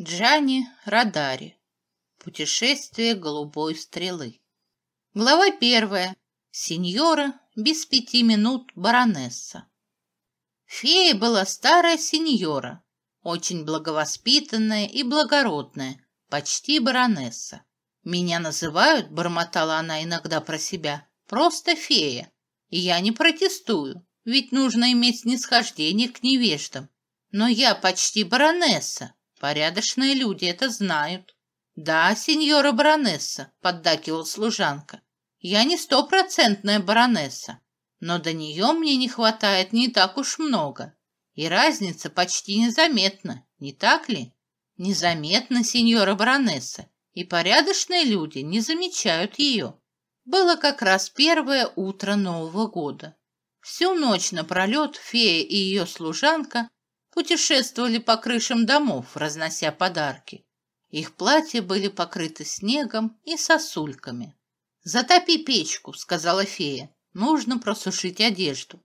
Джани Радари. Путешествие голубой стрелы. Глава первая. Сеньора без пяти минут баронесса. Фея была старая сеньора, очень благовоспитанная и благородная, почти баронесса. Меня называют, бормотала она иногда про себя, просто фея. И я не протестую, ведь нужно иметь снисхождение к невеждам. Но я почти баронесса. Порядочные люди это знают. Да, сеньора баронесса, поддакивал служанка. Я не стопроцентная баронесса, но до нее мне не хватает не так уж много. И разница почти незаметна, не так ли? Незаметна, сеньора баронесса, и порядочные люди не замечают ее. Было как раз первое утро Нового года. Всю ночь напролет фея и ее служанка путешествовали по крышам домов, разнося подарки. Их платья были покрыты снегом и сосульками. «Затопи печку», — сказала фея. «Нужно просушить одежду.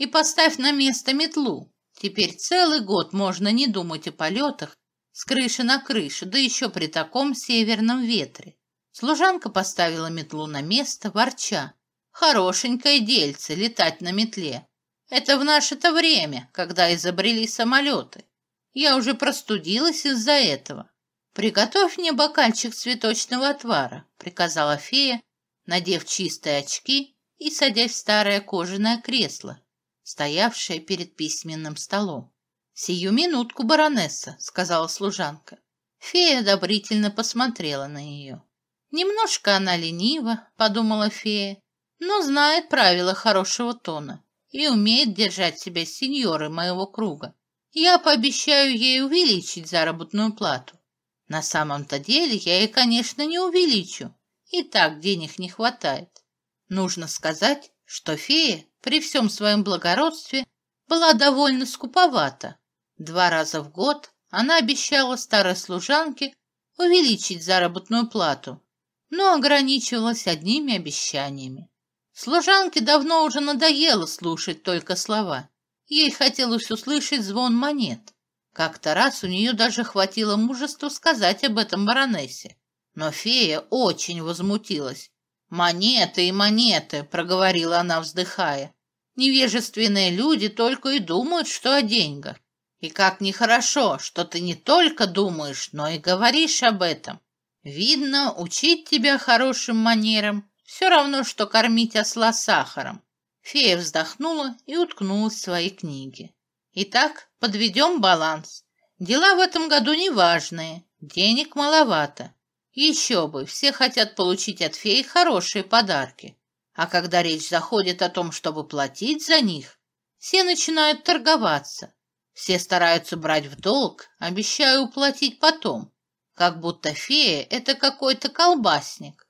И поставь на место метлу. Теперь целый год можно не думать о полетах с крыши на крышу, да еще при таком северном ветре». Служанка поставила метлу на место, ворча. «Хорошенькое дельце летать на метле. Это в наше-то время, когда изобрели самолеты. Я уже простудилась из-за этого. Приготовь мне бокальчик цветочного отвара, приказала фея, надев чистые очки и садясь в старое кожаное кресло, стоявшее перед письменным столом. «Сию минутку, баронесса», — сказала служанка. Фея одобрительно посмотрела на нее. «Немножко она ленива», — подумала фея, «но знает правила хорошего тона и умеет держать себя сеньоры моего круга. Я пообещаю ей увеличить заработную плату. На самом-то деле я ей, конечно, не увеличу. И так денег не хватает. Нужно сказать, что фея при всем своем благородстве была довольно скуповата. Два раза в год она обещала старой служанке увеличить заработную плату, но ограничивалась одними обещаниями. Служанке давно уже надоело слушать только слова. Ей хотелось услышать звон монет. Как-то раз у нее даже хватило мужества сказать об этом баронессе. Но фея очень возмутилась. «Монеты и монеты!» — проговорила она, вздыхая. «Невежественные люди только и думают, что о деньгах. И как нехорошо, что ты не только думаешь, но и говоришь об этом. Видно, учить тебя хорошим манерам все равно, что кормить осла сахаром. Фея вздохнула и уткнулась в свои книги. Итак, подведем баланс. Дела в этом году неважные, денег маловато. Еще бы, все хотят получить от феи хорошие подарки. А когда речь заходит о том, чтобы платить за них, все начинают торговаться. Все стараются брать в долг, обещая уплатить потом. Как будто фея – это какой-то колбасник.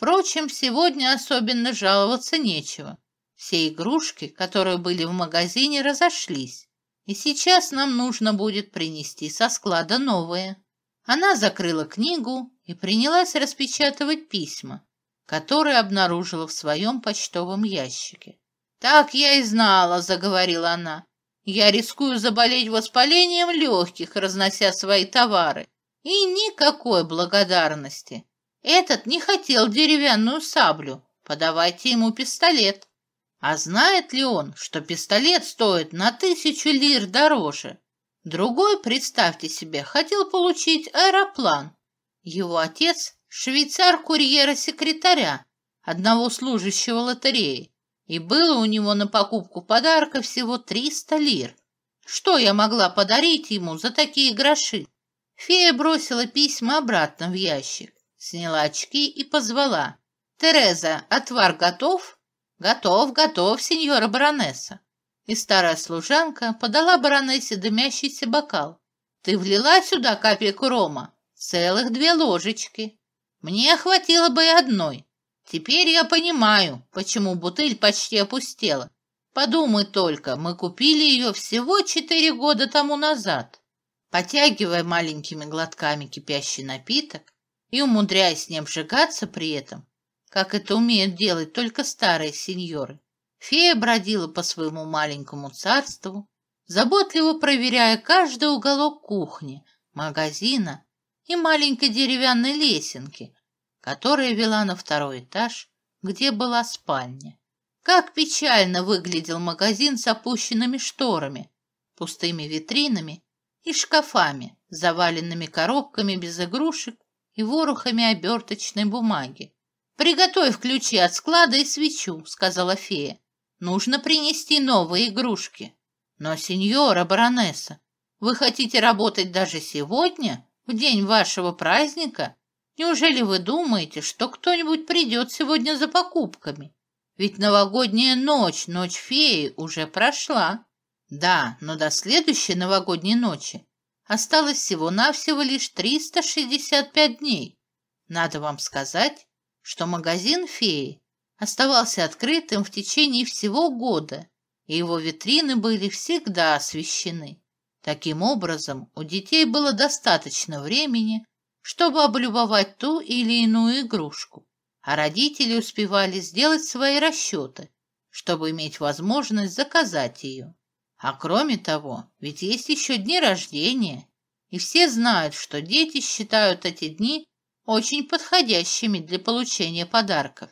Впрочем, сегодня особенно жаловаться нечего. Все игрушки, которые были в магазине, разошлись, и сейчас нам нужно будет принести со склада новые. Она закрыла книгу и принялась распечатывать письма, которые обнаружила в своем почтовом ящике. «Так я и знала», — заговорила она. «Я рискую заболеть воспалением легких, разнося свои товары. И никакой благодарности. Этот не хотел деревянную саблю. Подавайте ему пистолет. А знает ли он, что пистолет стоит на тысячу лир дороже? Другой, представьте себе, хотел получить аэроплан. Его отец – швейцар курьера-секретаря, одного служащего лотереи, и было у него на покупку подарка всего 300 лир. Что я могла подарить ему за такие гроши? Фея бросила письма обратно в ящик сняла очки и позвала. «Тереза, отвар готов?» «Готов, готов, сеньора баронесса!» И старая служанка подала баронессе дымящийся бокал. «Ты влила сюда капельку рома? Целых две ложечки. Мне хватило бы и одной. Теперь я понимаю, почему бутыль почти опустела. Подумай только, мы купили ее всего четыре года тому назад». Потягивая маленькими глотками кипящий напиток, и умудряясь с ним обжигаться при этом, как это умеют делать только старые сеньоры. Фея бродила по своему маленькому царству, заботливо проверяя каждый уголок кухни, магазина и маленькой деревянной лесенки, которая вела на второй этаж, где была спальня. Как печально выглядел магазин с опущенными шторами, пустыми витринами и шкафами, заваленными коробками без игрушек и ворохами оберточной бумаги. «Приготовь ключи от склада и свечу», — сказала фея. «Нужно принести новые игрушки». «Но, сеньора баронесса, вы хотите работать даже сегодня, в день вашего праздника? Неужели вы думаете, что кто-нибудь придет сегодня за покупками? Ведь новогодняя ночь, ночь феи, уже прошла». «Да, но до следующей новогодней ночи осталось всего-навсего лишь 365 дней. Надо вам сказать, что магазин «Феи» оставался открытым в течение всего года, и его витрины были всегда освещены. Таким образом, у детей было достаточно времени, чтобы облюбовать ту или иную игрушку, а родители успевали сделать свои расчеты, чтобы иметь возможность заказать ее. А кроме того, ведь есть еще дни рождения, и все знают, что дети считают эти дни очень подходящими для получения подарков.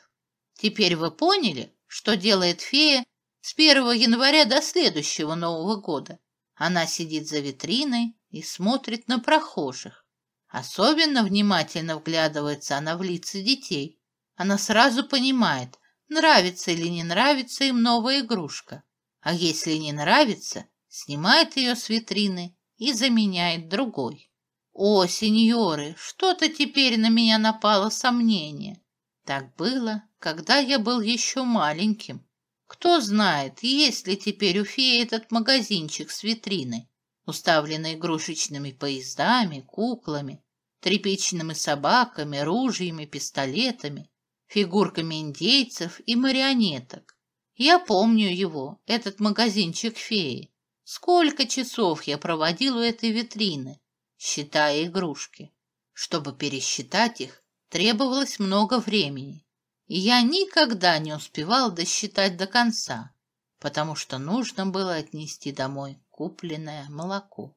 Теперь вы поняли, что делает фея с 1 января до следующего Нового года. Она сидит за витриной и смотрит на прохожих. Особенно внимательно вглядывается она в лица детей. Она сразу понимает, нравится или не нравится им новая игрушка а если не нравится, снимает ее с витрины и заменяет другой. О, сеньоры, что-то теперь на меня напало сомнение. Так было, когда я был еще маленьким. Кто знает, есть ли теперь у феи этот магазинчик с витриной, уставленный игрушечными поездами, куклами, тряпичными собаками, ружьями, пистолетами, фигурками индейцев и марионеток. Я помню его, этот магазинчик феи. Сколько часов я проводил у этой витрины, считая игрушки. Чтобы пересчитать их, требовалось много времени. И я никогда не успевал досчитать до конца, потому что нужно было отнести домой купленное молоко.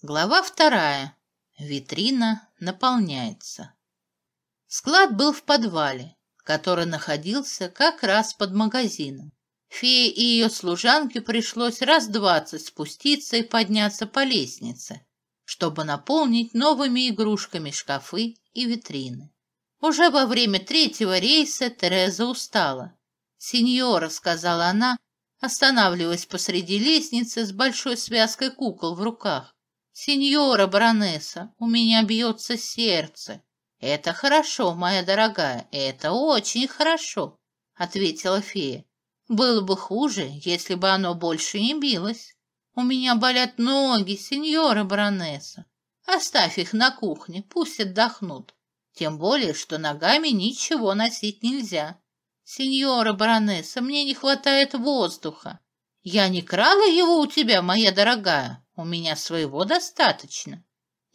Глава вторая. Витрина наполняется. Склад был в подвале, который находился как раз под магазином. Фее и ее служанке пришлось раз двадцать спуститься и подняться по лестнице, чтобы наполнить новыми игрушками шкафы и витрины. Уже во время третьего рейса Тереза устала. «Сеньора», — сказала она, останавливаясь посреди лестницы с большой связкой кукол в руках. «Сеньора баронесса, у меня бьется сердце. «Это хорошо, моя дорогая, это очень хорошо», — ответила фея. «Было бы хуже, если бы оно больше не билось. У меня болят ноги, сеньоры баронесса. Оставь их на кухне, пусть отдохнут. Тем более, что ногами ничего носить нельзя. Сеньора баронесса, мне не хватает воздуха. Я не крала его у тебя, моя дорогая, у меня своего достаточно».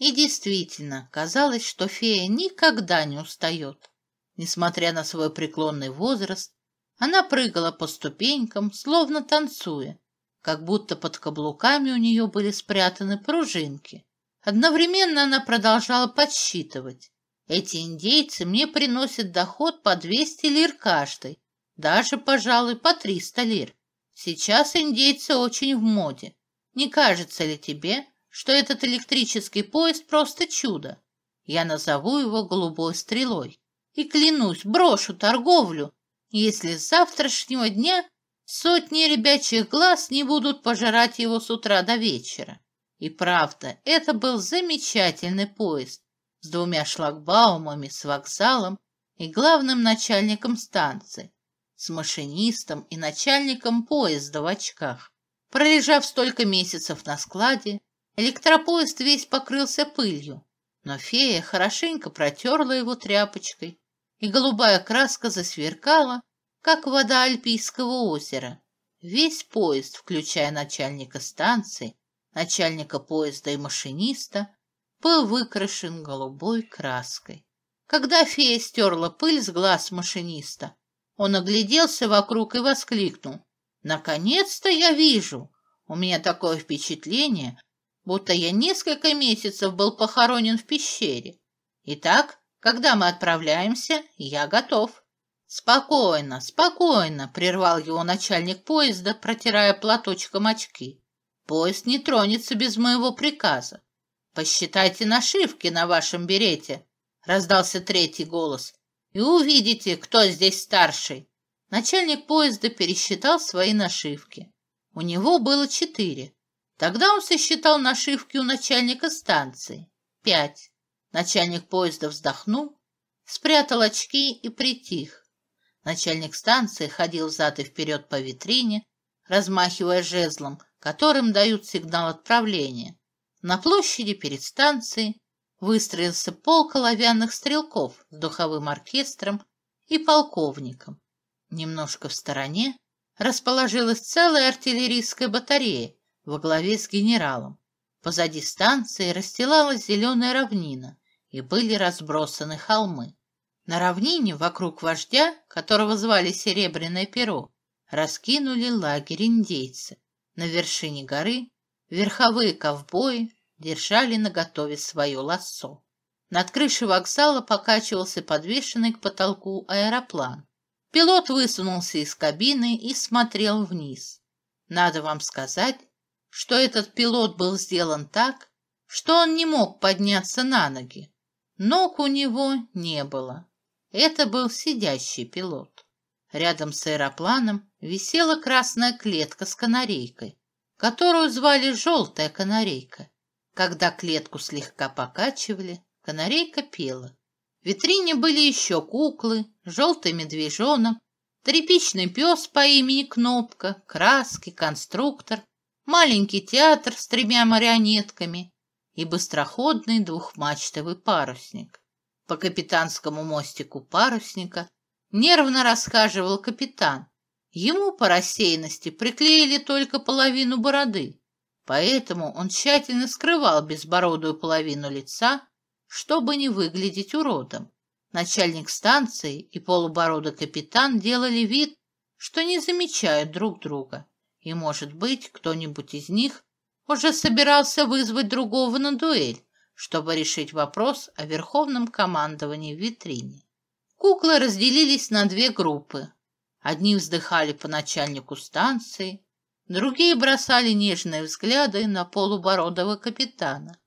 И действительно, казалось, что фея никогда не устает. Несмотря на свой преклонный возраст, она прыгала по ступенькам, словно танцуя, как будто под каблуками у нее были спрятаны пружинки. Одновременно она продолжала подсчитывать. Эти индейцы мне приносят доход по 200 лир каждый, даже, пожалуй, по 300 лир. Сейчас индейцы очень в моде. Не кажется ли тебе, что этот электрический поезд просто чудо. Я назову его голубой стрелой. И клянусь, брошу торговлю, если с завтрашнего дня сотни ребячих глаз не будут пожирать его с утра до вечера. И правда, это был замечательный поезд с двумя шлагбаумами, с вокзалом и главным начальником станции, с машинистом и начальником поезда в очках. Пролежав столько месяцев на складе, Электропоезд весь покрылся пылью, но фея хорошенько протерла его тряпочкой, и голубая краска засверкала, как вода Альпийского озера. Весь поезд, включая начальника станции, начальника поезда и машиниста, был выкрашен голубой краской. Когда фея стерла пыль с глаз машиниста, он огляделся вокруг и воскликнул. «Наконец-то я вижу! У меня такое впечатление, будто я несколько месяцев был похоронен в пещере. Итак, когда мы отправляемся, я готов. Спокойно, спокойно, прервал его начальник поезда, протирая платочком очки. Поезд не тронется без моего приказа. Посчитайте нашивки на вашем берете, раздался третий голос. И увидите, кто здесь старший. Начальник поезда пересчитал свои нашивки. У него было четыре. Тогда он сосчитал нашивки у начальника станции. Пять. Начальник поезда вздохнул, спрятал очки и притих. Начальник станции ходил взад и вперед по витрине, размахивая жезлом, которым дают сигнал отправления. На площади перед станцией выстроился полк оловянных стрелков с духовым оркестром и полковником. Немножко в стороне расположилась целая артиллерийская батарея во главе с генералом. Позади станции расстилалась зеленая равнина, и были разбросаны холмы. На равнине вокруг вождя, которого звали Серебряное перо, раскинули лагерь индейцы. На вершине горы верховые ковбои держали наготове свое лассо. Над крышей вокзала покачивался подвешенный к потолку аэроплан. Пилот высунулся из кабины и смотрел вниз. Надо вам сказать, что этот пилот был сделан так, что он не мог подняться на ноги. Ног у него не было. Это был сидящий пилот. Рядом с аэропланом висела красная клетка с канарейкой, которую звали «желтая канарейка». Когда клетку слегка покачивали, канарейка пела. В витрине были еще куклы, желтый медвежонок, тряпичный пес по имени Кнопка, краски, конструктор маленький театр с тремя марионетками и быстроходный двухмачтовый парусник. По капитанскому мостику парусника нервно расхаживал капитан. Ему по рассеянности приклеили только половину бороды, поэтому он тщательно скрывал безбородую половину лица, чтобы не выглядеть уродом. Начальник станции и полубородый капитан делали вид, что не замечают друг друга. И, может быть, кто-нибудь из них уже собирался вызвать другого на дуэль, чтобы решить вопрос о верховном командовании в витрине. Куклы разделились на две группы. Одни вздыхали по начальнику станции, другие бросали нежные взгляды на полубородого капитана.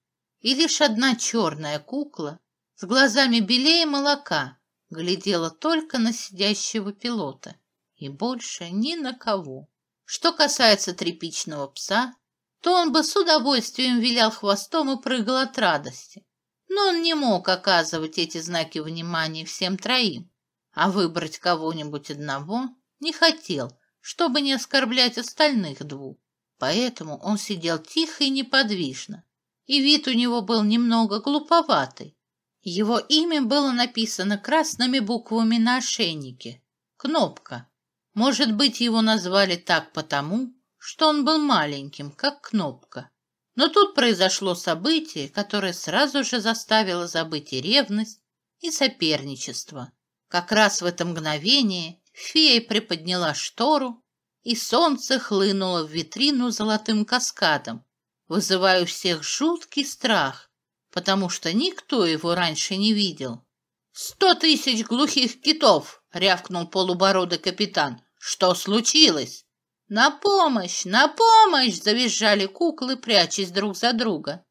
И лишь одна черная кукла с глазами белее молока глядела только на сидящего пилота и больше ни на кого. Что касается тряпичного пса, то он бы с удовольствием вилял хвостом и прыгал от радости. Но он не мог оказывать эти знаки внимания всем троим, а выбрать кого-нибудь одного не хотел, чтобы не оскорблять остальных двух. Поэтому он сидел тихо и неподвижно, и вид у него был немного глуповатый. Его имя было написано красными буквами на ошейнике. Кнопка. Может быть, его назвали так потому, что он был маленьким, как кнопка. Но тут произошло событие, которое сразу же заставило забыть и ревность, и соперничество. Как раз в это мгновение фея приподняла штору, и солнце хлынуло в витрину золотым каскадом, вызывая у всех жуткий страх, потому что никто его раньше не видел. «Сто тысяч глухих китов!» — рявкнул полубородый капитан. Что случилось? На помощь, на помощь! Завизжали куклы, прячась друг за друга.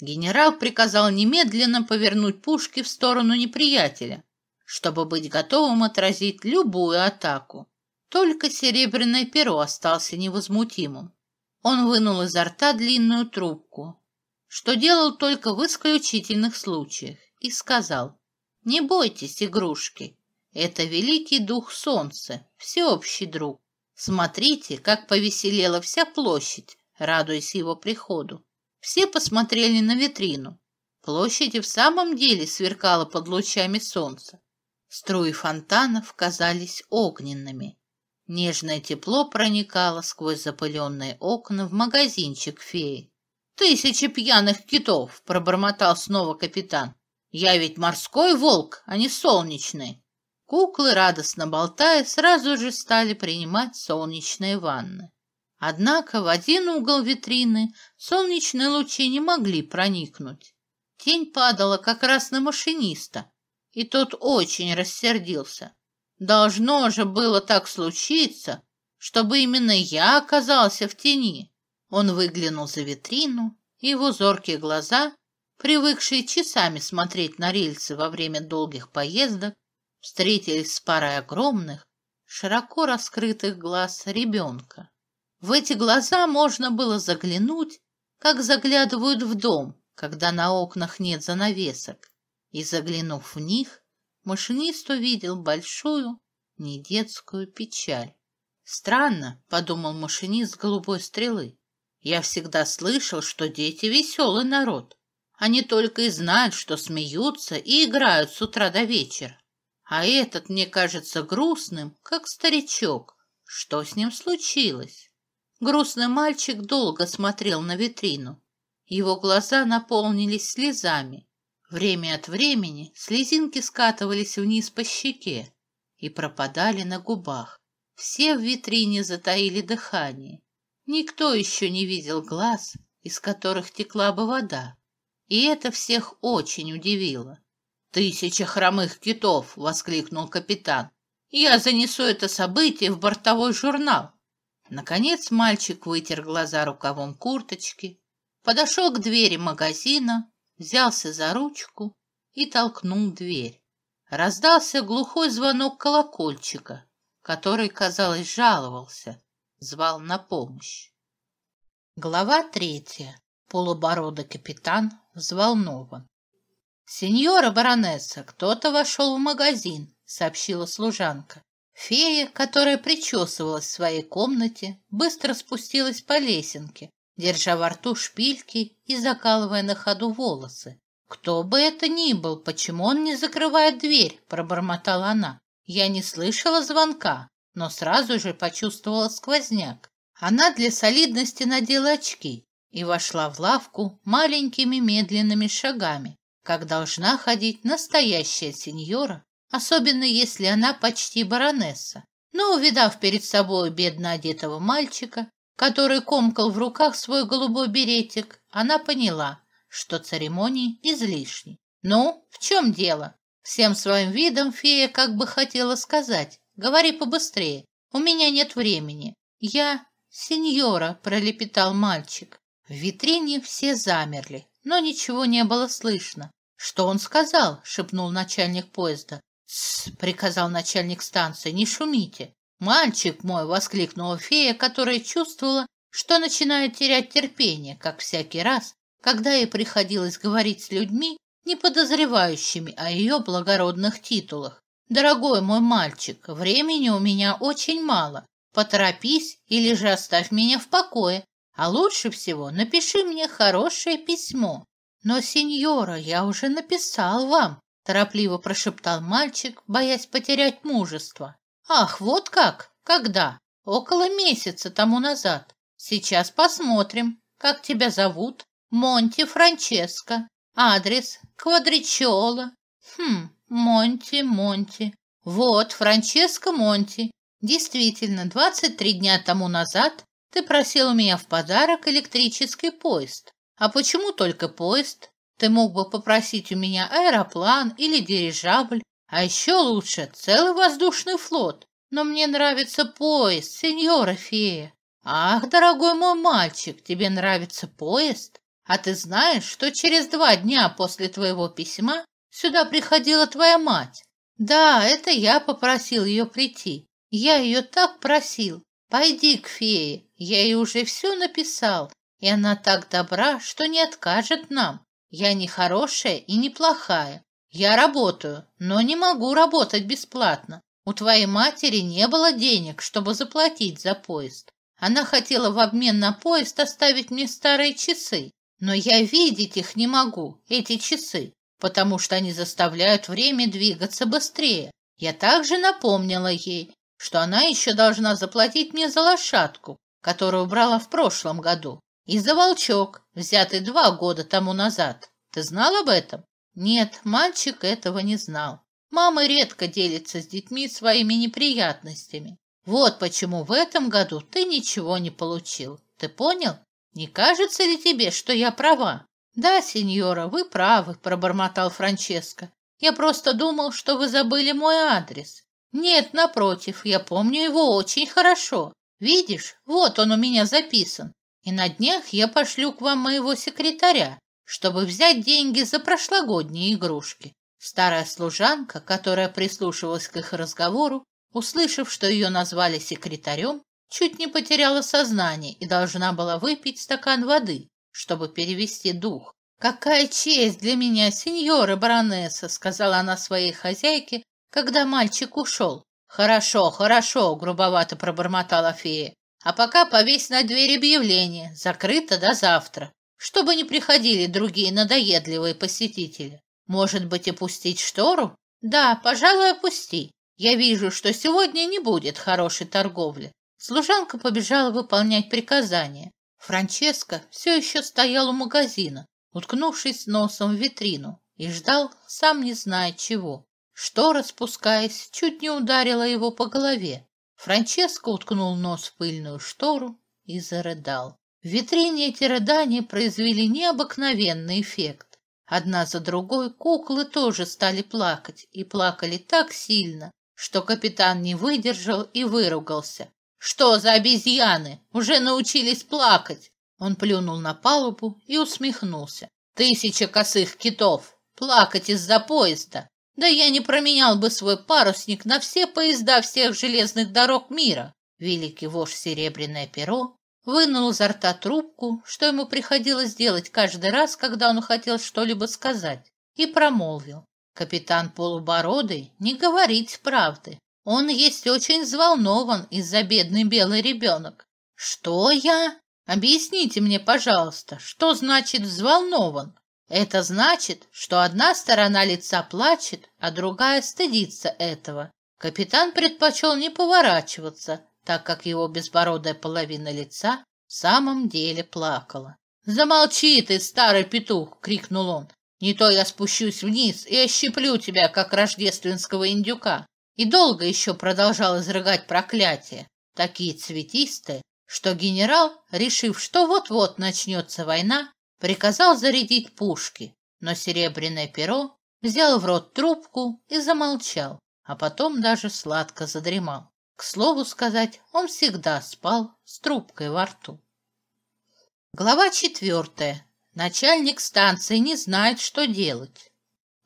Генерал приказал немедленно повернуть пушки в сторону неприятеля, чтобы быть готовым отразить любую атаку. Только серебряное перо остался невозмутимым. Он вынул изо рта длинную трубку, что делал только в исключительных случаях, и сказал, «Не бойтесь, игрушки, это великий дух солнца, всеобщий друг. Смотрите, как повеселела вся площадь, радуясь его приходу. Все посмотрели на витрину. Площадь и в самом деле сверкала под лучами солнца. Струи фонтанов казались огненными. Нежное тепло проникало сквозь запыленные окна в магазинчик феи. «Тысячи пьяных китов!» – пробормотал снова капитан. «Я ведь морской волк, а не солнечный!» Куклы, радостно болтая, сразу же стали принимать солнечные ванны. Однако в один угол витрины солнечные лучи не могли проникнуть. Тень падала как раз на машиниста, и тот очень рассердился. Должно же было так случиться, чтобы именно я оказался в тени. Он выглянул за витрину, и его зоркие глаза, привыкшие часами смотреть на рельсы во время долгих поездок, встретились с парой огромных, широко раскрытых глаз ребенка. В эти глаза можно было заглянуть, как заглядывают в дом, когда на окнах нет занавесок. И заглянув в них, машинист увидел большую, недетскую печаль. «Странно», — подумал машинист голубой стрелы. «Я всегда слышал, что дети — веселый народ. Они только и знают, что смеются и играют с утра до вечера. А этот мне кажется грустным, как старичок. Что с ним случилось? Грустный мальчик долго смотрел на витрину. Его глаза наполнились слезами. Время от времени слезинки скатывались вниз по щеке и пропадали на губах. Все в витрине затаили дыхание. Никто еще не видел глаз, из которых текла бы вода. И это всех очень удивило. «Тысяча хромых китов!» — воскликнул капитан. «Я занесу это событие в бортовой журнал». Наконец мальчик вытер глаза рукавом курточки, подошел к двери магазина, взялся за ручку и толкнул дверь. Раздался глухой звонок колокольчика, который, казалось, жаловался, звал на помощь. Глава третья. Полубородый капитан взволнован. «Сеньора баронесса, кто-то вошел в магазин», — сообщила служанка. Фея, которая причесывалась в своей комнате, быстро спустилась по лесенке, держа во рту шпильки и закалывая на ходу волосы. «Кто бы это ни был, почему он не закрывает дверь?» – пробормотала она. Я не слышала звонка, но сразу же почувствовала сквозняк. Она для солидности надела очки и вошла в лавку маленькими медленными шагами, как должна ходить настоящая сеньора, особенно если она почти баронесса. Но, увидав перед собой бедно одетого мальчика, который комкал в руках свой голубой беретик, она поняла, что церемонии излишни. «Ну, в чем дело?» Всем своим видом фея как бы хотела сказать. «Говори побыстрее, у меня нет времени». «Я сеньора», — пролепетал мальчик. В витрине все замерли, но ничего не было слышно. «Что он сказал?» — шепнул начальник поезда. «Тссс!» — приказал начальник станции. «Не шумите!» «Мальчик мой!» — воскликнула фея, которая чувствовала, что начинает терять терпение, как всякий раз, когда ей приходилось говорить с людьми, не подозревающими о ее благородных титулах. «Дорогой мой мальчик, времени у меня очень мало. Поторопись или же оставь меня в покое, а лучше всего напиши мне хорошее письмо. «Но, сеньора, я уже написал вам», – торопливо прошептал мальчик, боясь потерять мужество. «Ах, вот как! Когда? Около месяца тому назад. Сейчас посмотрим, как тебя зовут. Монти Франческо. Адрес Квадричола. Хм, Монти, Монти. Вот, Франческо Монти. Действительно, 23 дня тому назад ты просил у меня в подарок электрический поезд. А почему только поезд? Ты мог бы попросить у меня аэроплан или дирижабль, а еще лучше целый воздушный флот. Но мне нравится поезд, сеньора фея. Ах, дорогой мой мальчик, тебе нравится поезд? А ты знаешь, что через два дня после твоего письма сюда приходила твоя мать? Да, это я попросил ее прийти. Я ее так просил. Пойди к фее, я ей уже все написал. И она так добра, что не откажет нам. Я не хорошая и не плохая. Я работаю, но не могу работать бесплатно. У твоей матери не было денег, чтобы заплатить за поезд. Она хотела в обмен на поезд оставить мне старые часы, но я видеть их не могу, эти часы, потому что они заставляют время двигаться быстрее. Я также напомнила ей, что она еще должна заплатить мне за лошадку, которую брала в прошлом году. И за волчок, взятый два года тому назад. Ты знал об этом? Нет, мальчик этого не знал. Мамы редко делятся с детьми своими неприятностями. Вот почему в этом году ты ничего не получил. Ты понял? Не кажется ли тебе, что я права? Да, сеньора, вы правы, пробормотал Франческо. Я просто думал, что вы забыли мой адрес. Нет, напротив, я помню его очень хорошо. Видишь, вот он у меня записан. И на днях я пошлю к вам моего секретаря, чтобы взять деньги за прошлогодние игрушки. Старая служанка, которая прислушивалась к их разговору, услышав, что ее назвали секретарем, чуть не потеряла сознание и должна была выпить стакан воды, чтобы перевести дух. «Какая честь для меня, сеньора баронесса!» — сказала она своей хозяйке, когда мальчик ушел. «Хорошо, хорошо!» — грубовато пробормотала фея. А пока повесь на дверь объявление «Закрыто до завтра», чтобы не приходили другие надоедливые посетители. Может быть, опустить штору? Да, пожалуй, опусти. Я вижу, что сегодня не будет хорошей торговли. Служанка побежала выполнять приказание. Франческо все еще стоял у магазина, уткнувшись носом в витрину, и ждал, сам не зная чего. Штора, спускаясь, чуть не ударила его по голове. Франческо уткнул нос в пыльную штору и зарыдал. В витрине эти рыдания произвели необыкновенный эффект. Одна за другой куклы тоже стали плакать, и плакали так сильно, что капитан не выдержал и выругался. «Что за обезьяны? Уже научились плакать!» Он плюнул на палубу и усмехнулся. «Тысяча косых китов! Плакать из-за поезда! Да я не променял бы свой парусник на все поезда всех железных дорог мира. Великий вождь Серебряное Перо вынул изо рта трубку, что ему приходилось делать каждый раз, когда он хотел что-либо сказать, и промолвил. Капитан Полубородый не говорить правды. Он есть очень взволнован из-за бедный белый ребенок. Что я? Объясните мне, пожалуйста, что значит взволнован? Это значит, что одна сторона лица плачет, а другая стыдится этого. Капитан предпочел не поворачиваться, так как его безбородая половина лица в самом деле плакала. «Замолчи ты, старый петух!» — крикнул он. «Не то я спущусь вниз и ощиплю тебя, как рождественского индюка». И долго еще продолжал изрыгать проклятие, такие цветистые, что генерал, решив, что вот-вот начнется война, приказал зарядить пушки, но серебряное перо взял в рот трубку и замолчал, а потом даже сладко задремал. К слову сказать, он всегда спал с трубкой во рту. Глава четвертая. Начальник станции не знает, что делать.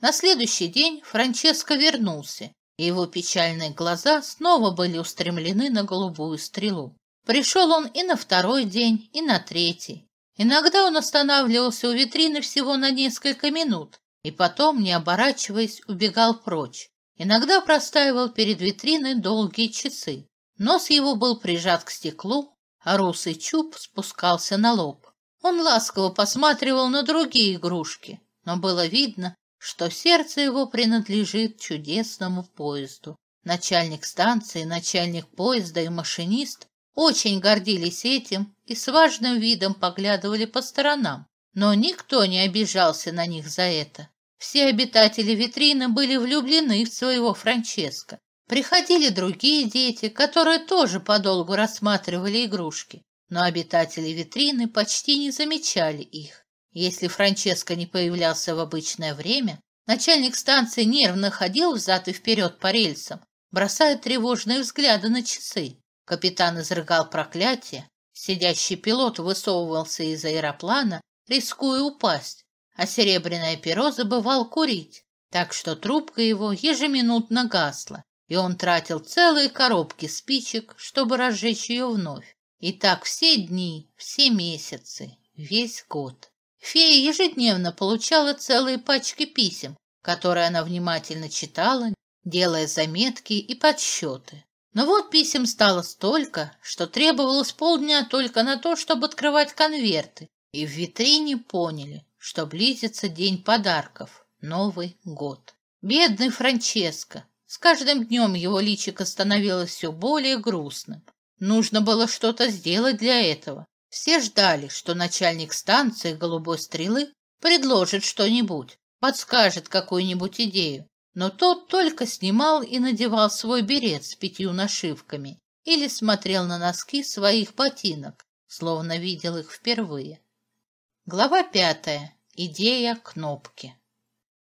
На следующий день Франческо вернулся, и его печальные глаза снова были устремлены на голубую стрелу. Пришел он и на второй день, и на третий. Иногда он останавливался у витрины всего на несколько минут и потом, не оборачиваясь, убегал прочь. Иногда простаивал перед витриной долгие часы. Нос его был прижат к стеклу, а русый чуб спускался на лоб. Он ласково посматривал на другие игрушки, но было видно, что сердце его принадлежит чудесному поезду. Начальник станции, начальник поезда и машинист очень гордились этим и с важным видом поглядывали по сторонам, но никто не обижался на них за это. Все обитатели витрины были влюблены в своего Франческо. Приходили другие дети, которые тоже подолгу рассматривали игрушки, но обитатели витрины почти не замечали их. Если Франческо не появлялся в обычное время, начальник станции нервно ходил взад и вперед по рельсам, бросая тревожные взгляды на часы. Капитан изрыгал проклятие, сидящий пилот высовывался из аэроплана, рискуя упасть, а серебряное перо забывал курить, так что трубка его ежеминутно гасла, и он тратил целые коробки спичек, чтобы разжечь ее вновь. И так все дни, все месяцы, весь год. Фея ежедневно получала целые пачки писем, которые она внимательно читала, делая заметки и подсчеты. Но вот писем стало столько, что требовалось полдня только на то, чтобы открывать конверты. И в витрине поняли, что близится день подарков — Новый год. Бедный Франческо. С каждым днем его личико становилось все более грустным. Нужно было что-то сделать для этого. Все ждали, что начальник станции «Голубой стрелы» предложит что-нибудь, подскажет какую-нибудь идею но тот только снимал и надевал свой берет с пятью нашивками или смотрел на носки своих ботинок, словно видел их впервые. Глава пятая. Идея кнопки.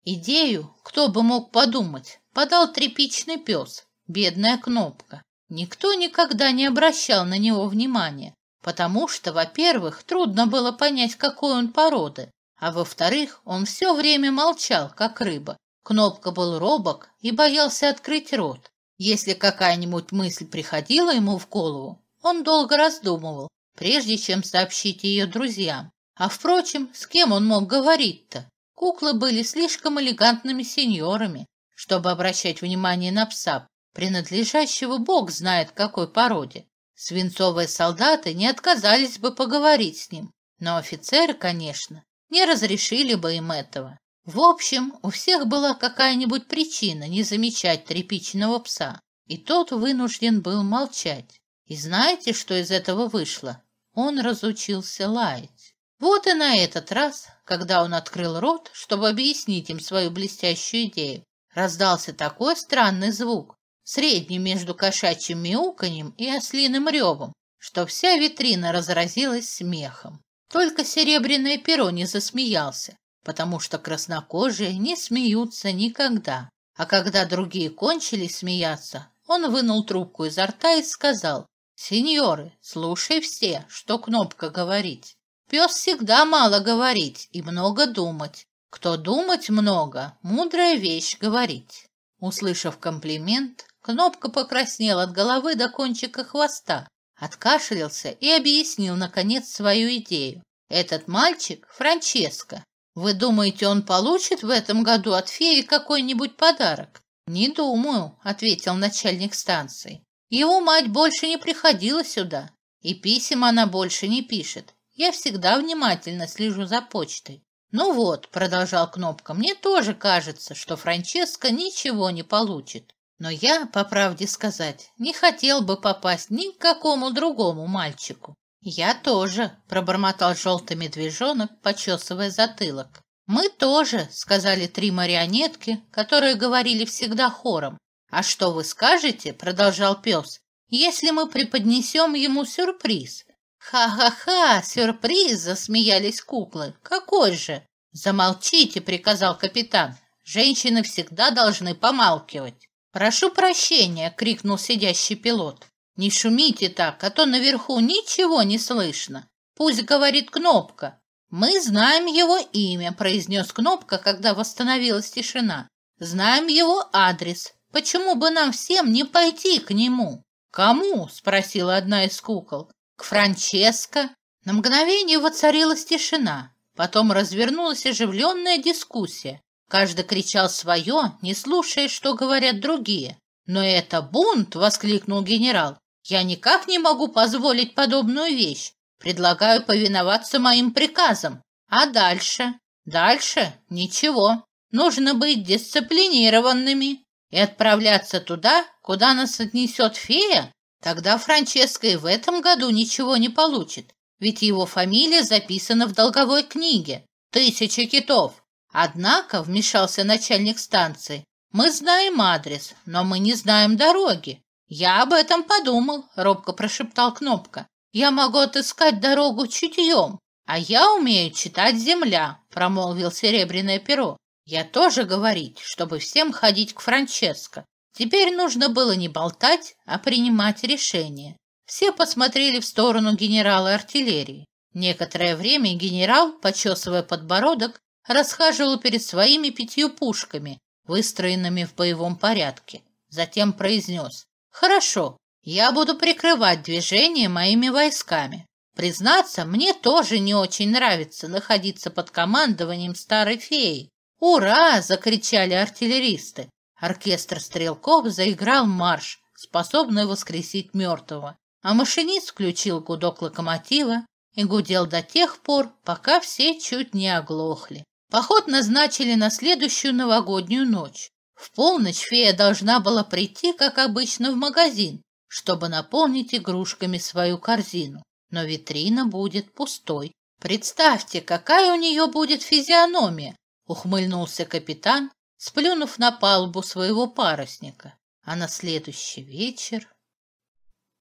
Идею, кто бы мог подумать, подал тряпичный пес, бедная кнопка. Никто никогда не обращал на него внимания, потому что, во-первых, трудно было понять, какой он породы, а во-вторых, он все время молчал, как рыба, Кнопка был робок и боялся открыть рот. Если какая-нибудь мысль приходила ему в голову, он долго раздумывал, прежде чем сообщить ее друзьям. А, впрочем, с кем он мог говорить-то? Куклы были слишком элегантными сеньорами, чтобы обращать внимание на пса, принадлежащего бог знает какой породе. Свинцовые солдаты не отказались бы поговорить с ним, но офицеры, конечно, не разрешили бы им этого. В общем, у всех была какая-нибудь причина не замечать тряпичного пса, и тот вынужден был молчать. И знаете, что из этого вышло? Он разучился лаять. Вот и на этот раз, когда он открыл рот, чтобы объяснить им свою блестящую идею, раздался такой странный звук, средний между кошачьим мяуканьем и ослиным ревом, что вся витрина разразилась смехом. Только серебряное перо не засмеялся, потому что краснокожие не смеются никогда. А когда другие кончили смеяться, он вынул трубку изо рта и сказал, «Сеньоры, слушай все, что кнопка говорит. Пес всегда мало говорить и много думать. Кто думать много, мудрая вещь говорить». Услышав комплимент, кнопка покраснел от головы до кончика хвоста, откашлялся и объяснил, наконец, свою идею. Этот мальчик – Франческо, вы думаете, он получит в этом году от феи какой-нибудь подарок? Не думаю, ответил начальник станции. Его мать больше не приходила сюда, и писем она больше не пишет. Я всегда внимательно слежу за почтой. Ну вот, продолжал Кнопка, мне тоже кажется, что Франческо ничего не получит. Но я, по правде сказать, не хотел бы попасть ни к какому другому мальчику. «Я тоже», — пробормотал желтый медвежонок, почесывая затылок. «Мы тоже», — сказали три марионетки, которые говорили всегда хором. «А что вы скажете?» — продолжал пес. «Если мы преподнесем ему сюрприз». «Ха-ха-ха! Сюрприз!» — засмеялись куклы. «Какой же?» «Замолчите!» — приказал капитан. «Женщины всегда должны помалкивать». «Прошу прощения!» — крикнул сидящий пилот. «Не шумите так, а то наверху ничего не слышно. Пусть говорит Кнопка». «Мы знаем его имя», – произнес Кнопка, когда восстановилась тишина. «Знаем его адрес. Почему бы нам всем не пойти к нему?» «Кому?» – спросила одна из кукол. «К Франческо». На мгновение воцарилась тишина. Потом развернулась оживленная дискуссия. Каждый кричал свое, не слушая, что говорят другие. «Но это бунт!» – воскликнул генерал. Я никак не могу позволить подобную вещь. Предлагаю повиноваться моим приказам. А дальше? Дальше ничего. Нужно быть дисциплинированными и отправляться туда, куда нас отнесет фея. Тогда Франческо и в этом году ничего не получит, ведь его фамилия записана в долговой книге. Тысяча китов. Однако, вмешался начальник станции, мы знаем адрес, но мы не знаем дороги. «Я об этом подумал», — робко прошептал Кнопка. «Я могу отыскать дорогу чутьем, а я умею читать земля», — промолвил Серебряное перо. «Я тоже говорить, чтобы всем ходить к Франческо. Теперь нужно было не болтать, а принимать решение». Все посмотрели в сторону генерала артиллерии. Некоторое время генерал, почесывая подбородок, расхаживал перед своими пятью пушками, выстроенными в боевом порядке. Затем произнес Хорошо, я буду прикрывать движение моими войсками. Признаться, мне тоже не очень нравится находиться под командованием старой феи. «Ура!» – закричали артиллеристы. Оркестр стрелков заиграл марш, способный воскресить мертвого. А машинист включил гудок локомотива и гудел до тех пор, пока все чуть не оглохли. Поход назначили на следующую новогоднюю ночь. В полночь фея должна была прийти, как обычно, в магазин, чтобы наполнить игрушками свою корзину, но витрина будет пустой. Представьте, какая у нее будет физиономия, ухмыльнулся капитан, сплюнув на палубу своего парусника. А на следующий вечер...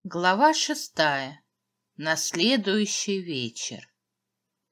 Глава шестая. На следующий вечер.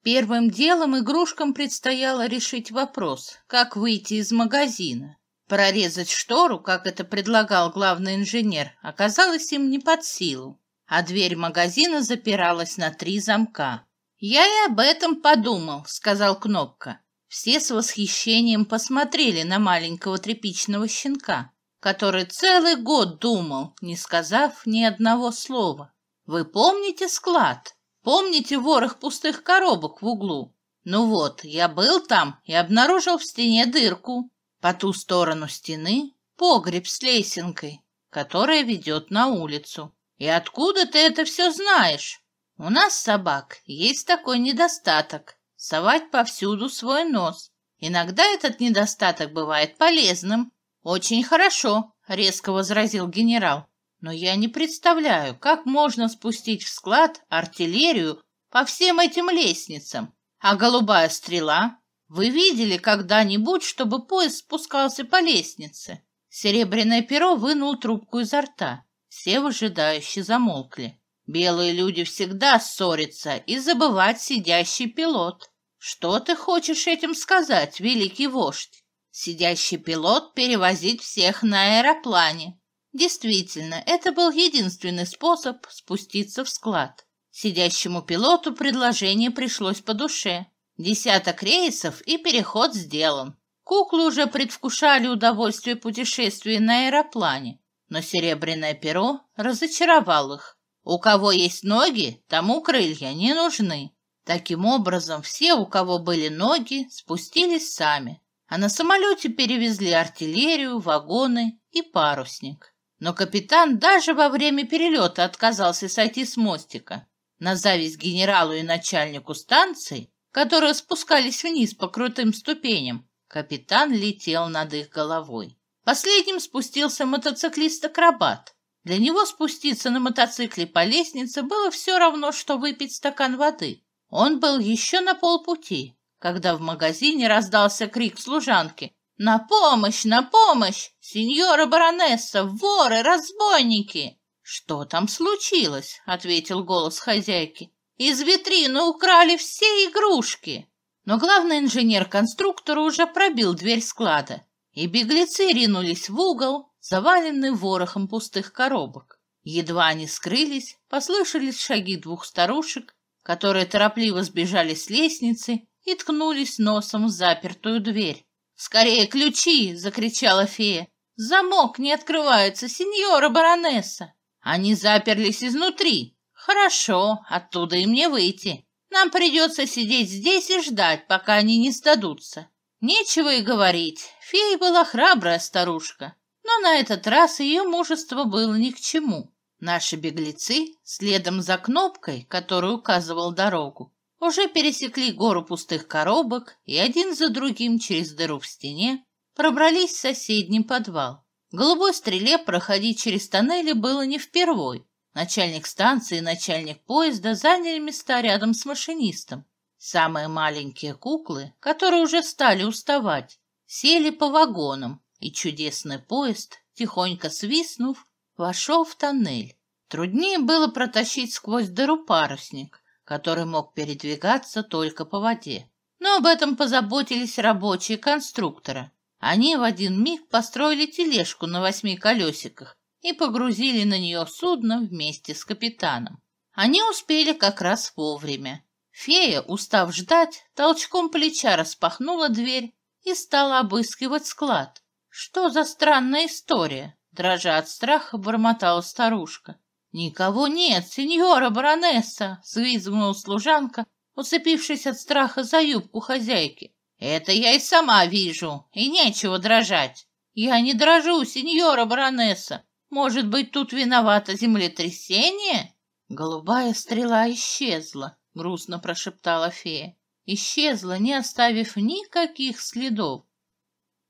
Первым делом игрушкам предстояло решить вопрос, как выйти из магазина. Прорезать штору, как это предлагал главный инженер, оказалось им не под силу, а дверь магазина запиралась на три замка. «Я и об этом подумал», — сказал Кнопка. Все с восхищением посмотрели на маленького тряпичного щенка, который целый год думал, не сказав ни одного слова. «Вы помните склад? Помните ворох пустых коробок в углу? Ну вот, я был там и обнаружил в стене дырку, по ту сторону стены погреб с лесенкой, которая ведет на улицу. И откуда ты это все знаешь? У нас, собак, есть такой недостаток – совать повсюду свой нос. Иногда этот недостаток бывает полезным. Очень хорошо, – резко возразил генерал. Но я не представляю, как можно спустить в склад артиллерию по всем этим лестницам. А голубая стрела вы видели когда-нибудь, чтобы поезд спускался по лестнице? Серебряное перо вынул трубку изо рта. Все выжидающе замолкли. Белые люди всегда ссорятся и забывать сидящий пилот. Что ты хочешь этим сказать, великий вождь? Сидящий пилот перевозить всех на аэроплане. Действительно, это был единственный способ спуститься в склад. Сидящему пилоту предложение пришлось по душе. Десяток рейсов и переход сделан. Куклы уже предвкушали удовольствие путешествия на аэроплане, но серебряное перо разочаровал их. У кого есть ноги, тому крылья не нужны. Таким образом, все, у кого были ноги, спустились сами, а на самолете перевезли артиллерию, вагоны и парусник. Но капитан даже во время перелета отказался сойти с мостика. На зависть генералу и начальнику станции которые спускались вниз по крутым ступеням. Капитан летел над их головой. Последним спустился мотоциклист-акробат. Для него спуститься на мотоцикле по лестнице было все равно, что выпить стакан воды. Он был еще на полпути, когда в магазине раздался крик служанки. «На помощь! На помощь! Сеньора баронесса! Воры! Разбойники!» «Что там случилось?» — ответил голос хозяйки. Из витрины украли все игрушки. Но главный инженер-конструктор уже пробил дверь склада, и беглецы ринулись в угол, заваленный ворохом пустых коробок. Едва они скрылись, послышались шаги двух старушек, которые торопливо сбежали с лестницы и ткнулись носом в запертую дверь. «Скорее ключи!» — закричала фея. «Замок не открывается, сеньора баронесса!» Они заперлись изнутри, «Хорошо, оттуда и мне выйти. Нам придется сидеть здесь и ждать, пока они не сдадутся». Нечего и говорить, фея была храбрая старушка, но на этот раз ее мужество было ни к чему. Наши беглецы, следом за кнопкой, которая указывала дорогу, уже пересекли гору пустых коробок и один за другим через дыру в стене пробрались в соседний подвал. Голубой стреле проходить через тоннели было не впервой, Начальник станции и начальник поезда заняли места рядом с машинистом. Самые маленькие куклы, которые уже стали уставать, сели по вагонам, и чудесный поезд, тихонько свистнув, вошел в тоннель. Труднее было протащить сквозь дыру парусник, который мог передвигаться только по воде. Но об этом позаботились рабочие конструктора. Они в один миг построили тележку на восьми колесиках и погрузили на нее судно вместе с капитаном. Они успели как раз вовремя. Фея, устав ждать, толчком плеча распахнула дверь и стала обыскивать склад. «Что за странная история?» — дрожа от страха бормотала старушка. «Никого нет, сеньора баронесса!» — взвизгнула служанка, уцепившись от страха за юбку хозяйки. «Это я и сама вижу, и нечего дрожать!» «Я не дрожу, сеньора баронесса! Может быть, тут виновато землетрясение? Голубая стрела исчезла, грустно прошептала фея. Исчезла, не оставив никаких следов.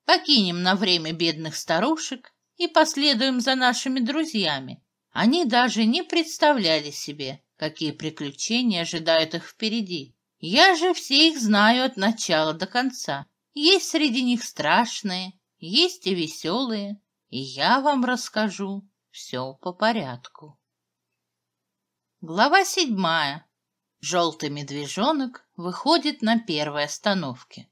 Покинем на время бедных старушек и последуем за нашими друзьями. Они даже не представляли себе, какие приключения ожидают их впереди. Я же все их знаю от начала до конца. Есть среди них страшные, есть и веселые, и я вам расскажу все по порядку. Глава седьмая. Желтый медвежонок выходит на первой остановке.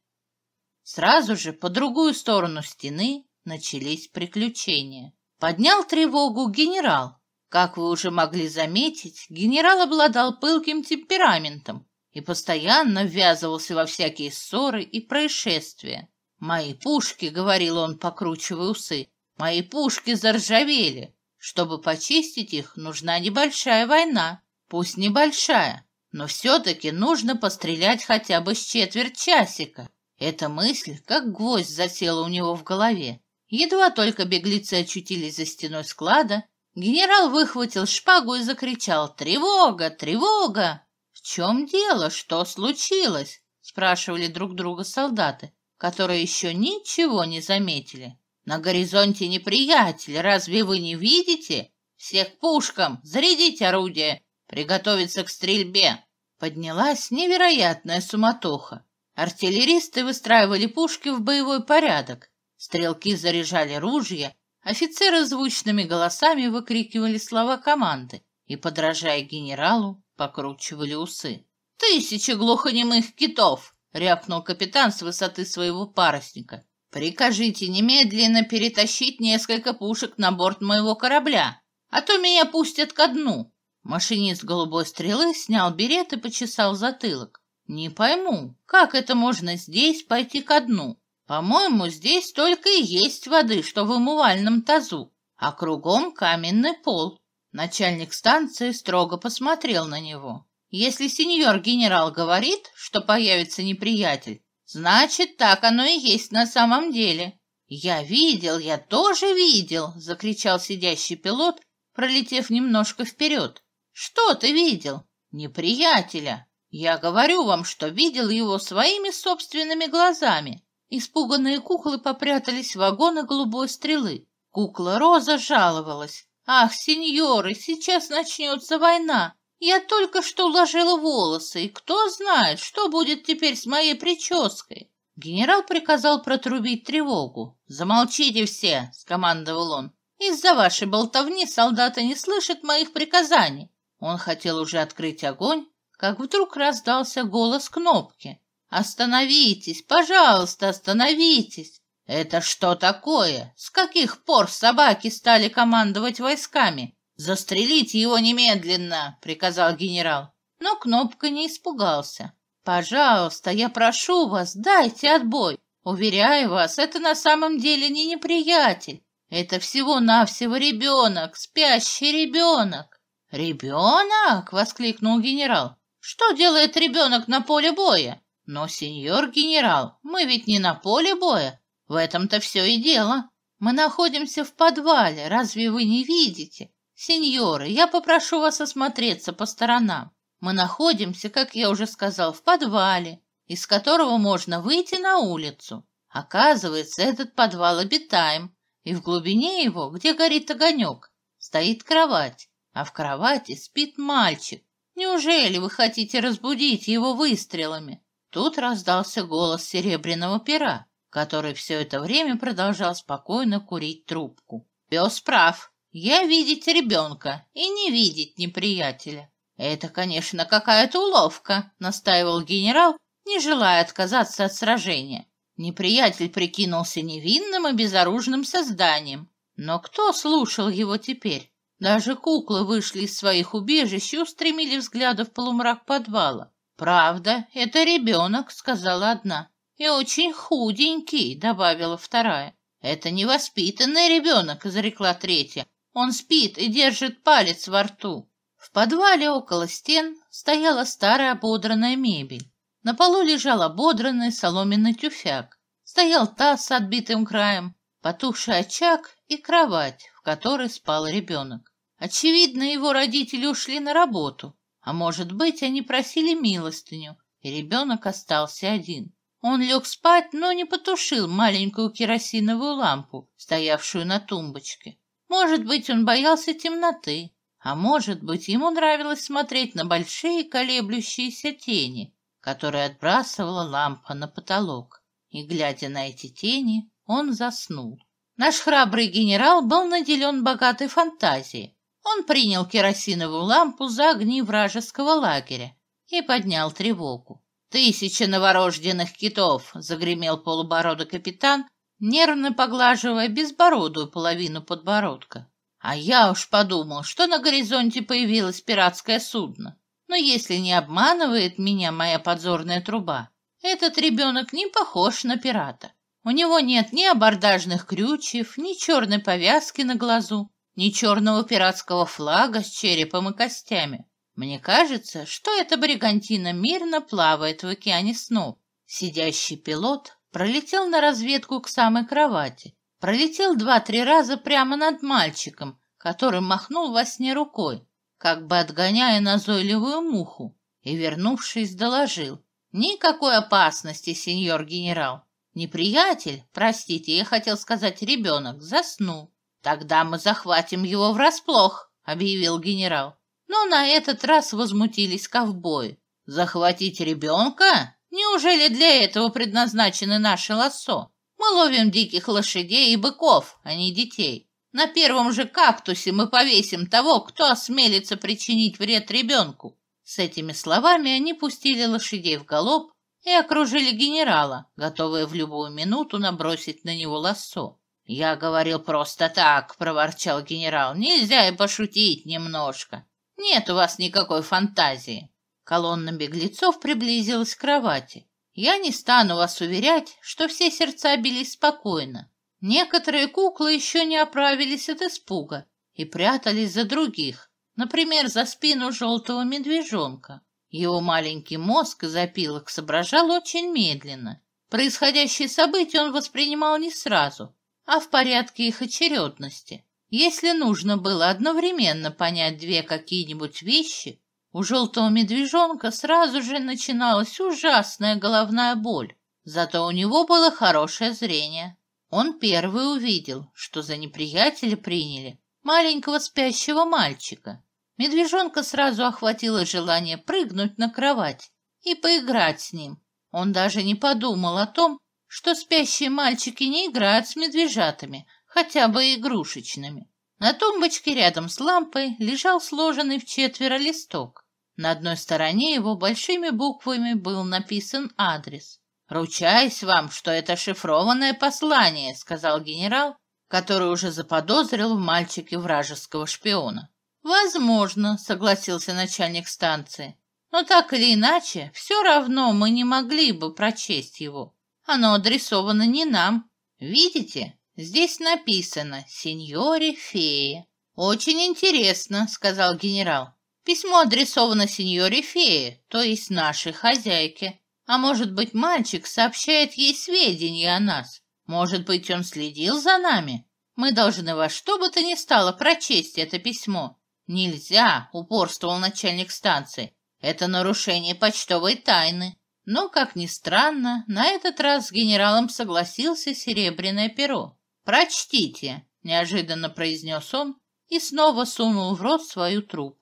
Сразу же по другую сторону стены начались приключения. Поднял тревогу генерал. Как вы уже могли заметить, генерал обладал пылким темпераментом и постоянно ввязывался во всякие ссоры и происшествия. «Мои пушки», — говорил он, покручивая усы, Мои пушки заржавели. Чтобы почистить их, нужна небольшая война. Пусть небольшая, но все-таки нужно пострелять хотя бы с четверть часика. Эта мысль, как гвоздь, засела у него в голове. Едва только беглецы очутились за стеной склада, генерал выхватил шпагу и закричал «Тревога! Тревога!» «В чем дело? Что случилось?» – спрашивали друг друга солдаты, которые еще ничего не заметили. На горизонте неприятель, разве вы не видите? Всех пушкам, зарядить орудие, приготовиться к стрельбе. Поднялась невероятная суматоха. Артиллеристы выстраивали пушки в боевой порядок. Стрелки заряжали ружья, офицеры звучными голосами выкрикивали слова команды и, подражая генералу, покручивали усы. «Тысячи глухонемых китов!» — рявкнул капитан с высоты своего парусника. Прикажите немедленно перетащить несколько пушек на борт моего корабля, а то меня пустят ко дну. Машинист голубой стрелы снял берет и почесал затылок. Не пойму, как это можно здесь пойти ко дну? По-моему, здесь только и есть воды, что в умывальном тазу, а кругом каменный пол. Начальник станции строго посмотрел на него. Если сеньор-генерал говорит, что появится неприятель, Значит, так оно и есть на самом деле. Я видел, я тоже видел, закричал сидящий пилот, пролетев немножко вперед. Что ты видел? Неприятеля. Я говорю вам, что видел его своими собственными глазами. Испуганные куклы попрятались в вагоны голубой стрелы. Кукла Роза жаловалась. «Ах, сеньоры, сейчас начнется война! Я только что уложила волосы, и кто знает, что будет теперь с моей прической. Генерал приказал протрубить тревогу. «Замолчите все!» — скомандовал он. «Из-за вашей болтовни солдаты не слышат моих приказаний». Он хотел уже открыть огонь, как вдруг раздался голос кнопки. «Остановитесь! Пожалуйста, остановитесь!» «Это что такое? С каких пор собаки стали командовать войсками? Застрелить его немедленно!» — приказал генерал. Но Кнопка не испугался. «Пожалуйста, я прошу вас, дайте отбой. Уверяю вас, это на самом деле не неприятель. Это всего-навсего ребенок, спящий ребенок». «Ребенок!» — воскликнул генерал. «Что делает ребенок на поле боя?» «Но, сеньор генерал, мы ведь не на поле боя. В этом-то все и дело. Мы находимся в подвале, разве вы не видите? «Сеньоры, я попрошу вас осмотреться по сторонам. Мы находимся, как я уже сказал, в подвале, из которого можно выйти на улицу. Оказывается, этот подвал обитаем, и в глубине его, где горит огонек, стоит кровать, а в кровати спит мальчик. Неужели вы хотите разбудить его выстрелами?» Тут раздался голос серебряного пера, который все это время продолжал спокойно курить трубку. «Пес прав. Я видеть ребенка и не видеть неприятеля. Это, конечно, какая-то уловка, настаивал генерал, не желая отказаться от сражения. Неприятель прикинулся невинным и безоружным созданием. Но кто слушал его теперь? Даже куклы вышли из своих убежищ и устремили взгляды в полумрак подвала. «Правда, это ребенок», — сказала одна. «И очень худенький», — добавила вторая. «Это невоспитанный ребенок», — изрекла третья. Он спит и держит палец во рту. В подвале около стен стояла старая ободранная мебель. На полу лежал ободранный соломенный тюфяк. Стоял таз с отбитым краем, потухший очаг и кровать, в которой спал ребенок. Очевидно, его родители ушли на работу, а может быть, они просили милостыню, и ребенок остался один. Он лег спать, но не потушил маленькую керосиновую лампу, стоявшую на тумбочке. Может быть, он боялся темноты, а может быть, ему нравилось смотреть на большие колеблющиеся тени, которые отбрасывала лампа на потолок. И, глядя на эти тени, он заснул. Наш храбрый генерал был наделен богатой фантазией. Он принял керосиновую лампу за огни вражеского лагеря и поднял тревогу. «Тысяча новорожденных китов!» — загремел полубородый капитан, нервно поглаживая безбородую половину подбородка. А я уж подумал, что на горизонте появилось пиратское судно. Но если не обманывает меня моя подзорная труба, этот ребенок не похож на пирата. У него нет ни абордажных крючев, ни черной повязки на глазу, ни черного пиратского флага с черепом и костями. Мне кажется, что эта бригантина мирно плавает в океане снов. Сидящий пилот Пролетел на разведку к самой кровати. Пролетел два-три раза прямо над мальчиком, который махнул во сне рукой, как бы отгоняя назойливую муху, и, вернувшись, доложил. «Никакой опасности, сеньор генерал. Неприятель, простите, я хотел сказать ребенок, заснул. Тогда мы захватим его врасплох», — объявил генерал. Но на этот раз возмутились ковбои. «Захватить ребенка? Неужели для этого предназначены наши лосо? Мы ловим диких лошадей и быков, а не детей. На первом же кактусе мы повесим того, кто осмелится причинить вред ребенку». С этими словами они пустили лошадей в галоп и окружили генерала, готовые в любую минуту набросить на него лосо. «Я говорил просто так», — проворчал генерал. «Нельзя и пошутить немножко. Нет у вас никакой фантазии». Колонна беглецов приблизилась к кровати. Я не стану вас уверять, что все сердца бились спокойно. Некоторые куклы еще не оправились от испуга и прятались за других, например, за спину желтого медвежонка. Его маленький мозг из опилок соображал очень медленно. Происходящие события он воспринимал не сразу, а в порядке их очередности. Если нужно было одновременно понять две какие-нибудь вещи, у желтого медвежонка сразу же начиналась ужасная головная боль, зато у него было хорошее зрение. Он первый увидел, что за неприятеля приняли маленького спящего мальчика. Медвежонка сразу охватило желание прыгнуть на кровать и поиграть с ним. Он даже не подумал о том, что спящие мальчики не играют с медвежатами, хотя бы игрушечными. На тумбочке рядом с лампой лежал сложенный в четверо листок. На одной стороне его большими буквами был написан адрес. «Ручаюсь вам, что это шифрованное послание», — сказал генерал, который уже заподозрил в мальчике вражеского шпиона. «Возможно», — согласился начальник станции. «Но так или иначе, все равно мы не могли бы прочесть его. Оно адресовано не нам. Видите, здесь написано «Сеньоре фея». «Очень интересно», — сказал генерал. Письмо адресовано сеньоре Фее, то есть нашей хозяйке. А может быть, мальчик сообщает ей сведения о нас? Может быть, он следил за нами? Мы должны во что бы то ни стало прочесть это письмо. Нельзя, упорствовал начальник станции. Это нарушение почтовой тайны. Но, как ни странно, на этот раз с генералом согласился Серебряное перо. «Прочтите», — неожиданно произнес он и снова сунул в рот свою трубку.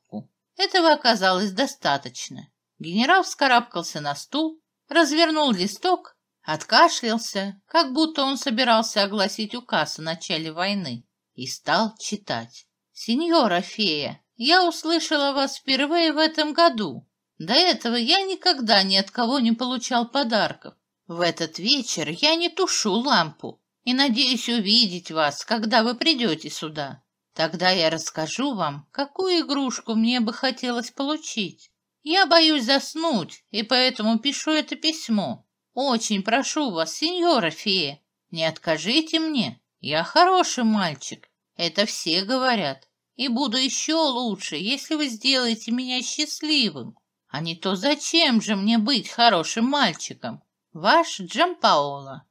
Этого оказалось достаточно. Генерал вскарабкался на стул, развернул листок, откашлялся, как будто он собирался огласить указ о начале войны, и стал читать. «Сеньора фея, я услышала вас впервые в этом году. До этого я никогда ни от кого не получал подарков. В этот вечер я не тушу лампу и надеюсь увидеть вас, когда вы придете сюда. Тогда я расскажу вам, какую игрушку мне бы хотелось получить. Я боюсь заснуть, и поэтому пишу это письмо. Очень прошу вас, сеньора фея, не откажите мне. Я хороший мальчик, это все говорят. И буду еще лучше, если вы сделаете меня счастливым. А не то зачем же мне быть хорошим мальчиком? Ваш Джампаоло.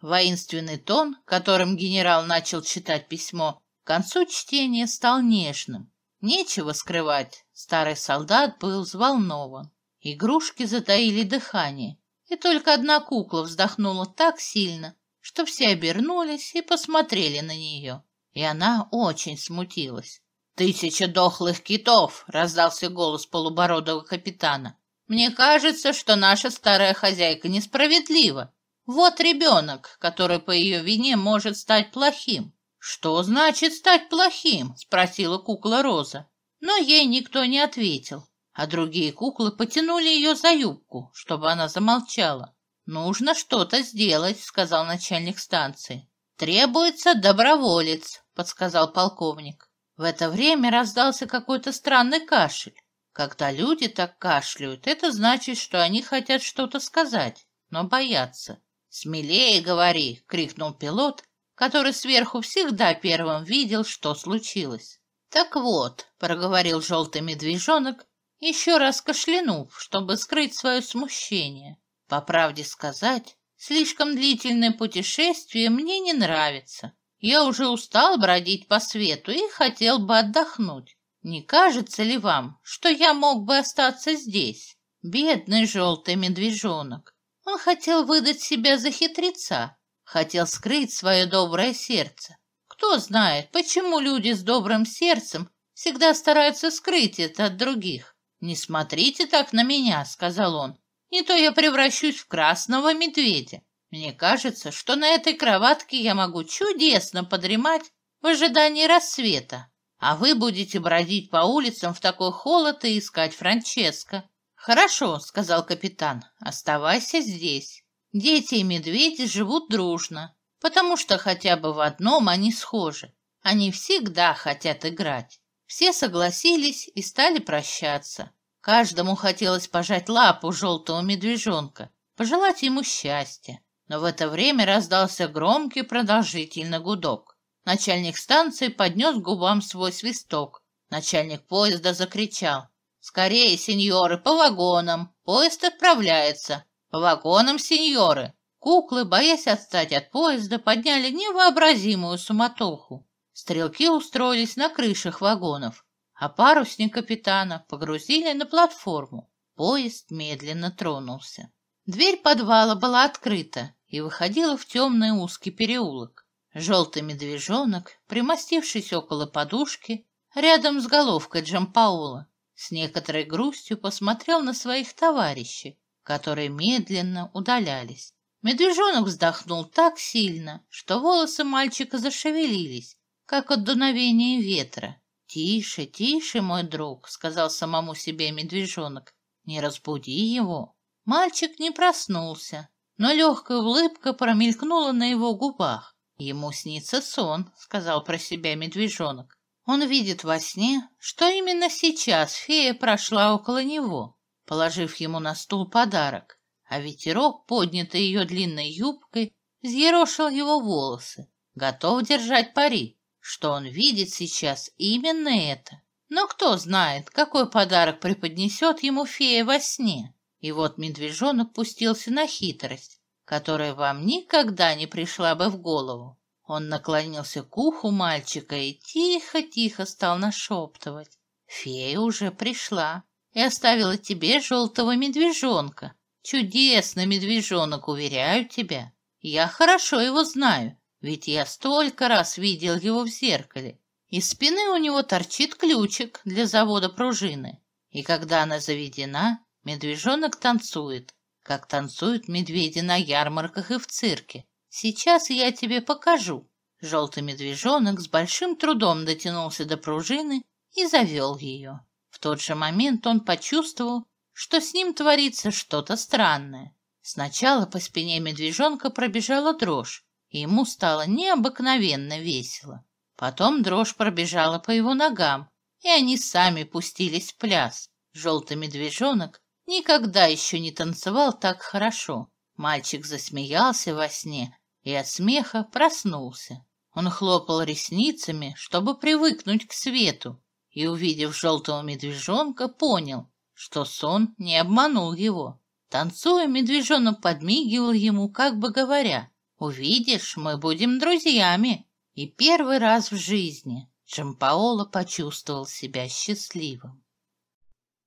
Воинственный тон, которым генерал начал читать письмо, концу чтения стал нежным. Нечего скрывать, старый солдат был взволнован. Игрушки затаили дыхание, и только одна кукла вздохнула так сильно, что все обернулись и посмотрели на нее. И она очень смутилась. «Тысяча дохлых китов!» — раздался голос полубородого капитана. «Мне кажется, что наша старая хозяйка несправедлива. Вот ребенок, который по ее вине может стать плохим. «Что значит стать плохим?» – спросила кукла Роза. Но ей никто не ответил, а другие куклы потянули ее за юбку, чтобы она замолчала. «Нужно что-то сделать», – сказал начальник станции. «Требуется доброволец», – подсказал полковник. В это время раздался какой-то странный кашель. Когда люди так кашляют, это значит, что они хотят что-то сказать, но боятся. «Смелее говори!» — крикнул пилот, который сверху всегда первым видел, что случилось. «Так вот», — проговорил желтый медвежонок, еще раз кашлянув, чтобы скрыть свое смущение. «По правде сказать, слишком длительное путешествие мне не нравится. Я уже устал бродить по свету и хотел бы отдохнуть. Не кажется ли вам, что я мог бы остаться здесь?» Бедный желтый медвежонок. Он хотел выдать себя за хитреца, хотел скрыть свое доброе сердце. Кто знает, почему люди с добрым сердцем всегда стараются скрыть это от других. «Не смотрите так на меня», — сказал он. «Не то я превращусь в красного медведя. Мне кажется, что на этой кроватке я могу чудесно подремать в ожидании рассвета, а вы будете бродить по улицам в такой холод и искать Франческо». «Хорошо», — сказал капитан, — «оставайся здесь». Дети и медведи живут дружно, потому что хотя бы в одном они схожи. Они всегда хотят играть. Все согласились и стали прощаться. Каждому хотелось пожать лапу желтого медвежонка, пожелать ему счастья. Но в это время раздался громкий продолжительный гудок. Начальник станции поднес губам свой свисток. Начальник поезда закричал. «Скорее, сеньоры, по вагонам! Поезд отправляется! Вагоном сеньоры. Куклы, боясь отстать от поезда, подняли невообразимую суматоху. Стрелки устроились на крышах вагонов, а парусник капитана погрузили на платформу. Поезд медленно тронулся. Дверь подвала была открыта и выходила в темный узкий переулок. Желтый медвежонок, примостившись около подушки, рядом с головкой Джампаула, с некоторой грустью посмотрел на своих товарищей, которые медленно удалялись. Медвежонок вздохнул так сильно, что волосы мальчика зашевелились, как от дуновения ветра. «Тише, тише, мой друг», — сказал самому себе медвежонок, — «не разбуди его». Мальчик не проснулся, но легкая улыбка промелькнула на его губах. «Ему снится сон», — сказал про себя медвежонок. Он видит во сне, что именно сейчас фея прошла около него положив ему на стул подарок, а ветерок, поднятый ее длинной юбкой, взъерошил его волосы, готов держать пари, что он видит сейчас именно это. Но кто знает, какой подарок преподнесет ему фея во сне. И вот медвежонок пустился на хитрость, которая вам никогда не пришла бы в голову. Он наклонился к уху мальчика и тихо-тихо стал нашептывать. Фея уже пришла и оставила тебе желтого медвежонка. Чудесный медвежонок, уверяю тебя. Я хорошо его знаю, ведь я столько раз видел его в зеркале. Из спины у него торчит ключик для завода пружины. И когда она заведена, медвежонок танцует, как танцуют медведи на ярмарках и в цирке. Сейчас я тебе покажу. Желтый медвежонок с большим трудом дотянулся до пружины и завел ее тот же момент он почувствовал, что с ним творится что-то странное. Сначала по спине медвежонка пробежала дрожь, и ему стало необыкновенно весело. Потом дрожь пробежала по его ногам, и они сами пустились в пляс. Желтый медвежонок никогда еще не танцевал так хорошо. Мальчик засмеялся во сне и от смеха проснулся. Он хлопал ресницами, чтобы привыкнуть к свету, и, увидев желтого медвежонка, понял, что сон не обманул его. Танцуя, медвежонок подмигивал ему, как бы говоря, «Увидишь, мы будем друзьями». И первый раз в жизни Джампаоло почувствовал себя счастливым.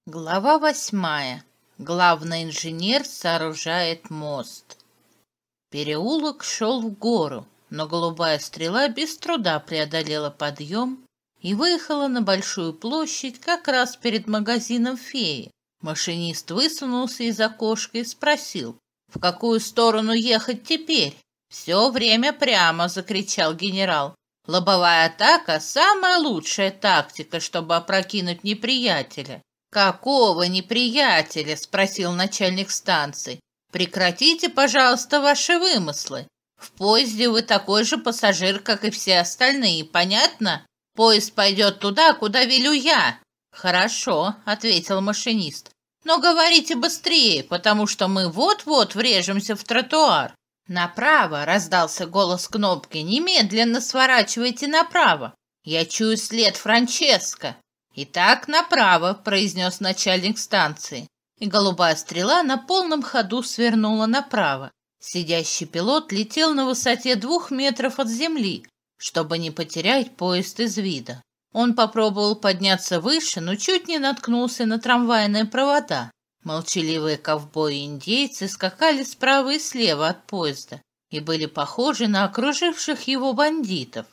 Глава восьмая. Главный инженер сооружает мост. Переулок шел в гору, но голубая стрела без труда преодолела подъем и выехала на Большую площадь как раз перед магазином феи. Машинист высунулся из окошка и спросил, в какую сторону ехать теперь. «Все время прямо!» – закричал генерал. «Лобовая атака – самая лучшая тактика, чтобы опрокинуть неприятеля». «Какого неприятеля?» – спросил начальник станции. «Прекратите, пожалуйста, ваши вымыслы. В поезде вы такой же пассажир, как и все остальные, понятно?» Поезд пойдет туда, куда велю я. Хорошо, ответил машинист. Но говорите быстрее, потому что мы вот-вот врежемся в тротуар. Направо раздался голос кнопки. Немедленно сворачивайте направо. Я чую след Франческо. Итак, направо, произнес начальник станции. И голубая стрела на полном ходу свернула направо. Сидящий пилот летел на высоте двух метров от земли, чтобы не потерять поезд из вида. Он попробовал подняться выше, но чуть не наткнулся на трамвайные провода. Молчаливые ковбои-индейцы скакали справа и слева от поезда и были похожи на окруживших его бандитов.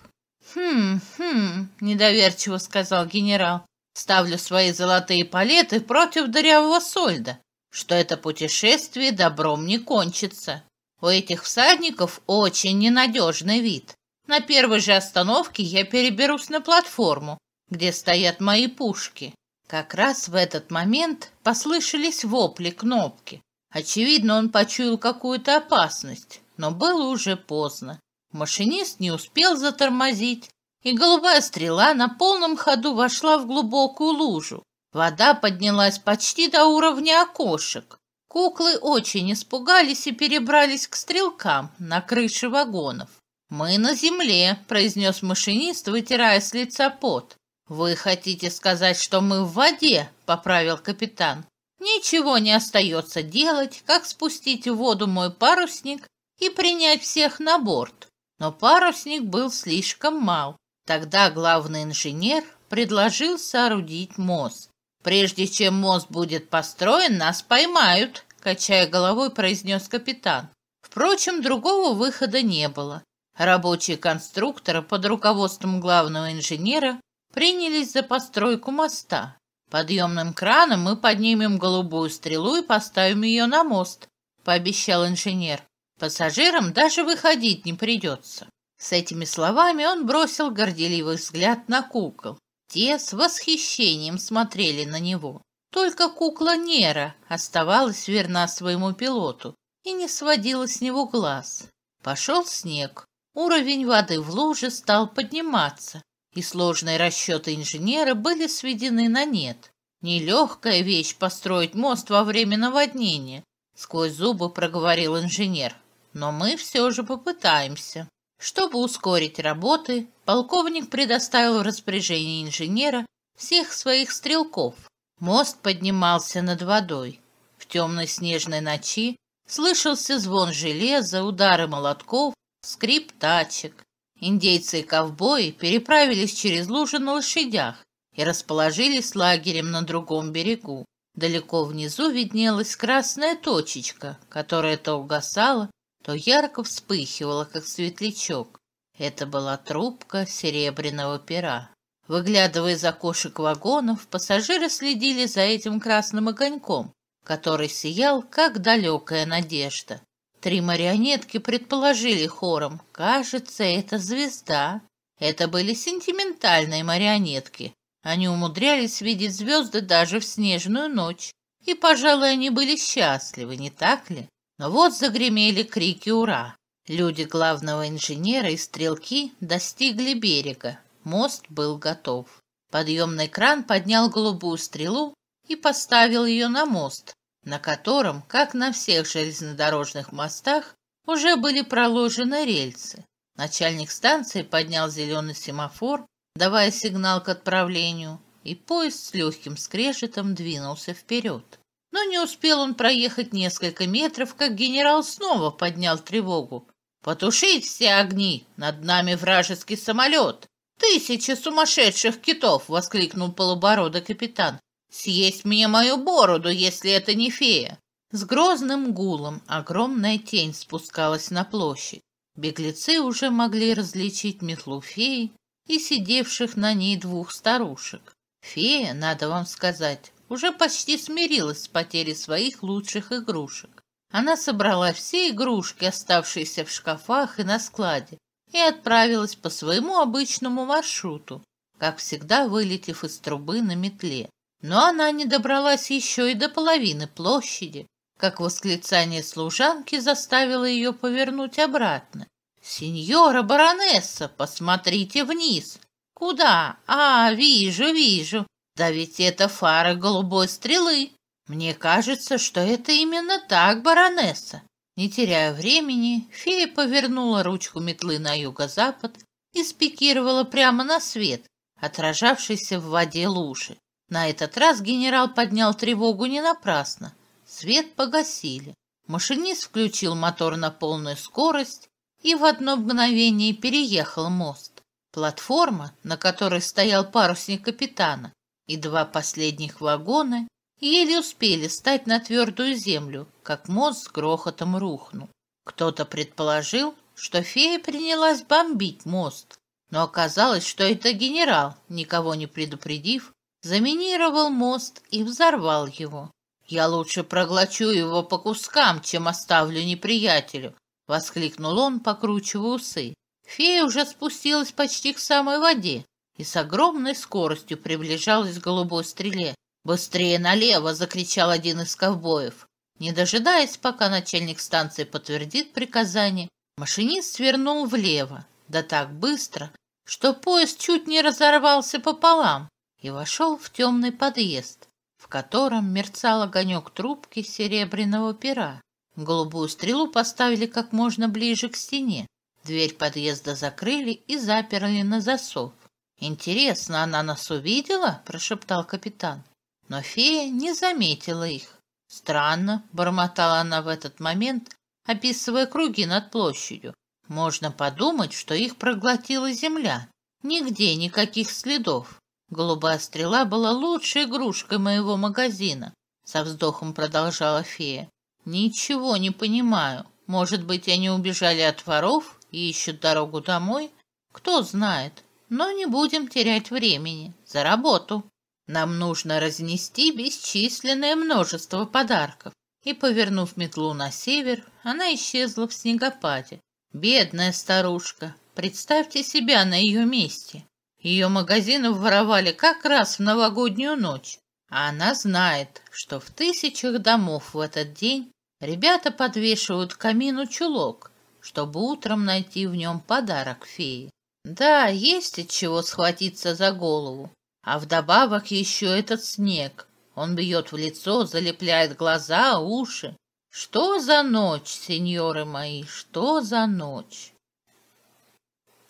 «Хм, хм», — недоверчиво сказал генерал, «ставлю свои золотые палеты против дырявого сольда, что это путешествие добром не кончится. У этих всадников очень ненадежный вид. На первой же остановке я переберусь на платформу, где стоят мои пушки. Как раз в этот момент послышались вопли кнопки. Очевидно, он почуял какую-то опасность, но было уже поздно. Машинист не успел затормозить, и голубая стрела на полном ходу вошла в глубокую лужу. Вода поднялась почти до уровня окошек. Куклы очень испугались и перебрались к стрелкам на крыше вагонов. «Мы на земле», — произнес машинист, вытирая с лица пот. «Вы хотите сказать, что мы в воде?» — поправил капитан. «Ничего не остается делать, как спустить в воду мой парусник и принять всех на борт». Но парусник был слишком мал. Тогда главный инженер предложил соорудить мост. «Прежде чем мост будет построен, нас поймают», — качая головой, произнес капитан. Впрочем, другого выхода не было. Рабочие конструктора под руководством главного инженера принялись за постройку моста. Подъемным краном мы поднимем голубую стрелу и поставим ее на мост, пообещал инженер. Пассажирам даже выходить не придется. С этими словами он бросил горделивый взгляд на кукол. Те с восхищением смотрели на него. Только кукла Нера оставалась верна своему пилоту и не сводила с него глаз. Пошел снег. Уровень воды в луже стал подниматься, и сложные расчеты инженера были сведены на нет. «Нелегкая вещь построить мост во время наводнения», — сквозь зубы проговорил инженер. «Но мы все же попытаемся». Чтобы ускорить работы, полковник предоставил распоряжение инженера всех своих стрелков. Мост поднимался над водой. В темной снежной ночи слышался звон железа, удары молотков Скрип тачек. Индейцы и ковбои переправились через лужи на лошадях и расположились лагерем на другом берегу. Далеко внизу виднелась красная точечка, которая то угасала, то ярко вспыхивала, как светлячок. Это была трубка серебряного пера. Выглядывая из окошек вагонов, пассажиры следили за этим красным огоньком, который сиял, как далекая надежда. Три марионетки предположили хором. Кажется, это звезда. Это были сентиментальные марионетки. Они умудрялись видеть звезды даже в снежную ночь. И, пожалуй, они были счастливы, не так ли? Но вот загремели крики «Ура!». Люди главного инженера и стрелки достигли берега. Мост был готов. Подъемный кран поднял голубую стрелу и поставил ее на мост, на котором, как на всех железнодорожных мостах, уже были проложены рельсы. Начальник станции поднял зеленый семафор, давая сигнал к отправлению, и поезд с легким скрежетом двинулся вперед. Но не успел он проехать несколько метров, как генерал снова поднял тревогу. «Потушить все огни! Над нами вражеский самолет! Тысячи сумасшедших китов!» — воскликнул полубородый капитан. Съесть мне мою бороду, если это не фея!» С грозным гулом огромная тень спускалась на площадь. Беглецы уже могли различить метлу феи и сидевших на ней двух старушек. Фея, надо вам сказать, уже почти смирилась с потерей своих лучших игрушек. Она собрала все игрушки, оставшиеся в шкафах и на складе, и отправилась по своему обычному маршруту, как всегда вылетев из трубы на метле. Но она не добралась еще и до половины площади, как восклицание служанки заставило ее повернуть обратно. «Сеньора баронесса, посмотрите вниз!» «Куда? А, вижу, вижу! Да ведь это фара голубой стрелы! Мне кажется, что это именно так, баронесса!» Не теряя времени, фея повернула ручку метлы на юго-запад и спикировала прямо на свет, отражавшийся в воде лужи. На этот раз генерал поднял тревогу не напрасно. Свет погасили. Машинист включил мотор на полную скорость и в одно мгновение переехал мост. Платформа, на которой стоял парусник капитана, и два последних вагона еле успели стать на твердую землю, как мост с грохотом рухнул. Кто-то предположил, что фея принялась бомбить мост, но оказалось, что это генерал, никого не предупредив, заминировал мост и взорвал его. «Я лучше проглочу его по кускам, чем оставлю неприятелю», — воскликнул он, покручивая усы. Фея уже спустилась почти к самой воде и с огромной скоростью приближалась к голубой стреле. «Быстрее налево!» — закричал один из ковбоев. Не дожидаясь, пока начальник станции подтвердит приказание, машинист свернул влево, да так быстро, что поезд чуть не разорвался пополам и вошел в темный подъезд, в котором мерцал огонек трубки серебряного пера. Голубую стрелу поставили как можно ближе к стене. Дверь подъезда закрыли и заперли на засов. «Интересно, она нас увидела?» – прошептал капитан. Но фея не заметила их. «Странно», – бормотала она в этот момент, описывая круги над площадью. «Можно подумать, что их проглотила земля. Нигде никаких следов. Голубая стрела была лучшей игрушкой моего магазина, со вздохом продолжала фея. Ничего не понимаю. Может быть, они убежали от воров и ищут дорогу домой? Кто знает. Но не будем терять времени. За работу. Нам нужно разнести бесчисленное множество подарков. И, повернув метлу на север, она исчезла в снегопаде. Бедная старушка, представьте себя на ее месте. Ее магазины воровали как раз в новогоднюю ночь. А она знает, что в тысячах домов в этот день ребята подвешивают к камину чулок, чтобы утром найти в нем подарок феи. Да, есть от чего схватиться за голову. А вдобавок еще этот снег. Он бьет в лицо, залепляет глаза, уши. Что за ночь, сеньоры мои, что за ночь?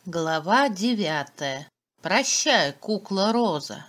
Глава девятая «Прощай, кукла Роза!»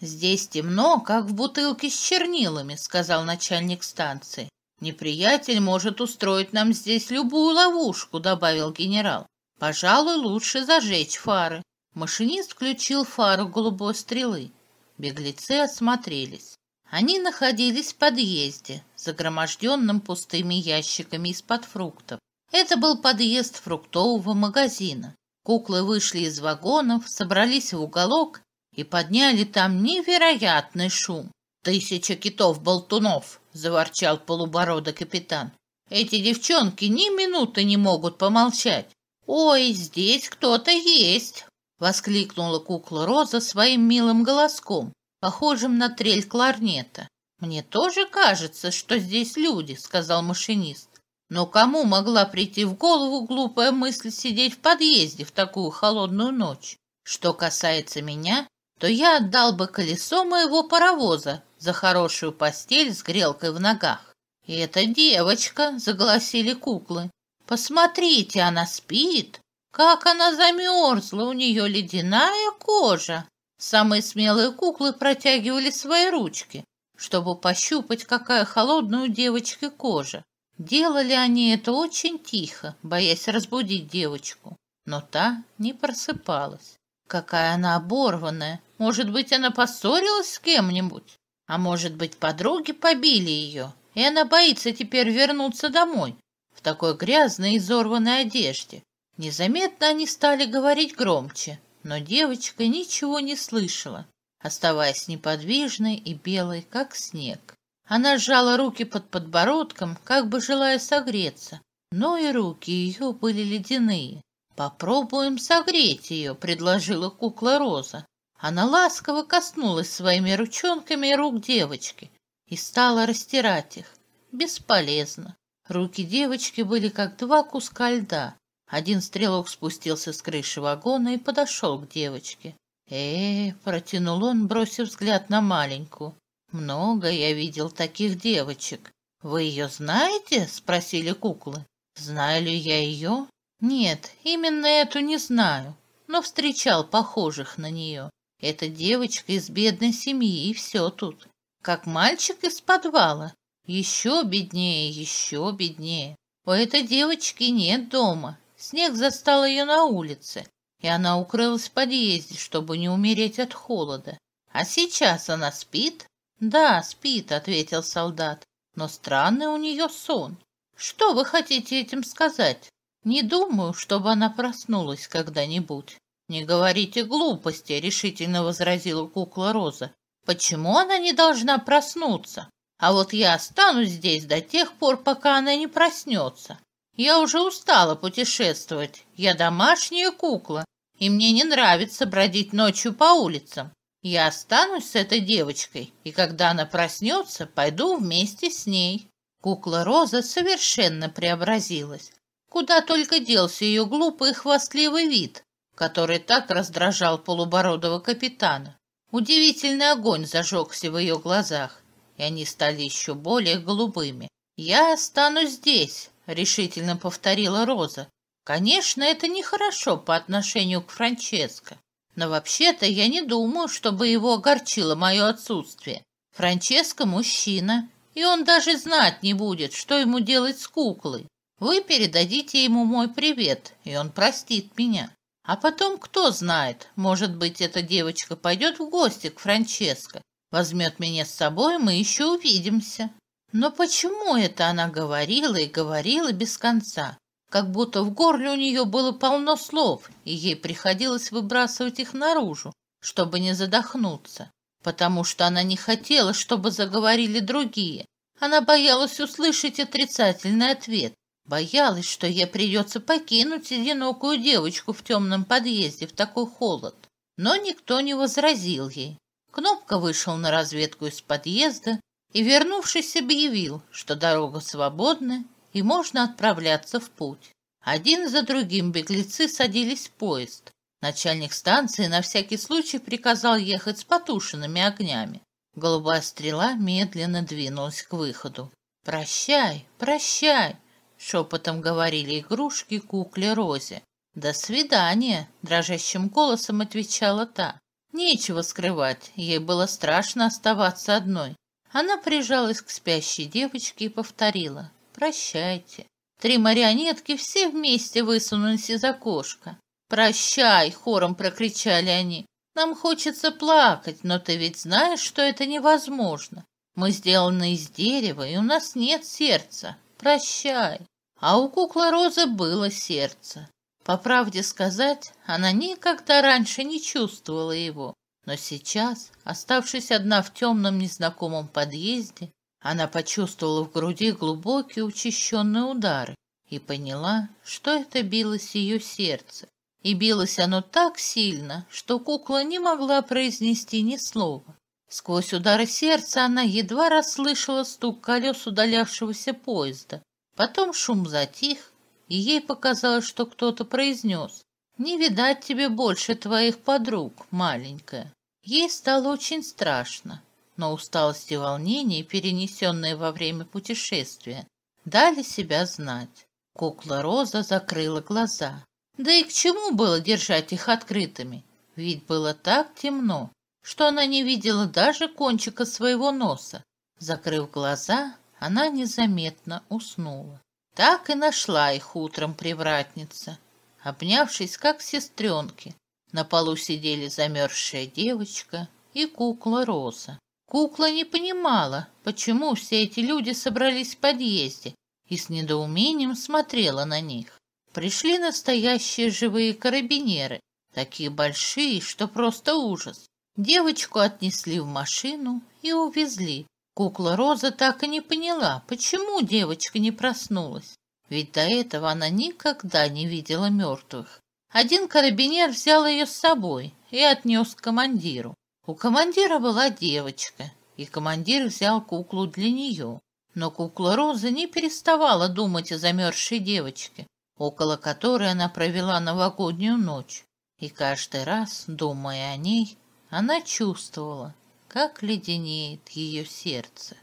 «Здесь темно, как в бутылке с чернилами», — сказал начальник станции. «Неприятель может устроить нам здесь любую ловушку», — добавил генерал. «Пожалуй, лучше зажечь фары». Машинист включил фару голубой стрелы. Беглецы осмотрелись. Они находились в подъезде, загроможденном пустыми ящиками из-под фруктов. Это был подъезд фруктового магазина. Куклы вышли из вагонов, собрались в уголок и подняли там невероятный шум. «Тысяча китов-болтунов!» — заворчал полубородый капитан. «Эти девчонки ни минуты не могут помолчать!» «Ой, здесь кто-то есть!» — воскликнула кукла Роза своим милым голоском, похожим на трель кларнета. «Мне тоже кажется, что здесь люди», — сказал машинист. Но кому могла прийти в голову глупая мысль сидеть в подъезде в такую холодную ночь? Что касается меня, то я отдал бы колесо моего паровоза за хорошую постель с грелкой в ногах. И эта девочка, — заголосили куклы, — посмотрите, она спит. Как она замерзла, у нее ледяная кожа. Самые смелые куклы протягивали свои ручки, чтобы пощупать, какая холодная у девочки кожа. Делали они это очень тихо, боясь разбудить девочку, но та не просыпалась. Какая она оборванная! Может быть, она поссорилась с кем-нибудь? А может быть, подруги побили ее, и она боится теперь вернуться домой в такой грязной и изорванной одежде. Незаметно они стали говорить громче, но девочка ничего не слышала, оставаясь неподвижной и белой, как снег. Она сжала руки под подбородком, как бы желая согреться, но и руки ее были ледяные. «Попробуем согреть ее», — предложила кукла Роза. Она ласково коснулась своими ручонками рук девочки и стала растирать их. Бесполезно. Руки девочки были как два куска льда. Один стрелок спустился с крыши вагона и подошел к девочке. э, -э, -э" протянул он, бросив взгляд на маленькую. «Много я видел таких девочек. Вы ее знаете?» – спросили куклы. «Знаю ли я ее?» «Нет, именно эту не знаю, но встречал похожих на нее. Это девочка из бедной семьи, и все тут. Как мальчик из подвала. Еще беднее, еще беднее. У этой девочки нет дома. Снег застал ее на улице, и она укрылась в подъезде, чтобы не умереть от холода. А сейчас она спит, «Да, спит», — ответил солдат, — «но странный у нее сон. Что вы хотите этим сказать? Не думаю, чтобы она проснулась когда-нибудь». «Не говорите глупости», — решительно возразила кукла Роза. «Почему она не должна проснуться? А вот я останусь здесь до тех пор, пока она не проснется. Я уже устала путешествовать. Я домашняя кукла, и мне не нравится бродить ночью по улицам. Я останусь с этой девочкой, и когда она проснется, пойду вместе с ней». Кукла Роза совершенно преобразилась. Куда только делся ее глупый и хвастливый вид, который так раздражал полубородого капитана. Удивительный огонь зажегся в ее глазах, и они стали еще более голубыми. «Я останусь здесь», — решительно повторила Роза. «Конечно, это нехорошо по отношению к Франческо, но вообще-то я не думаю, чтобы его огорчило мое отсутствие. Франческо мужчина, и он даже знать не будет, что ему делать с куклой. Вы передадите ему мой привет, и он простит меня. А потом, кто знает, может быть, эта девочка пойдет в гости к Франческо, возьмет меня с собой, мы еще увидимся. Но почему это она говорила и говорила без конца? как будто в горле у нее было полно слов, и ей приходилось выбрасывать их наружу, чтобы не задохнуться, потому что она не хотела, чтобы заговорили другие. Она боялась услышать отрицательный ответ, боялась, что ей придется покинуть одинокую девочку в темном подъезде в такой холод. Но никто не возразил ей. Кнопка вышел на разведку из подъезда и, вернувшись, объявил, что дорога свободна и можно отправляться в путь. Один за другим беглецы садились в поезд. Начальник станции на всякий случай приказал ехать с потушенными огнями. Голубая стрела медленно двинулась к выходу. «Прощай, прощай!» — шепотом говорили игрушки кукле Розе. «До свидания!» — дрожащим голосом отвечала та. Нечего скрывать, ей было страшно оставаться одной. Она прижалась к спящей девочке и повторила прощайте. Три марионетки все вместе высунулись из окошка. «Прощай!» — хором прокричали они. «Нам хочется плакать, но ты ведь знаешь, что это невозможно. Мы сделаны из дерева, и у нас нет сердца. Прощай!» А у куклы Розы было сердце. По правде сказать, она никогда раньше не чувствовала его. Но сейчас, оставшись одна в темном незнакомом подъезде, она почувствовала в груди глубокие учащенные удары и поняла, что это билось ее сердце. И билось оно так сильно, что кукла не могла произнести ни слова. Сквозь удары сердца она едва расслышала стук колес удалявшегося поезда. Потом шум затих, и ей показалось, что кто-то произнес «Не видать тебе больше твоих подруг, маленькая». Ей стало очень страшно, но усталость и волнение, перенесенные во время путешествия, дали себя знать. Кукла Роза закрыла глаза. Да и к чему было держать их открытыми? Ведь было так темно, что она не видела даже кончика своего носа. Закрыв глаза, она незаметно уснула. Так и нашла их утром привратница. Обнявшись, как сестренки, на полу сидели замерзшая девочка и кукла Роза. Кукла не понимала, почему все эти люди собрались в подъезде, и с недоумением смотрела на них. Пришли настоящие живые карабинеры, такие большие, что просто ужас. Девочку отнесли в машину и увезли. Кукла Роза так и не поняла, почему девочка не проснулась, ведь до этого она никогда не видела мертвых. Один карабинер взял ее с собой и отнес к командиру. У командира была девочка, и командир взял куклу для нее. Но кукла Роза не переставала думать о замерзшей девочке, около которой она провела новогоднюю ночь. И каждый раз, думая о ней, она чувствовала, как леденеет ее сердце.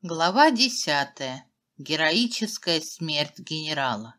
Глава десятая. Героическая смерть генерала.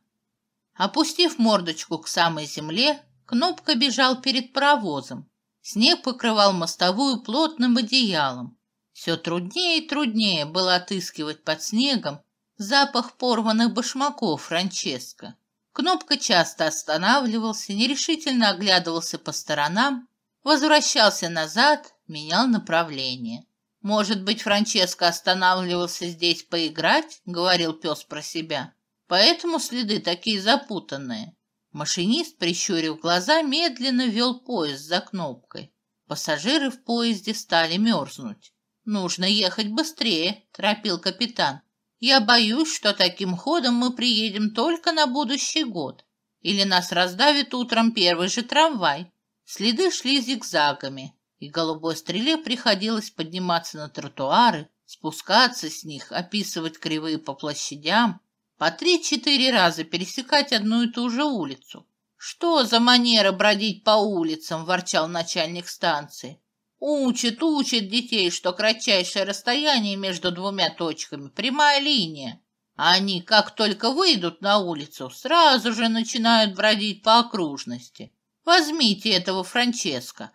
Опустив мордочку к самой земле, Кнопка бежал перед паровозом, Снег покрывал мостовую плотным одеялом. Все труднее и труднее было отыскивать под снегом запах порванных башмаков Франческо. Кнопка часто останавливался, нерешительно оглядывался по сторонам, возвращался назад, менял направление. «Может быть, Франческо останавливался здесь поиграть?» — говорил пес про себя. «Поэтому следы такие запутанные». Машинист, прищурив глаза, медленно вел поезд за кнопкой. Пассажиры в поезде стали мерзнуть. «Нужно ехать быстрее», – торопил капитан. «Я боюсь, что таким ходом мы приедем только на будущий год. Или нас раздавит утром первый же трамвай». Следы шли зигзагами, и голубой стреле приходилось подниматься на тротуары, спускаться с них, описывать кривые по площадям, по три-четыре раза пересекать одну и ту же улицу. «Что за манера бродить по улицам?» – ворчал начальник станции. «Учит, учит детей, что кратчайшее расстояние между двумя точками – прямая линия. Они, как только выйдут на улицу, сразу же начинают бродить по окружности. Возьмите этого Франческо.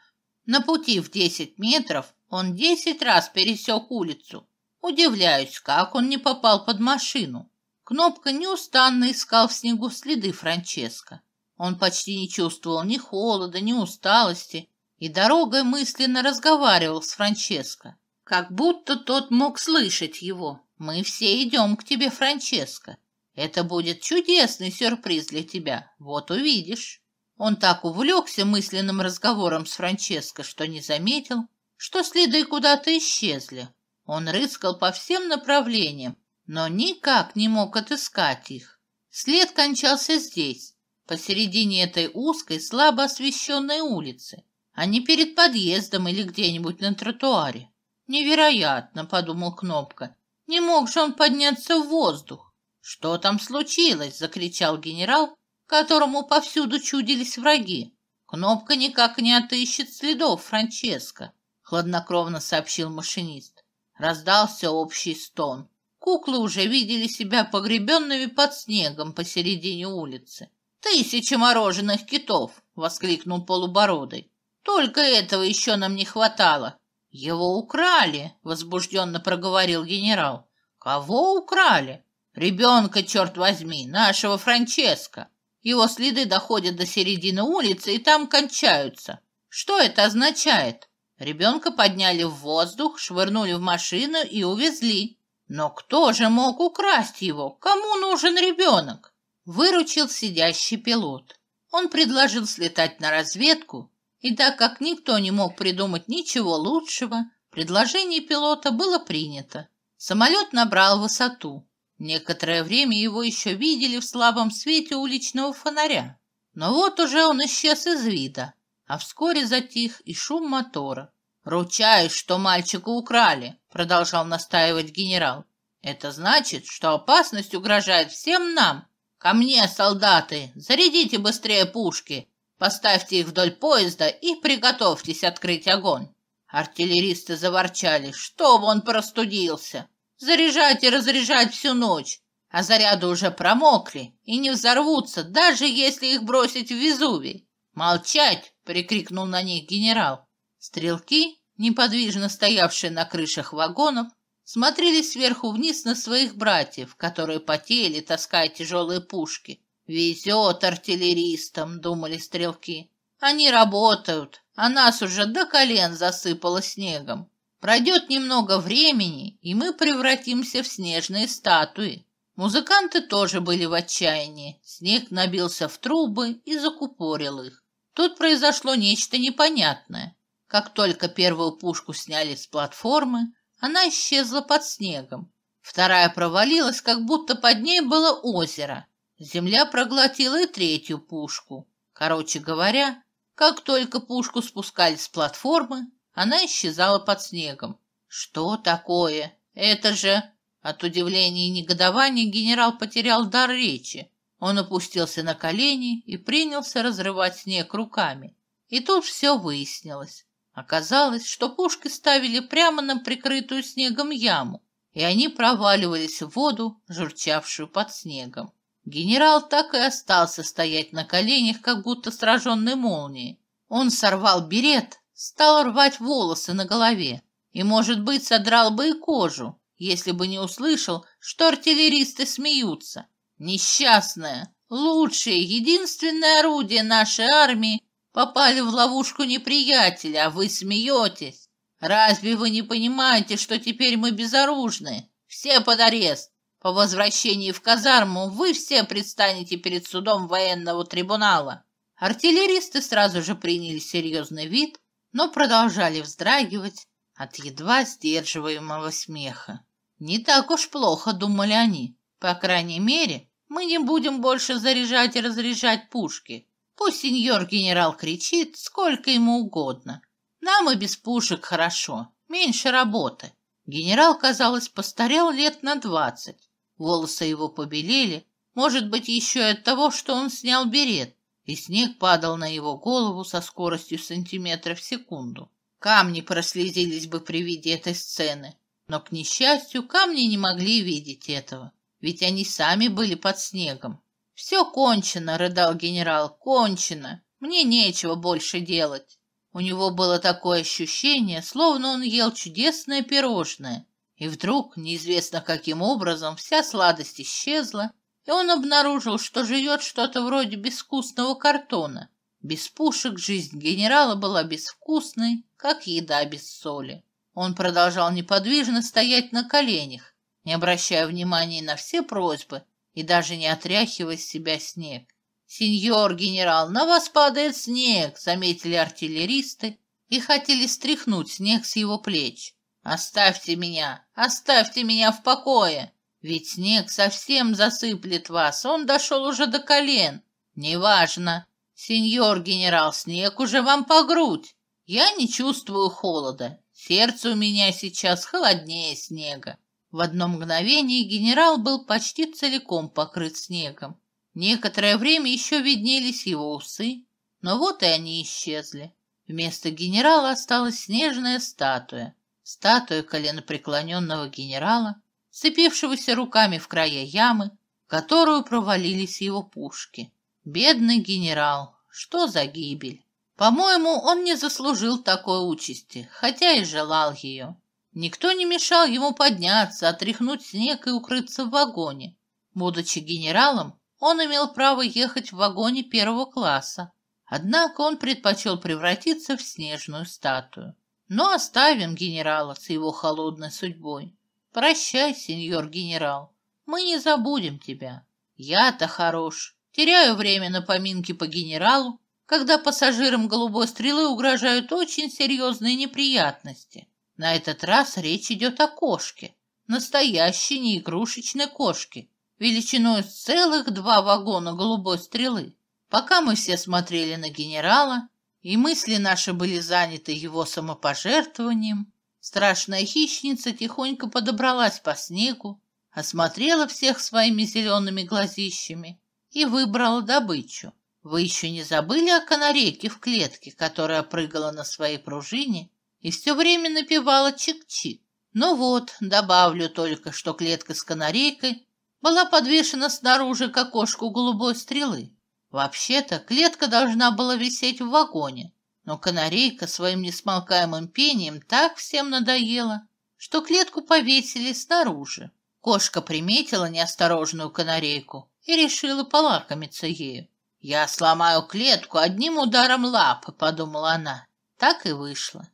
На пути в десять метров он десять раз пересек улицу. Удивляюсь, как он не попал под машину. Кнопка неустанно искал в снегу следы Франческо. Он почти не чувствовал ни холода, ни усталости, и дорогой мысленно разговаривал с Франческо, как будто тот мог слышать его. «Мы все идем к тебе, Франческо. Это будет чудесный сюрприз для тебя, вот увидишь». Он так увлекся мысленным разговором с Франческо, что не заметил, что следы куда-то исчезли. Он рыскал по всем направлениям, но никак не мог отыскать их. След кончался здесь, посередине этой узкой, слабо освещенной улицы, а не перед подъездом или где-нибудь на тротуаре. «Невероятно», — подумал Кнопка, — «не мог же он подняться в воздух». «Что там случилось?» — закричал генерал, которому повсюду чудились враги. «Кнопка никак не отыщет следов Франческо», — хладнокровно сообщил машинист. Раздался общий стон. Куклы уже видели себя погребенными под снегом посередине улицы. «Тысячи мороженых китов!» — воскликнул полубородый. «Только этого еще нам не хватало!» «Его украли!» — возбужденно проговорил генерал. «Кого украли?» «Ребенка, черт возьми, нашего Франческо!» Его следы доходят до середины улицы и там кончаются. Что это означает? Ребенка подняли в воздух, швырнули в машину и увезли. Но кто же мог украсть его? Кому нужен ребенок? Выручил сидящий пилот. Он предложил слетать на разведку, и так как никто не мог придумать ничего лучшего, предложение пилота было принято. Самолет набрал высоту. Некоторое время его еще видели в слабом свете уличного фонаря. Но вот уже он исчез из вида, а вскоре затих и шум мотора. «Ручаюсь, что мальчика украли», — продолжал настаивать генерал. «Это значит, что опасность угрожает всем нам. Ко мне, солдаты, зарядите быстрее пушки, поставьте их вдоль поезда и приготовьтесь открыть огонь». Артиллеристы заворчали, чтоб он простудился. «Заряжать и разряжать всю ночь, а заряды уже промокли и не взорвутся, даже если их бросить в Везувий». «Молчать!» — прикрикнул на них генерал. Стрелки неподвижно стоявшие на крышах вагонов, смотрели сверху вниз на своих братьев, которые потели, таская тяжелые пушки. «Везет артиллеристам», — думали стрелки. «Они работают, а нас уже до колен засыпало снегом. Пройдет немного времени, и мы превратимся в снежные статуи». Музыканты тоже были в отчаянии. Снег набился в трубы и закупорил их. Тут произошло нечто непонятное. Как только первую пушку сняли с платформы, она исчезла под снегом. Вторая провалилась, как будто под ней было озеро. Земля проглотила и третью пушку. Короче говоря, как только пушку спускали с платформы, она исчезала под снегом. Что такое? Это же... От удивления и негодования генерал потерял дар речи. Он опустился на колени и принялся разрывать снег руками. И тут все выяснилось. Оказалось, что пушки ставили прямо на прикрытую снегом яму, и они проваливались в воду, журчавшую под снегом. Генерал так и остался стоять на коленях, как будто сраженный молнией. Он сорвал берет, стал рвать волосы на голове и, может быть, содрал бы и кожу, если бы не услышал, что артиллеристы смеются. Несчастное, лучшее, единственное орудие нашей армии Попали в ловушку неприятеля, а вы смеетесь. Разве вы не понимаете, что теперь мы безоружны? Все под арест. По возвращении в казарму вы все предстанете перед судом военного трибунала». Артиллеристы сразу же приняли серьезный вид, но продолжали вздрагивать от едва сдерживаемого смеха. Не так уж плохо, думали они. По крайней мере, мы не будем больше заряжать и разряжать пушки. Пусть сеньор-генерал кричит сколько ему угодно. Нам и без пушек хорошо, меньше работы. Генерал, казалось, постарел лет на двадцать. Волосы его побелели, может быть, еще от того, что он снял берет, и снег падал на его голову со скоростью сантиметра в секунду. Камни прослезились бы при виде этой сцены, но, к несчастью, камни не могли видеть этого, ведь они сами были под снегом. «Все кончено», — рыдал генерал, — «кончено. Мне нечего больше делать». У него было такое ощущение, словно он ел чудесное пирожное. И вдруг, неизвестно каким образом, вся сладость исчезла, и он обнаружил, что живет что-то вроде безвкусного картона. Без пушек жизнь генерала была безвкусной, как еда без соли. Он продолжал неподвижно стоять на коленях, не обращая внимания на все просьбы, и даже не отряхивая с себя снег. «Сеньор генерал, на вас падает снег!» — заметили артиллеристы и хотели стряхнуть снег с его плеч. «Оставьте меня! Оставьте меня в покое! Ведь снег совсем засыплет вас, он дошел уже до колен. Неважно! Сеньор генерал, снег уже вам по грудь! Я не чувствую холода, сердце у меня сейчас холоднее снега!» В одно мгновение генерал был почти целиком покрыт снегом. Некоторое время еще виднелись его усы, но вот и они исчезли. Вместо генерала осталась снежная статуя. Статуя коленопреклоненного генерала, сцепившегося руками в края ямы, в которую провалились его пушки. Бедный генерал, что за гибель! По-моему, он не заслужил такой участи, хотя и желал ее. Никто не мешал ему подняться, отряхнуть снег и укрыться в вагоне. Будучи генералом, он имел право ехать в вагоне первого класса. Однако он предпочел превратиться в снежную статую. Но оставим генерала с его холодной судьбой. Прощай, сеньор генерал, мы не забудем тебя. Я-то хорош. Теряю время на поминки по генералу, когда пассажирам «Голубой стрелы» угрожают очень серьезные неприятности. На этот раз речь идет о кошке, настоящей неигрушечной кошке, величиной с целых два вагона голубой стрелы. Пока мы все смотрели на генерала, и мысли наши были заняты его самопожертвованием, страшная хищница тихонько подобралась по снегу, осмотрела всех своими зелеными глазищами и выбрала добычу. Вы еще не забыли о канарейке в клетке, которая прыгала на своей пружине и все время напевала чик-чик. Ну вот, добавлю только, что клетка с канарейкой была подвешена снаружи к окошку голубой стрелы. Вообще-то клетка должна была висеть в вагоне, но канарейка своим несмолкаемым пением так всем надоела, что клетку повесили снаружи. Кошка приметила неосторожную канарейку и решила полакомиться ею. «Я сломаю клетку одним ударом лапы», — подумала она. Так и вышло.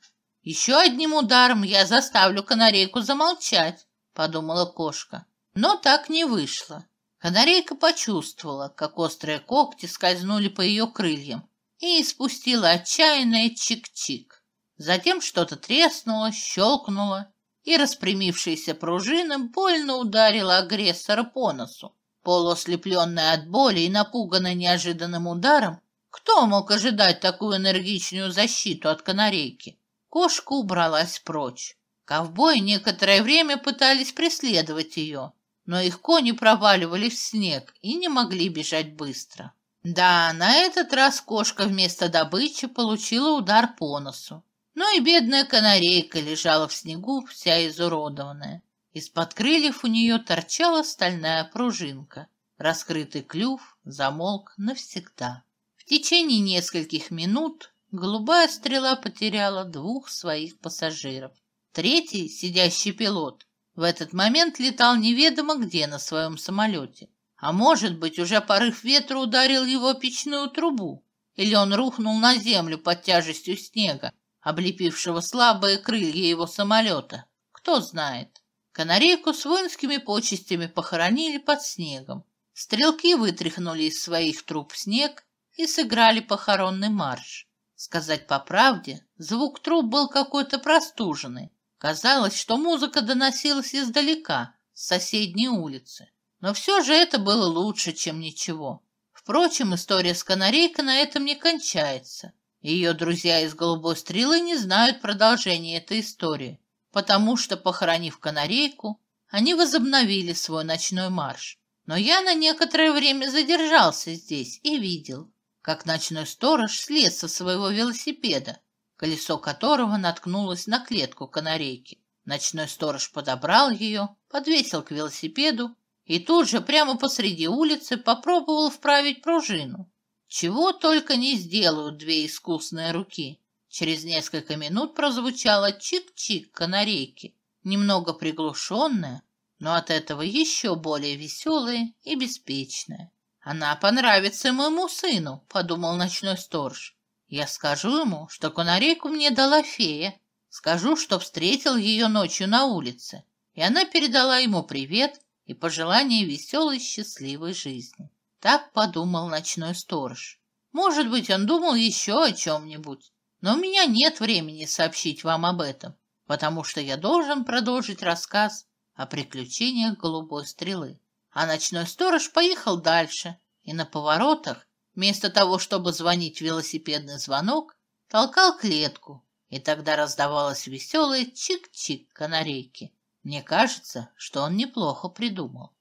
«Еще одним ударом я заставлю канарейку замолчать», — подумала кошка. Но так не вышло. Канарейка почувствовала, как острые когти скользнули по ее крыльям и испустила отчаянное чик-чик. Затем что-то треснуло, щелкнуло, и распрямившаяся пружина больно ударила агрессора по носу. Полуослепленная от боли и напуганная неожиданным ударом, кто мог ожидать такую энергичную защиту от канарейки? Кошка убралась прочь. Ковбои некоторое время пытались преследовать ее, но их кони проваливались в снег и не могли бежать быстро. Да, на этот раз кошка вместо добычи получила удар по носу. Но ну и бедная канарейка лежала в снегу, вся изуродованная. Из-под крыльев у нее торчала стальная пружинка. Раскрытый клюв замолк навсегда. В течение нескольких минут голубая стрела потеряла двух своих пассажиров. Третий, сидящий пилот, в этот момент летал неведомо где на своем самолете. А может быть, уже порыв ветра ударил его печную трубу, или он рухнул на землю под тяжестью снега, облепившего слабые крылья его самолета. Кто знает. Канарейку с воинскими почестями похоронили под снегом. Стрелки вытряхнули из своих труб снег и сыграли похоронный марш. Сказать по правде, звук труб был какой-то простуженный. Казалось, что музыка доносилась издалека, с соседней улицы. Но все же это было лучше, чем ничего. Впрочем, история с канарейкой на этом не кончается. Ее друзья из «Голубой стрелы» не знают продолжения этой истории, потому что, похоронив канарейку, они возобновили свой ночной марш. Но я на некоторое время задержался здесь и видел, как ночной сторож слез со своего велосипеда, колесо которого наткнулось на клетку канарейки. Ночной сторож подобрал ее, подвесил к велосипеду и тут же прямо посреди улицы попробовал вправить пружину. Чего только не сделают две искусные руки. Через несколько минут прозвучало чик-чик канарейки, немного приглушенное, но от этого еще более веселое и беспечное. «Она понравится моему сыну», — подумал ночной сторож. «Я скажу ему, что канарейку мне дала фея. Скажу, что встретил ее ночью на улице». И она передала ему привет и пожелание веселой счастливой жизни. Так подумал ночной сторож. Может быть, он думал еще о чем-нибудь, но у меня нет времени сообщить вам об этом, потому что я должен продолжить рассказ о приключениях голубой стрелы а ночной сторож поехал дальше, и на поворотах, вместо того, чтобы звонить велосипедный звонок, толкал клетку, и тогда раздавалось веселое чик-чик канарейки. Мне кажется, что он неплохо придумал.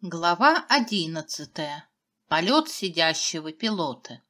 Глава одиннадцатая. Полет сидящего пилота.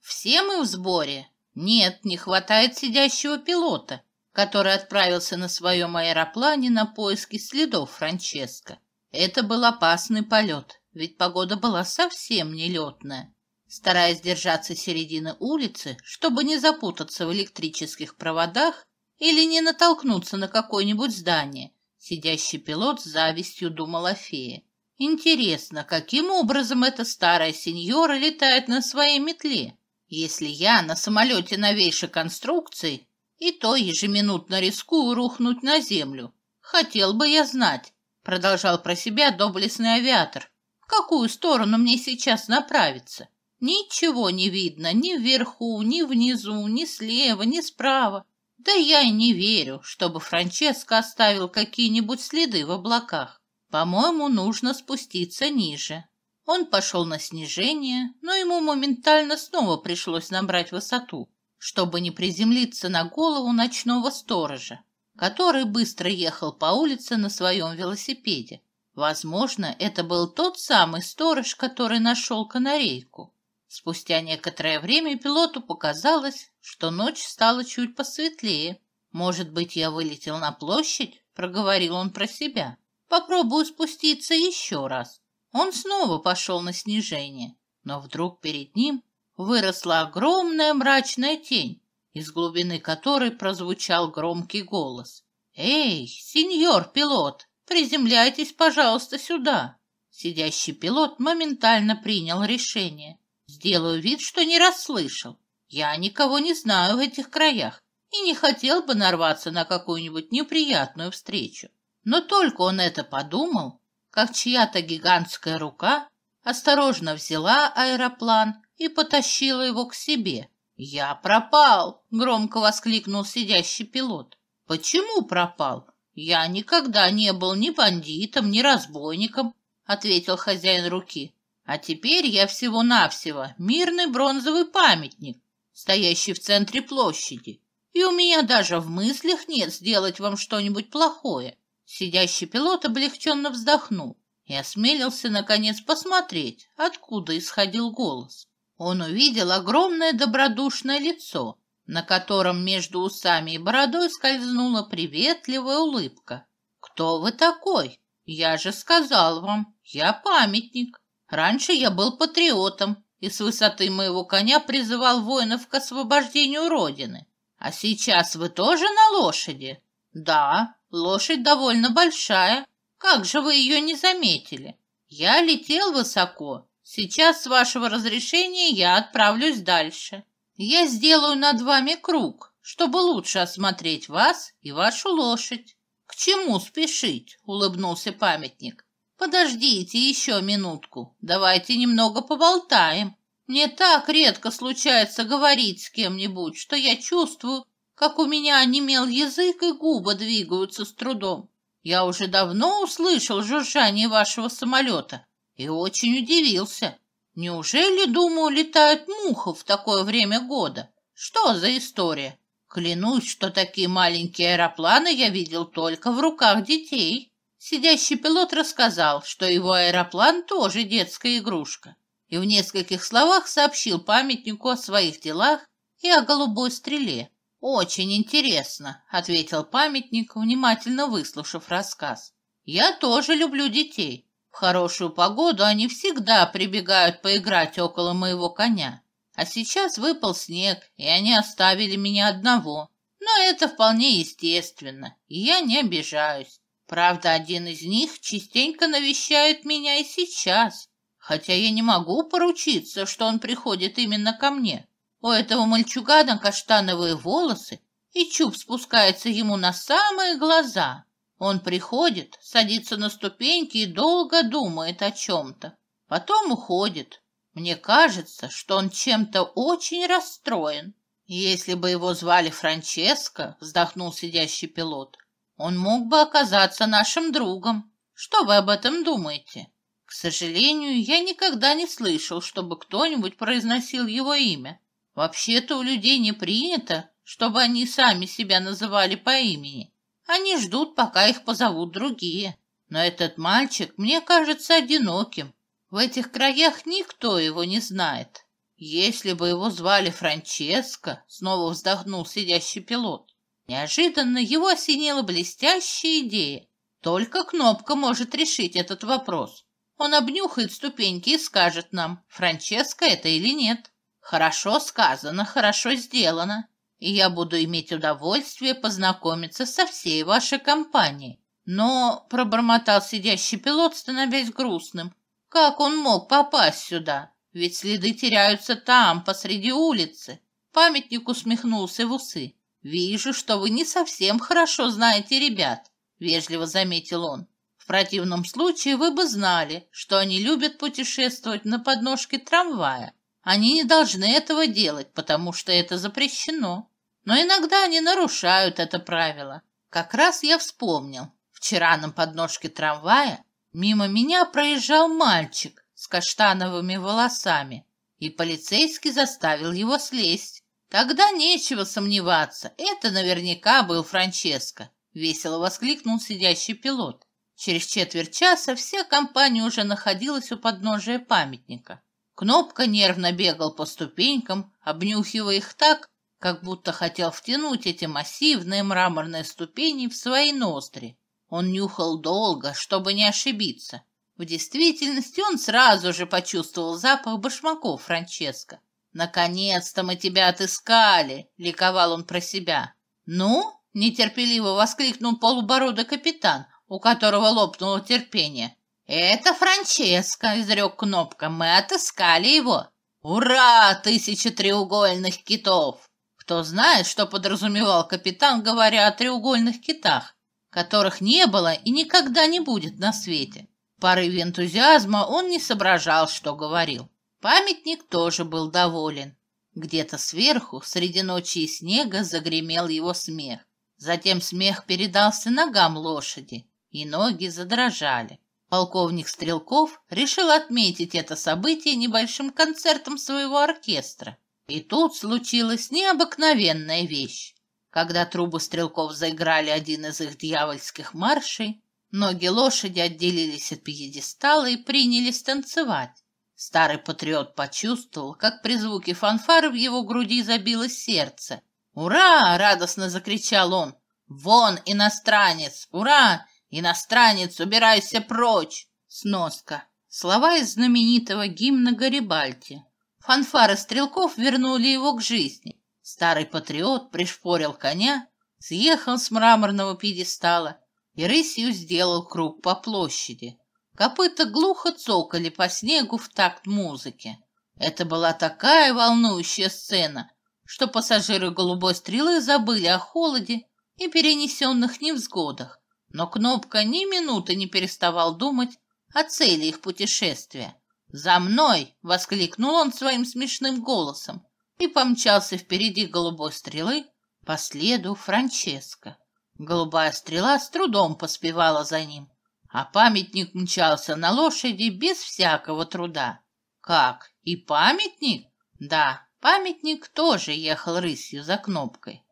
Все мы в сборе? Нет, не хватает сидящего пилота, который отправился на своем аэроплане на поиски следов Франческо. Это был опасный полет, ведь погода была совсем нелетная. Стараясь держаться середины улицы, чтобы не запутаться в электрических проводах или не натолкнуться на какое-нибудь здание, сидящий пилот с завистью думал о фее. Интересно, каким образом эта старая сеньора летает на своей метле? Если я на самолете новейшей конструкции, и то ежеминутно рискую рухнуть на землю. Хотел бы я знать, Продолжал про себя доблестный авиатор. В какую сторону мне сейчас направиться? Ничего не видно ни вверху, ни внизу, ни слева, ни справа. Да я и не верю, чтобы Франческо оставил какие-нибудь следы в облаках. По-моему, нужно спуститься ниже. Он пошел на снижение, но ему моментально снова пришлось набрать высоту, чтобы не приземлиться на голову ночного сторожа который быстро ехал по улице на своем велосипеде. Возможно, это был тот самый сторож, который нашел канарейку. Спустя некоторое время пилоту показалось, что ночь стала чуть посветлее. «Может быть, я вылетел на площадь?» – проговорил он про себя. «Попробую спуститься еще раз». Он снова пошел на снижение, но вдруг перед ним выросла огромная мрачная тень, из глубины которой прозвучал громкий голос. «Эй, сеньор пилот, приземляйтесь, пожалуйста, сюда!» Сидящий пилот моментально принял решение. «Сделаю вид, что не расслышал. Я никого не знаю в этих краях и не хотел бы нарваться на какую-нибудь неприятную встречу. Но только он это подумал, как чья-то гигантская рука осторожно взяла аэроплан и потащила его к себе, «Я пропал!» — громко воскликнул сидящий пилот. «Почему пропал? Я никогда не был ни бандитом, ни разбойником», — ответил хозяин руки. «А теперь я всего-навсего мирный бронзовый памятник, стоящий в центре площади, и у меня даже в мыслях нет сделать вам что-нибудь плохое». Сидящий пилот облегченно вздохнул и осмелился, наконец, посмотреть, откуда исходил голос он увидел огромное добродушное лицо, на котором между усами и бородой скользнула приветливая улыбка. «Кто вы такой? Я же сказал вам, я памятник. Раньше я был патриотом и с высоты моего коня призывал воинов к освобождению Родины. А сейчас вы тоже на лошади?» «Да, лошадь довольно большая. Как же вы ее не заметили? Я летел высоко Сейчас, с вашего разрешения, я отправлюсь дальше. Я сделаю над вами круг, чтобы лучше осмотреть вас и вашу лошадь. К чему спешить? Улыбнулся памятник. Подождите еще минутку. Давайте немного поболтаем. Мне так редко случается говорить с кем-нибудь, что я чувствую, как у меня онемел язык и губы двигаются с трудом. Я уже давно услышал жужжание вашего самолета и очень удивился. Неужели, думаю, летает муха в такое время года? Что за история? Клянусь, что такие маленькие аэропланы я видел только в руках детей. Сидящий пилот рассказал, что его аэроплан тоже детская игрушка, и в нескольких словах сообщил памятнику о своих делах и о голубой стреле. «Очень интересно», — ответил памятник, внимательно выслушав рассказ. «Я тоже люблю детей, в хорошую погоду они всегда прибегают поиграть около моего коня. А сейчас выпал снег, и они оставили меня одного. Но это вполне естественно, и я не обижаюсь. Правда, один из них частенько навещает меня и сейчас, хотя я не могу поручиться, что он приходит именно ко мне. У этого мальчугана каштановые волосы, и чуб спускается ему на самые глаза. Он приходит, садится на ступеньки и долго думает о чем-то. Потом уходит. Мне кажется, что он чем-то очень расстроен. Если бы его звали Франческо, вздохнул сидящий пилот, он мог бы оказаться нашим другом. Что вы об этом думаете? К сожалению, я никогда не слышал, чтобы кто-нибудь произносил его имя. Вообще-то у людей не принято, чтобы они сами себя называли по имени. Они ждут, пока их позовут другие. Но этот мальчик мне кажется одиноким. В этих краях никто его не знает. Если бы его звали Франческо, снова вздохнул сидящий пилот. Неожиданно его осенила блестящая идея. Только кнопка может решить этот вопрос. Он обнюхает ступеньки и скажет нам, Франческо это или нет. Хорошо сказано, хорошо сделано и я буду иметь удовольствие познакомиться со всей вашей компанией. Но, — пробормотал сидящий пилот, становясь грустным, — как он мог попасть сюда? Ведь следы теряются там, посреди улицы. Памятник усмехнулся в усы. «Вижу, что вы не совсем хорошо знаете ребят», — вежливо заметил он. «В противном случае вы бы знали, что они любят путешествовать на подножке трамвая они не должны этого делать, потому что это запрещено. Но иногда они нарушают это правило. Как раз я вспомнил. Вчера на подножке трамвая мимо меня проезжал мальчик с каштановыми волосами, и полицейский заставил его слезть. Тогда нечего сомневаться, это наверняка был Франческо, весело воскликнул сидящий пилот. Через четверть часа вся компания уже находилась у подножия памятника. Кнопка нервно бегал по ступенькам, обнюхивая их так, как будто хотел втянуть эти массивные мраморные ступени в свои ноздри. Он нюхал долго, чтобы не ошибиться. В действительности он сразу же почувствовал запах башмаков Франческо. «Наконец-то мы тебя отыскали!» — ликовал он про себя. «Ну?» — нетерпеливо воскликнул полубородый капитан, у которого лопнуло терпение. «Это Франческо», — изрек Кнопка. «Мы отыскали его». «Ура! Тысяча треугольных китов!» Кто знает, что подразумевал капитан, говоря о треугольных китах, которых не было и никогда не будет на свете. В порыве энтузиазма он не соображал, что говорил. Памятник тоже был доволен. Где-то сверху, среди ночи и снега, загремел его смех. Затем смех передался ногам лошади, и ноги задрожали. Полковник Стрелков решил отметить это событие небольшим концертом своего оркестра. И тут случилась необыкновенная вещь. Когда трубы стрелков заиграли один из их дьявольских маршей, ноги лошади отделились от пьедестала и принялись танцевать. Старый патриот почувствовал, как при звуке фанфары в его груди забилось сердце. «Ура!» — радостно закричал он. «Вон, иностранец! Ура! «Иностранец, убирайся прочь!» Сноска. Слова из знаменитого гимна Гарибальти. Фанфары стрелков вернули его к жизни. Старый патриот пришпорил коня, съехал с мраморного пьедестала и рысью сделал круг по площади. Копыта глухо цокали по снегу в такт музыки. Это была такая волнующая сцена, что пассажиры «Голубой стрелы» забыли о холоде и перенесенных невзгодах но Кнопка ни минуты не переставал думать о цели их путешествия. «За мной!» — воскликнул он своим смешным голосом и помчался впереди голубой стрелы по следу Франческо. Голубая стрела с трудом поспевала за ним, а памятник мчался на лошади без всякого труда. Как? И памятник? Да, памятник тоже ехал рысью за кнопкой.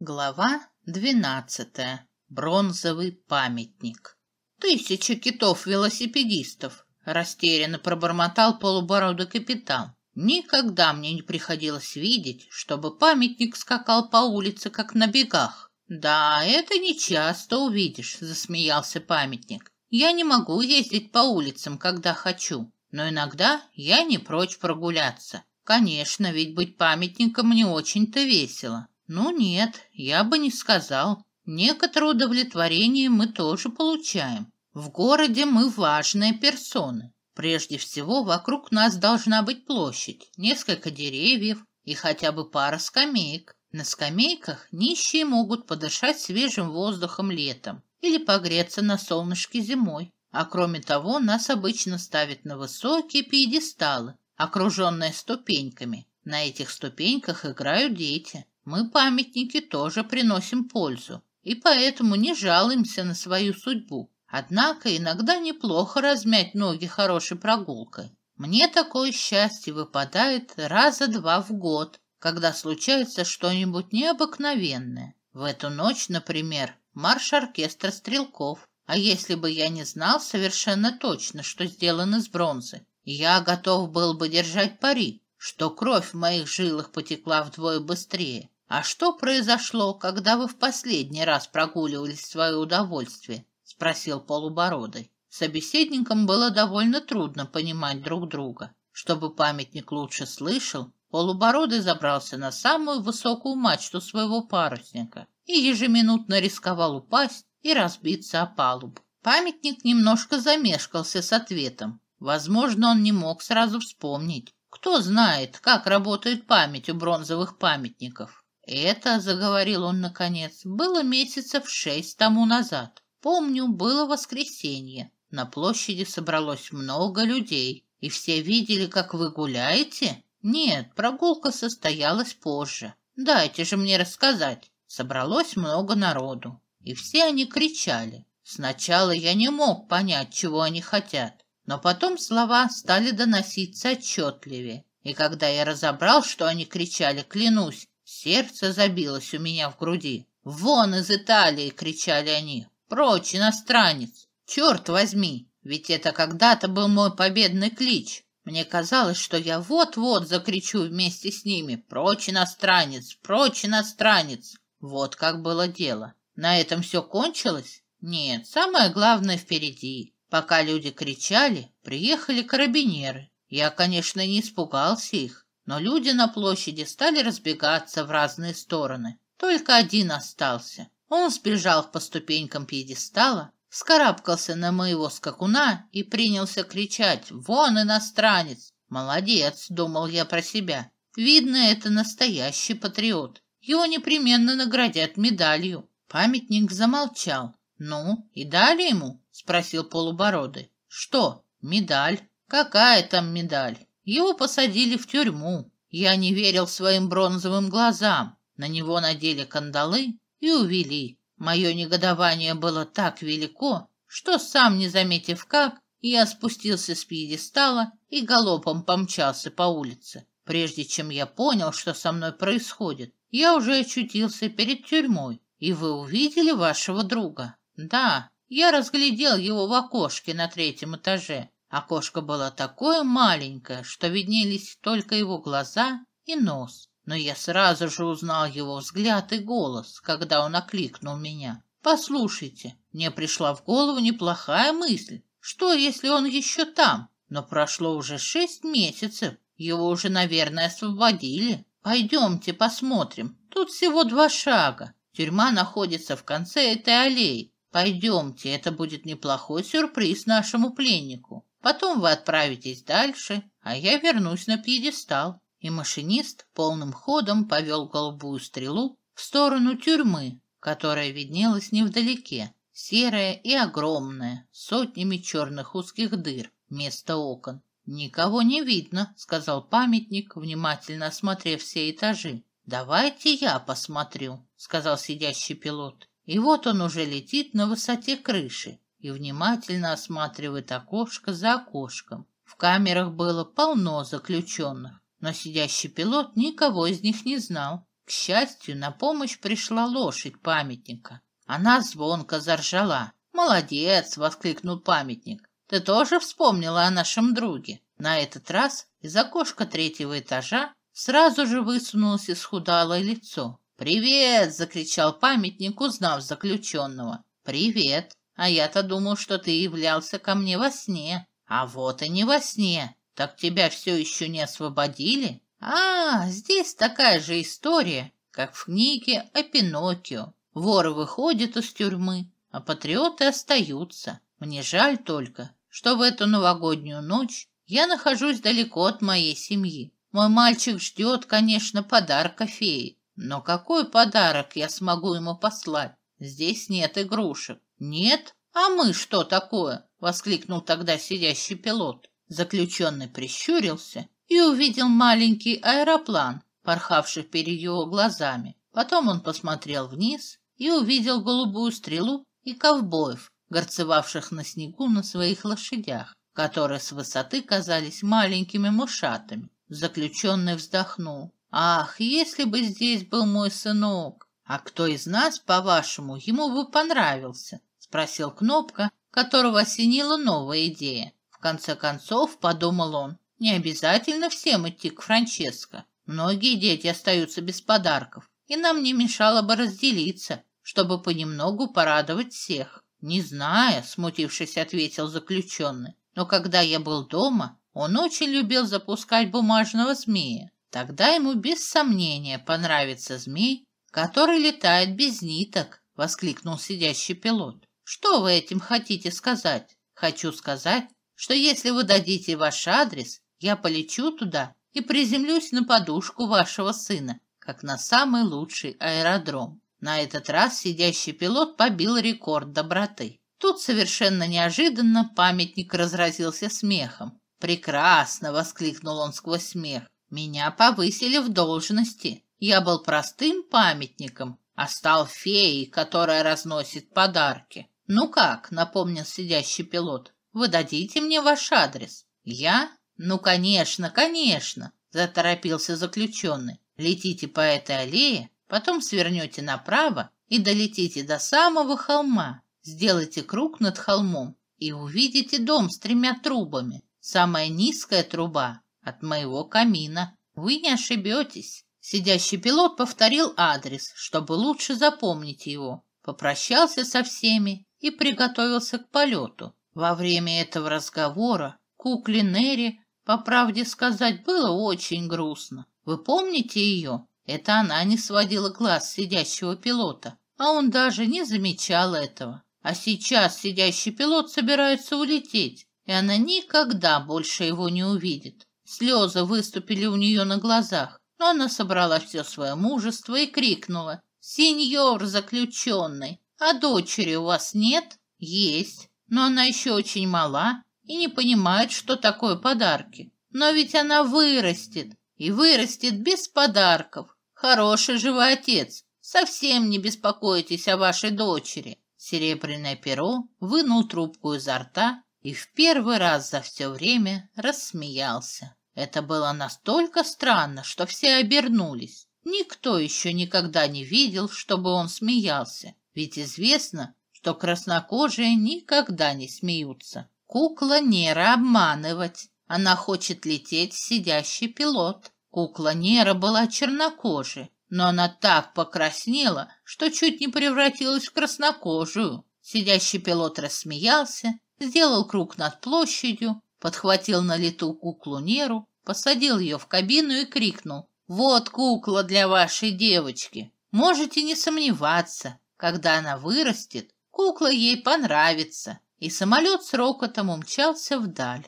Глава двенадцатая бронзовый памятник. «Тысяча китов-велосипедистов!» — растерянно пробормотал полубородый капитан. «Никогда мне не приходилось видеть, чтобы памятник скакал по улице, как на бегах». «Да, это не часто увидишь», — засмеялся памятник. «Я не могу ездить по улицам, когда хочу, но иногда я не прочь прогуляться. Конечно, ведь быть памятником не очень-то весело. Ну нет, я бы не сказал. Некоторое удовлетворение мы тоже получаем. В городе мы важные персоны. Прежде всего, вокруг нас должна быть площадь, несколько деревьев и хотя бы пара скамеек. На скамейках нищие могут подышать свежим воздухом летом или погреться на солнышке зимой. А кроме того, нас обычно ставят на высокие пьедесталы, окруженные ступеньками. На этих ступеньках играют дети. Мы, памятники, тоже приносим пользу и поэтому не жалуемся на свою судьбу. Однако иногда неплохо размять ноги хорошей прогулкой. Мне такое счастье выпадает раза два в год, когда случается что-нибудь необыкновенное. В эту ночь, например, марш оркестра стрелков. А если бы я не знал совершенно точно, что сделан из бронзы, я готов был бы держать пари, что кровь в моих жилах потекла вдвое быстрее. «А что произошло, когда вы в последний раз прогуливались в свое удовольствие?» — спросил полубородый. Собеседникам было довольно трудно понимать друг друга. Чтобы памятник лучше слышал, полубородый забрался на самую высокую мачту своего парусника и ежеминутно рисковал упасть и разбиться о палубу. Памятник немножко замешкался с ответом. Возможно, он не мог сразу вспомнить. Кто знает, как работает память у бронзовых памятников. Это, — заговорил он наконец, — было месяцев шесть тому назад. Помню, было воскресенье. На площади собралось много людей, и все видели, как вы гуляете. Нет, прогулка состоялась позже. Дайте же мне рассказать. Собралось много народу, и все они кричали. Сначала я не мог понять, чего они хотят, но потом слова стали доноситься отчетливее. И когда я разобрал, что они кричали, клянусь, Сердце забилось у меня в груди. «Вон из Италии!» — кричали они. «Прочь, иностранец! Черт возьми! Ведь это когда-то был мой победный клич!» Мне казалось, что я вот-вот закричу вместе с ними «Прочь, иностранец! Прочь, иностранец!» Вот как было дело. На этом все кончилось? Нет, самое главное впереди. Пока люди кричали, приехали карабинеры. Я, конечно, не испугался их, но люди на площади стали разбегаться в разные стороны. Только один остался. Он сбежал по ступенькам пьедестала, вскарабкался на моего скакуна и принялся кричать «Вон иностранец!» «Молодец!» — думал я про себя. «Видно, это настоящий патриот. Его непременно наградят медалью». Памятник замолчал. «Ну, и дали ему?» — спросил полубородый. «Что, медаль? Какая там медаль?» Его посадили в тюрьму. Я не верил своим бронзовым глазам. На него надели кандалы и увели. Мое негодование было так велико, что, сам не заметив как, я спустился с пьедестала и галопом помчался по улице. Прежде чем я понял, что со мной происходит, я уже очутился перед тюрьмой, и вы увидели вашего друга. Да, я разглядел его в окошке на третьем этаже. Окошко было такое маленькое, что виднелись только его глаза и нос. Но я сразу же узнал его взгляд и голос, когда он окликнул меня. «Послушайте, мне пришла в голову неплохая мысль. Что, если он еще там? Но прошло уже шесть месяцев. Его уже, наверное, освободили. Пойдемте посмотрим. Тут всего два шага. Тюрьма находится в конце этой аллеи. Пойдемте, это будет неплохой сюрприз нашему пленнику». Потом вы отправитесь дальше, а я вернусь на пьедестал». И машинист полным ходом повел голубую стрелу в сторону тюрьмы, которая виднелась невдалеке, серая и огромная, сотнями черных узких дыр, вместо окон. «Никого не видно», — сказал памятник, внимательно осмотрев все этажи. «Давайте я посмотрю», — сказал сидящий пилот. И вот он уже летит на высоте крыши, и внимательно осматривает окошко за окошком. В камерах было полно заключенных, но сидящий пилот никого из них не знал. К счастью, на помощь пришла лошадь памятника. Она звонко заржала. «Молодец!» — воскликнул памятник. «Ты тоже вспомнила о нашем друге?» На этот раз из окошка третьего этажа сразу же высунулось исхудалое лицо. «Привет!» — закричал памятник, узнав заключенного. «Привет!» А я-то думал, что ты являлся ко мне во сне. А вот и не во сне. Так тебя все еще не освободили? А, здесь такая же история, как в книге о Пиноккио. Воры выходят из тюрьмы, а патриоты остаются. Мне жаль только, что в эту новогоднюю ночь я нахожусь далеко от моей семьи. Мой мальчик ждет, конечно, подарка феи. Но какой подарок я смогу ему послать? Здесь нет игрушек. «Нет? А мы что такое?» — воскликнул тогда сидящий пилот. Заключенный прищурился и увидел маленький аэроплан, порхавший перед его глазами. Потом он посмотрел вниз и увидел голубую стрелу и ковбоев, горцевавших на снегу на своих лошадях, которые с высоты казались маленькими мышатами. Заключенный вздохнул. «Ах, если бы здесь был мой сынок! А кто из нас, по-вашему, ему бы понравился?» спросил Кнопка, которого осенила новая идея. В конце концов, подумал он, не обязательно всем идти к Франческо. Многие дети остаются без подарков, и нам не мешало бы разделиться, чтобы понемногу порадовать всех. Не зная, смутившись, ответил заключенный. Но когда я был дома, он очень любил запускать бумажного змея. Тогда ему без сомнения понравится змей, который летает без ниток, воскликнул сидящий пилот. Что вы этим хотите сказать? Хочу сказать, что если вы дадите ваш адрес, я полечу туда и приземлюсь на подушку вашего сына, как на самый лучший аэродром. На этот раз сидящий пилот побил рекорд доброты. Тут совершенно неожиданно памятник разразился смехом. «Прекрасно!» — воскликнул он сквозь смех. «Меня повысили в должности. Я был простым памятником, а стал феей, которая разносит подарки. «Ну как?» — напомнил сидящий пилот. «Вы дадите мне ваш адрес?» «Я?» «Ну, конечно, конечно!» — заторопился заключенный. «Летите по этой аллее, потом свернете направо и долетите до самого холма. Сделайте круг над холмом и увидите дом с тремя трубами. Самая низкая труба от моего камина. Вы не ошибетесь». Сидящий пилот повторил адрес, чтобы лучше запомнить его. Попрощался со всеми и приготовился к полету. Во время этого разговора кукле Нери, по правде сказать, было очень грустно. Вы помните ее? Это она не сводила глаз сидящего пилота, а он даже не замечал этого. А сейчас сидящий пилот собирается улететь, и она никогда больше его не увидит. Слезы выступили у нее на глазах, но она собрала все свое мужество и крикнула «Сеньор заключенный, а дочери у вас нет? Есть, но она еще очень мала и не понимает, что такое подарки. Но ведь она вырастет, и вырастет без подарков. Хороший же вы отец, совсем не беспокойтесь о вашей дочери. Серебряное перо вынул трубку изо рта и в первый раз за все время рассмеялся. Это было настолько странно, что все обернулись. Никто еще никогда не видел, чтобы он смеялся. Ведь известно, что краснокожие никогда не смеются. Кукла Нера обманывать. Она хочет лететь сидящий пилот. Кукла Нера была чернокожей, но она так покраснела, что чуть не превратилась в краснокожую. Сидящий пилот рассмеялся, сделал круг над площадью, подхватил на лету куклу Неру, посадил ее в кабину и крикнул «Вот кукла для вашей девочки! Можете не сомневаться, когда она вырастет, кукла ей понравится, и самолет с рокотом умчался вдаль.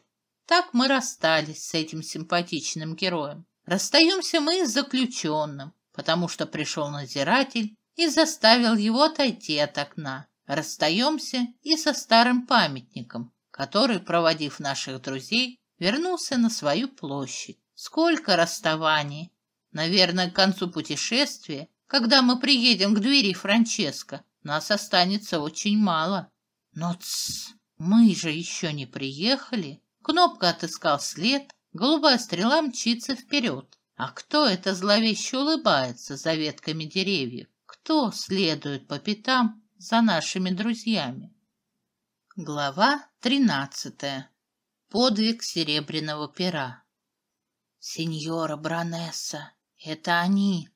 Так мы расстались с этим симпатичным героем. Расстаемся мы с заключенным, потому что пришел надзиратель и заставил его отойти от окна. Расстаемся и со старым памятником, который, проводив наших друзей, вернулся на свою площадь. Сколько расставаний! Наверное, к концу путешествия когда мы приедем к двери Франческо, нас останется очень мало. Но тс, мы же еще не приехали. Кнопка отыскал след, голубая стрела мчится вперед. А кто это зловеще улыбается за ветками деревьев? Кто следует по пятам за нашими друзьями? Глава тринадцатая. Подвиг серебряного пера. Сеньора Бронесса, это они,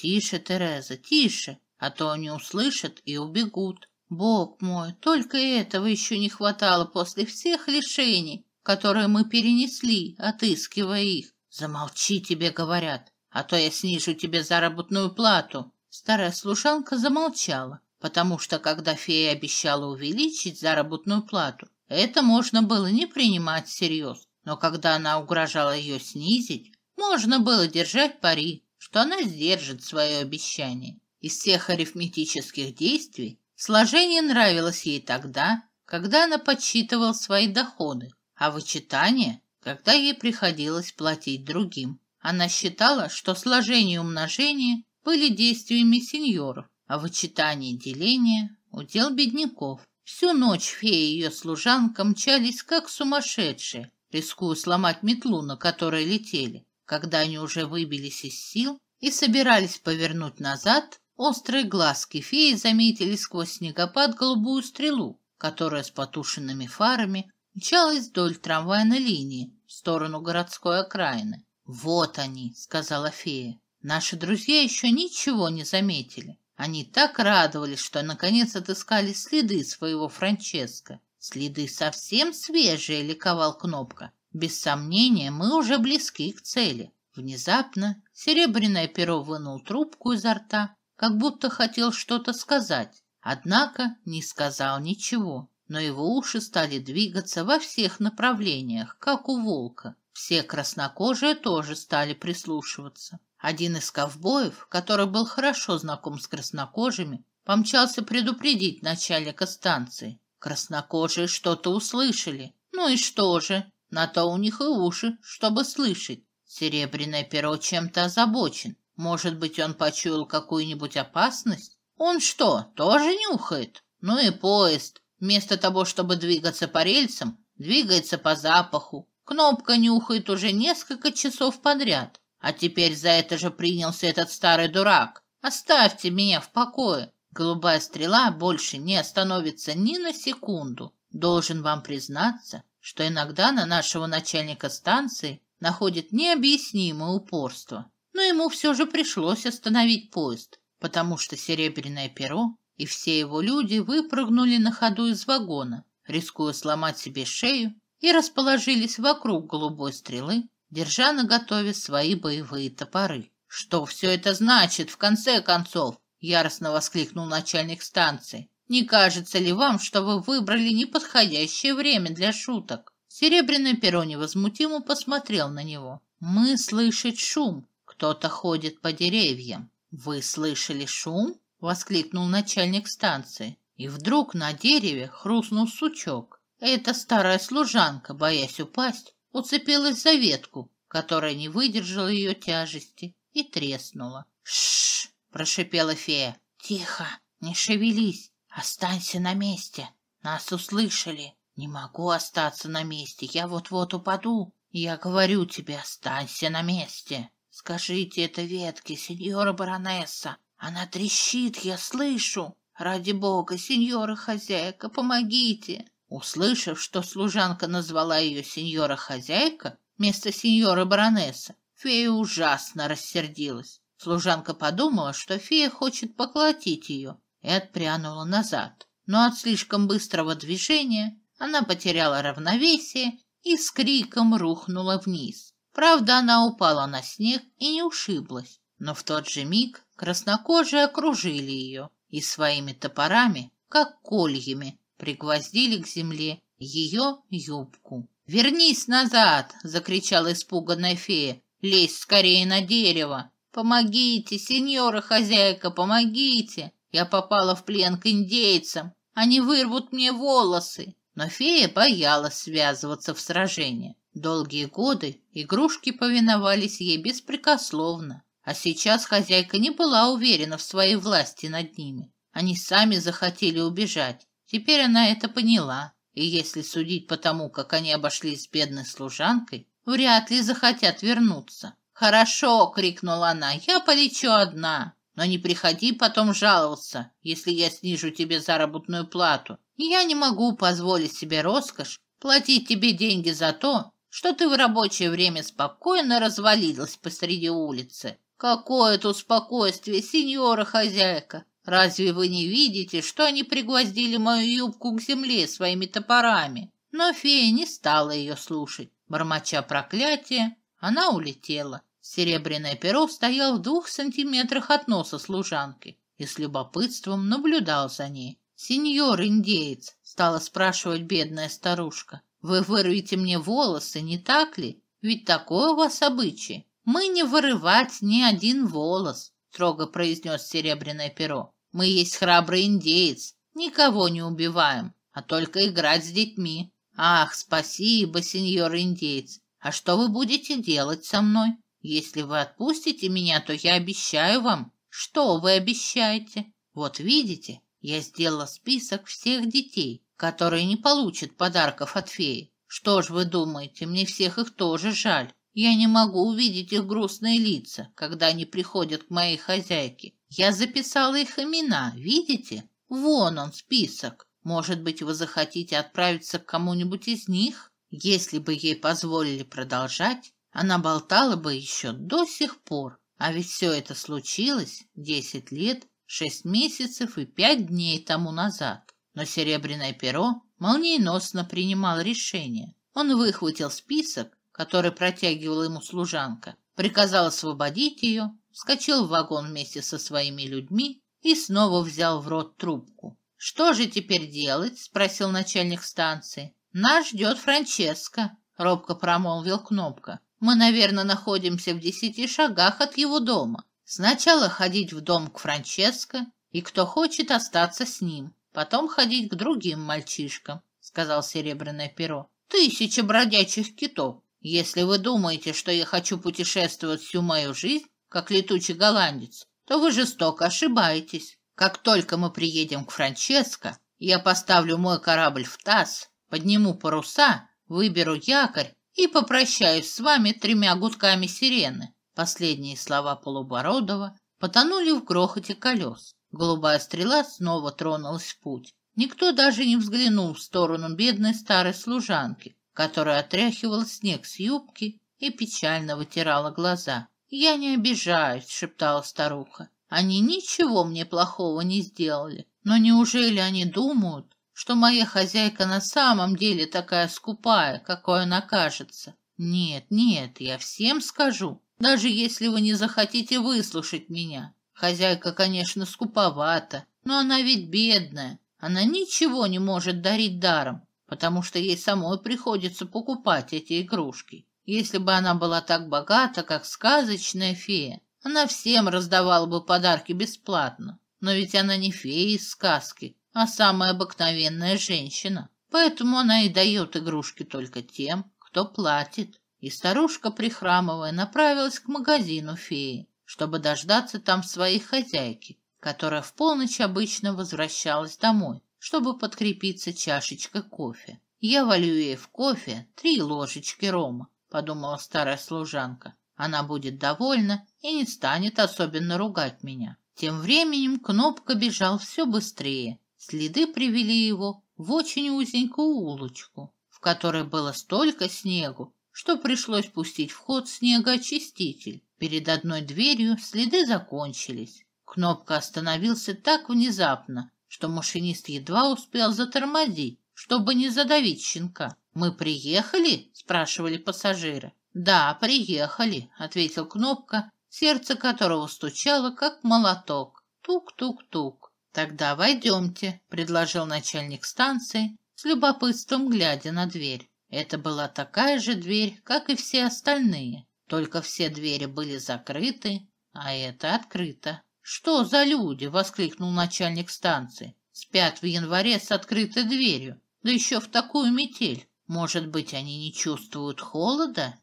Тише, Тереза, тише, а то они услышат и убегут. Бог мой, только этого еще не хватало после всех лишений, которые мы перенесли, отыскивая их. Замолчи, тебе говорят, а то я снижу тебе заработную плату. Старая служанка замолчала, потому что когда фея обещала увеличить заработную плату, это можно было не принимать всерьез, но когда она угрожала ее снизить, можно было держать пари что она сдержит свое обещание. Из всех арифметических действий сложение нравилось ей тогда, когда она подсчитывала свои доходы, а вычитание, когда ей приходилось платить другим. Она считала, что сложение и умножение были действиями сеньоров, а вычитание и деление – удел бедняков. Всю ночь фея и ее служанка мчались как сумасшедшие, рискуя сломать метлу, на которой летели. Когда они уже выбились из сил и собирались повернуть назад, острые глазки феи заметили сквозь снегопад голубую стрелу, которая с потушенными фарами мчалась вдоль трамвайной линии в сторону городской окраины. «Вот они», — сказала фея. «Наши друзья еще ничего не заметили. Они так радовались, что наконец отыскали следы своего Франческо. Следы совсем свежие, ликовал Кнопка. Без сомнения, мы уже близки к цели. Внезапно серебряное перо вынул трубку изо рта, как будто хотел что-то сказать, однако не сказал ничего. Но его уши стали двигаться во всех направлениях, как у волка. Все краснокожие тоже стали прислушиваться. Один из ковбоев, который был хорошо знаком с краснокожими, помчался предупредить начальника станции. Краснокожие что-то услышали. Ну и что же? На то у них и уши, чтобы слышать. Серебряное перо чем-то озабочен. Может быть, он почуял какую-нибудь опасность? Он что, тоже нюхает? Ну и поезд. Вместо того, чтобы двигаться по рельсам, двигается по запаху. Кнопка нюхает уже несколько часов подряд. А теперь за это же принялся этот старый дурак. Оставьте меня в покое. Голубая стрела больше не остановится ни на секунду. Должен вам признаться, что иногда на нашего начальника станции находит необъяснимое упорство. Но ему все же пришлось остановить поезд, потому что серебряное перо и все его люди выпрыгнули на ходу из вагона, рискуя сломать себе шею, и расположились вокруг голубой стрелы, держа на готове свои боевые топоры. «Что все это значит, в конце концов?» — яростно воскликнул начальник станции. Не кажется ли вам, что вы выбрали неподходящее время для шуток? Серебряное перо невозмутимо посмотрел на него. Мы слышать шум. Кто-то ходит по деревьям. Вы слышали шум? Воскликнул начальник станции. И вдруг на дереве хрустнул сучок. Эта старая служанка, боясь упасть, уцепилась за ветку, которая не выдержала ее тяжести и треснула. Шш! прошипела фея. Тихо, не шевелись. Останься на месте. Нас услышали. Не могу остаться на месте. Я вот-вот упаду. Я говорю тебе, останься на месте. Скажите это ветке, сеньора баронесса. Она трещит, я слышу. Ради бога, сеньора хозяйка, помогите. Услышав, что служанка назвала ее сеньора хозяйка вместо сеньора баронесса, фея ужасно рассердилась. Служанка подумала, что фея хочет поклотить ее, и отпрянула назад, но от слишком быстрого движения она потеряла равновесие и с криком рухнула вниз. Правда, она упала на снег и не ушиблась, но в тот же миг краснокожие окружили ее и своими топорами, как кольями, пригвоздили к земле ее юбку. «Вернись назад!» — закричала испуганная фея. «Лезь скорее на дерево! Помогите, сеньора хозяйка, помогите!» Я попала в плен к индейцам. Они вырвут мне волосы. Но фея боялась связываться в сражении. Долгие годы игрушки повиновались ей беспрекословно. А сейчас хозяйка не была уверена в своей власти над ними. Они сами захотели убежать. Теперь она это поняла. И если судить по тому, как они обошлись с бедной служанкой, вряд ли захотят вернуться. «Хорошо!» — крикнула она. «Я полечу одна!» Но не приходи потом жаловаться, если я снижу тебе заработную плату. Я не могу позволить себе роскошь платить тебе деньги за то, что ты в рабочее время спокойно развалилась посреди улицы. Какое тут спокойствие, сеньора-хозяйка! Разве вы не видите, что они пригвоздили мою юбку к земле своими топорами? Но фея не стала ее слушать. Бормоча проклятие, она улетела. Серебряное перо стоял в двух сантиметрах от носа служанки и с любопытством наблюдал за ней. «Сеньор индеец», — стала спрашивать бедная старушка, — «вы вырвете мне волосы, не так ли? Ведь такое у вас обычай. Мы не вырывать ни один волос», — строго произнес серебряное перо. «Мы есть храбрый индеец, никого не убиваем, а только играть с детьми». «Ах, спасибо, сеньор индеец, а что вы будете делать со мной?» Если вы отпустите меня, то я обещаю вам. Что вы обещаете? Вот видите, я сделала список всех детей, которые не получат подарков от феи. Что ж вы думаете, мне всех их тоже жаль. Я не могу увидеть их грустные лица, когда они приходят к моей хозяйке. Я записала их имена, видите? Вон он, список. Может быть, вы захотите отправиться к кому-нибудь из них? Если бы ей позволили продолжать, она болтала бы еще до сих пор. А ведь все это случилось десять лет, шесть месяцев и пять дней тому назад. Но Серебряное перо молниеносно принимал решение. Он выхватил список, который протягивала ему служанка, приказал освободить ее, вскочил в вагон вместе со своими людьми и снова взял в рот трубку. «Что же теперь делать?» – спросил начальник станции. «Нас ждет Франческо», – робко промолвил Кнопка. Мы, наверное, находимся в десяти шагах от его дома. Сначала ходить в дом к Франческо и кто хочет остаться с ним. Потом ходить к другим мальчишкам, — сказал Серебряное перо. Тысяча бродячих китов. Если вы думаете, что я хочу путешествовать всю мою жизнь, как летучий голландец, то вы жестоко ошибаетесь. Как только мы приедем к Франческо, я поставлю мой корабль в таз, подниму паруса, выберу якорь и попрощаюсь с вами тремя гудками сирены». Последние слова Полубородова потонули в грохоте колес. Голубая стрела снова тронулась в путь. Никто даже не взглянул в сторону бедной старой служанки, которая отряхивала снег с юбки и печально вытирала глаза. «Я не обижаюсь», — шептала старуха. «Они ничего мне плохого не сделали. Но неужели они думают, что моя хозяйка на самом деле такая скупая, какой она кажется. Нет, нет, я всем скажу, даже если вы не захотите выслушать меня. Хозяйка, конечно, скуповата, но она ведь бедная. Она ничего не может дарить даром, потому что ей самой приходится покупать эти игрушки. Если бы она была так богата, как сказочная фея, она всем раздавала бы подарки бесплатно. Но ведь она не фея из сказки, а самая обыкновенная женщина. Поэтому она и дает игрушки только тем, кто платит. И старушка, прихрамывая, направилась к магазину феи, чтобы дождаться там своей хозяйки, которая в полночь обычно возвращалась домой, чтобы подкрепиться чашечкой кофе. «Я валю ей в кофе три ложечки рома», — подумала старая служанка. «Она будет довольна и не станет особенно ругать меня». Тем временем кнопка бежал все быстрее, Следы привели его в очень узенькую улочку, в которой было столько снегу, что пришлось пустить в ход снегоочиститель. Перед одной дверью следы закончились. Кнопка остановился так внезапно, что машинист едва успел затормозить, чтобы не задавить щенка. «Мы приехали?» – спрашивали пассажиры. «Да, приехали», – ответил Кнопка, сердце которого стучало, как молоток. Тук-тук-тук. «Тогда войдемте», — предложил начальник станции, с любопытством глядя на дверь. Это была такая же дверь, как и все остальные, только все двери были закрыты, а это открыто. «Что за люди?» — воскликнул начальник станции. «Спят в январе с открытой дверью, да еще в такую метель. Может быть, они не чувствуют холода?»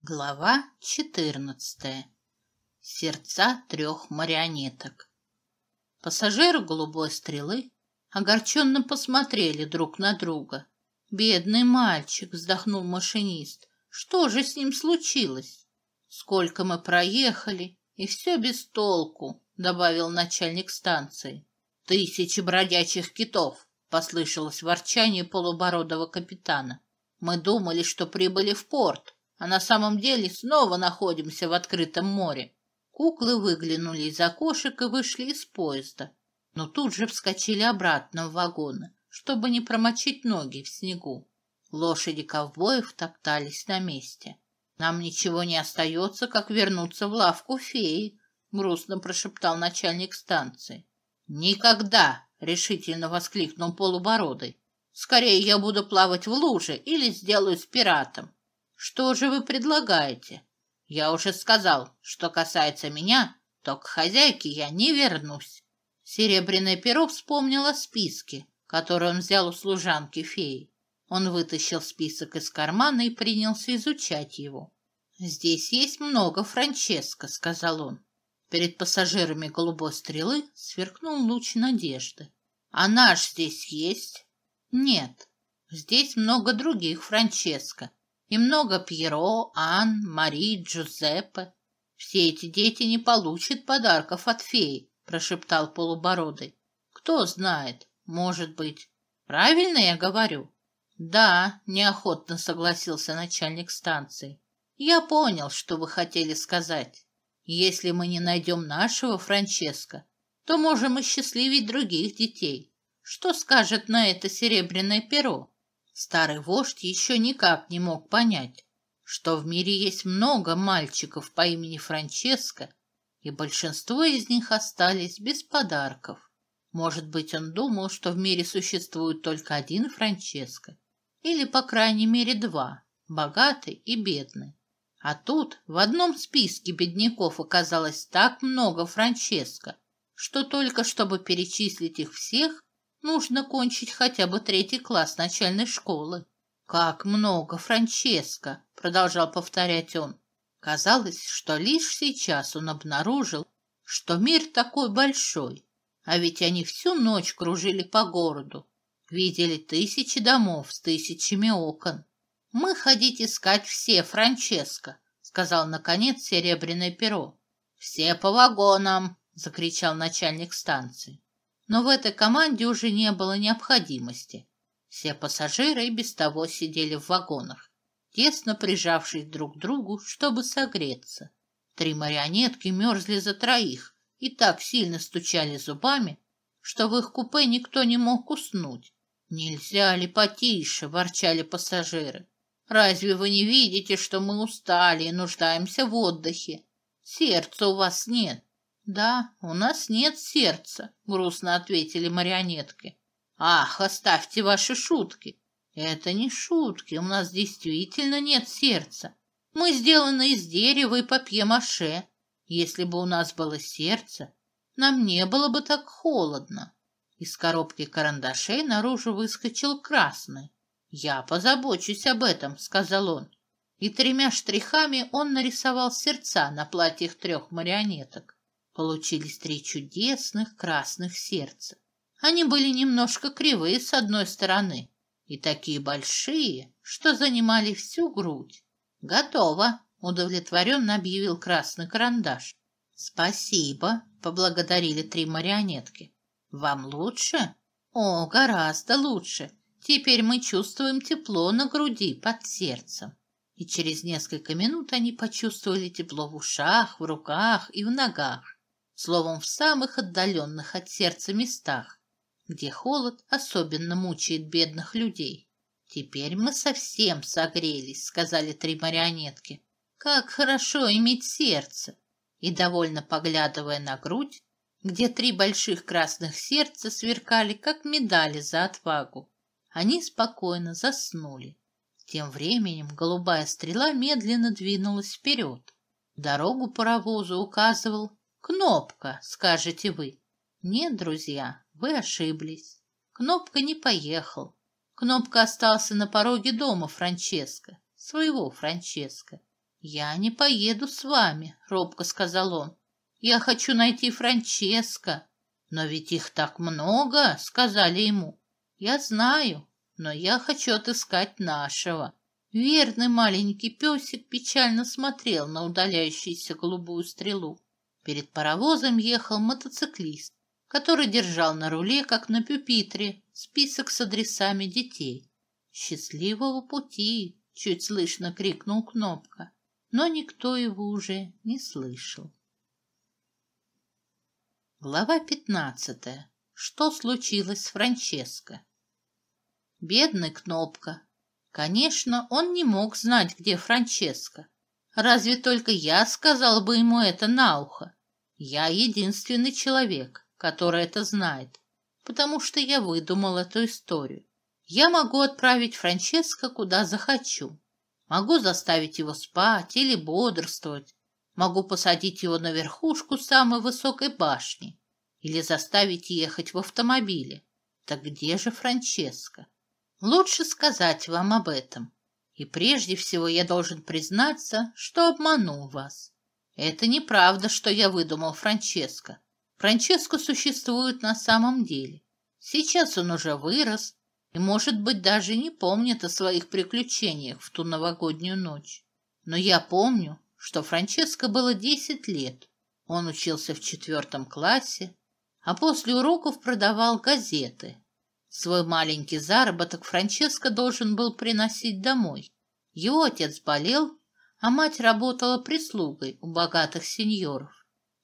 Глава четырнадцатая. Сердца трех марионеток. Пассажиры голубой стрелы огорченно посмотрели друг на друга. «Бедный мальчик!» — вздохнул машинист. «Что же с ним случилось? Сколько мы проехали, и все без толку!» — добавил начальник станции. «Тысячи бродячих китов!» — послышалось ворчание полубородого капитана. «Мы думали, что прибыли в порт, а на самом деле снова находимся в открытом море. Куклы выглянули из окошек и вышли из поезда, но тут же вскочили обратно в вагоны, чтобы не промочить ноги в снегу. Лошади ковбоев топтались на месте. «Нам ничего не остается, как вернуться в лавку феи», — грустно прошептал начальник станции. «Никогда!» — решительно воскликнул полубородый. «Скорее я буду плавать в луже или сделаюсь пиратом». «Что же вы предлагаете?» Я уже сказал, что касается меня, то к хозяйке я не вернусь. Серебряный перо вспомнил о списке, который он взял у служанки феи. Он вытащил список из кармана и принялся изучать его. «Здесь есть много Франческо», — сказал он. Перед пассажирами голубой стрелы сверкнул луч надежды. «А наш здесь есть?» «Нет, здесь много других Франческо, и много Пьеро, Ан, Мари, Джузеппе. Все эти дети не получат подарков от феи, прошептал полубородый. Кто знает, может быть. Правильно я говорю? Да, неохотно согласился начальник станции. Я понял, что вы хотели сказать. Если мы не найдем нашего Франческо, то можем и других детей. Что скажет на это серебряное перо? Старый вождь еще никак не мог понять, что в мире есть много мальчиков по имени Франческо, и большинство из них остались без подарков. Может быть, он думал, что в мире существует только один Франческо, или, по крайней мере, два, богатый и бедный. А тут в одном списке бедняков оказалось так много Франческо, что только чтобы перечислить их всех, Нужно кончить хотя бы третий класс начальной школы. «Как много, Франческо!» — продолжал повторять он. Казалось, что лишь сейчас он обнаружил, что мир такой большой, а ведь они всю ночь кружили по городу, видели тысячи домов с тысячами окон. «Мы ходить искать все, Франческо», — сказал, наконец, серебряное перо. «Все по вагонам!» — закричал начальник станции но в этой команде уже не было необходимости. Все пассажиры и без того сидели в вагонах, тесно прижавшись друг к другу, чтобы согреться. Три марионетки мерзли за троих и так сильно стучали зубами, что в их купе никто не мог уснуть. «Нельзя ли потише?» – ворчали пассажиры. «Разве вы не видите, что мы устали и нуждаемся в отдыхе? Сердца у вас нет, «Да, у нас нет сердца», — грустно ответили марионетки. «Ах, оставьте ваши шутки!» «Это не шутки, у нас действительно нет сердца. Мы сделаны из дерева и папье-маше. Если бы у нас было сердце, нам не было бы так холодно». Из коробки карандашей наружу выскочил красный. «Я позабочусь об этом», — сказал он. И тремя штрихами он нарисовал сердца на платьях трех марионеток. Получились три чудесных красных сердца. Они были немножко кривые с одной стороны и такие большие, что занимали всю грудь. «Готово!» — удовлетворенно объявил красный карандаш. «Спасибо!» — поблагодарили три марионетки. «Вам лучше?» «О, гораздо лучше! Теперь мы чувствуем тепло на груди под сердцем». И через несколько минут они почувствовали тепло в ушах, в руках и в ногах словом, в самых отдаленных от сердца местах, где холод особенно мучает бедных людей. «Теперь мы совсем согрелись», — сказали три марионетки. «Как хорошо иметь сердце!» И, довольно поглядывая на грудь, где три больших красных сердца сверкали, как медали за отвагу, они спокойно заснули. Тем временем голубая стрела медленно двинулась вперед. Дорогу паровозу указывал Кнопка, скажете вы. Нет, друзья, вы ошиблись. Кнопка не поехал. Кнопка остался на пороге дома Франческо, своего Франческо. Я не поеду с вами, робко сказал он. Я хочу найти Франческо. Но ведь их так много, сказали ему. Я знаю, но я хочу отыскать нашего. Верный маленький песик печально смотрел на удаляющуюся голубую стрелу. Перед паровозом ехал мотоциклист, который держал на руле, как на пюпитре, список с адресами детей. «Счастливого пути!» — чуть слышно крикнул Кнопка, но никто его уже не слышал. Глава пятнадцатая. Что случилось с Франческо? Бедный Кнопка. Конечно, он не мог знать, где Франческо. Разве только я сказал бы ему это на ухо? Я единственный человек, который это знает, потому что я выдумал эту историю. Я могу отправить Франческо куда захочу. Могу заставить его спать или бодрствовать. Могу посадить его на верхушку самой высокой башни или заставить ехать в автомобиле. Так где же Франческо? Лучше сказать вам об этом. И прежде всего я должен признаться, что обманул вас. Это неправда, что я выдумал Франческо. Франческо существует на самом деле. Сейчас он уже вырос и, может быть, даже не помнит о своих приключениях в ту новогоднюю ночь. Но я помню, что Франческо было десять лет. Он учился в четвертом классе, а после уроков продавал газеты, Свой маленький заработок Франческо должен был приносить домой. Его отец болел, а мать работала прислугой у богатых сеньоров.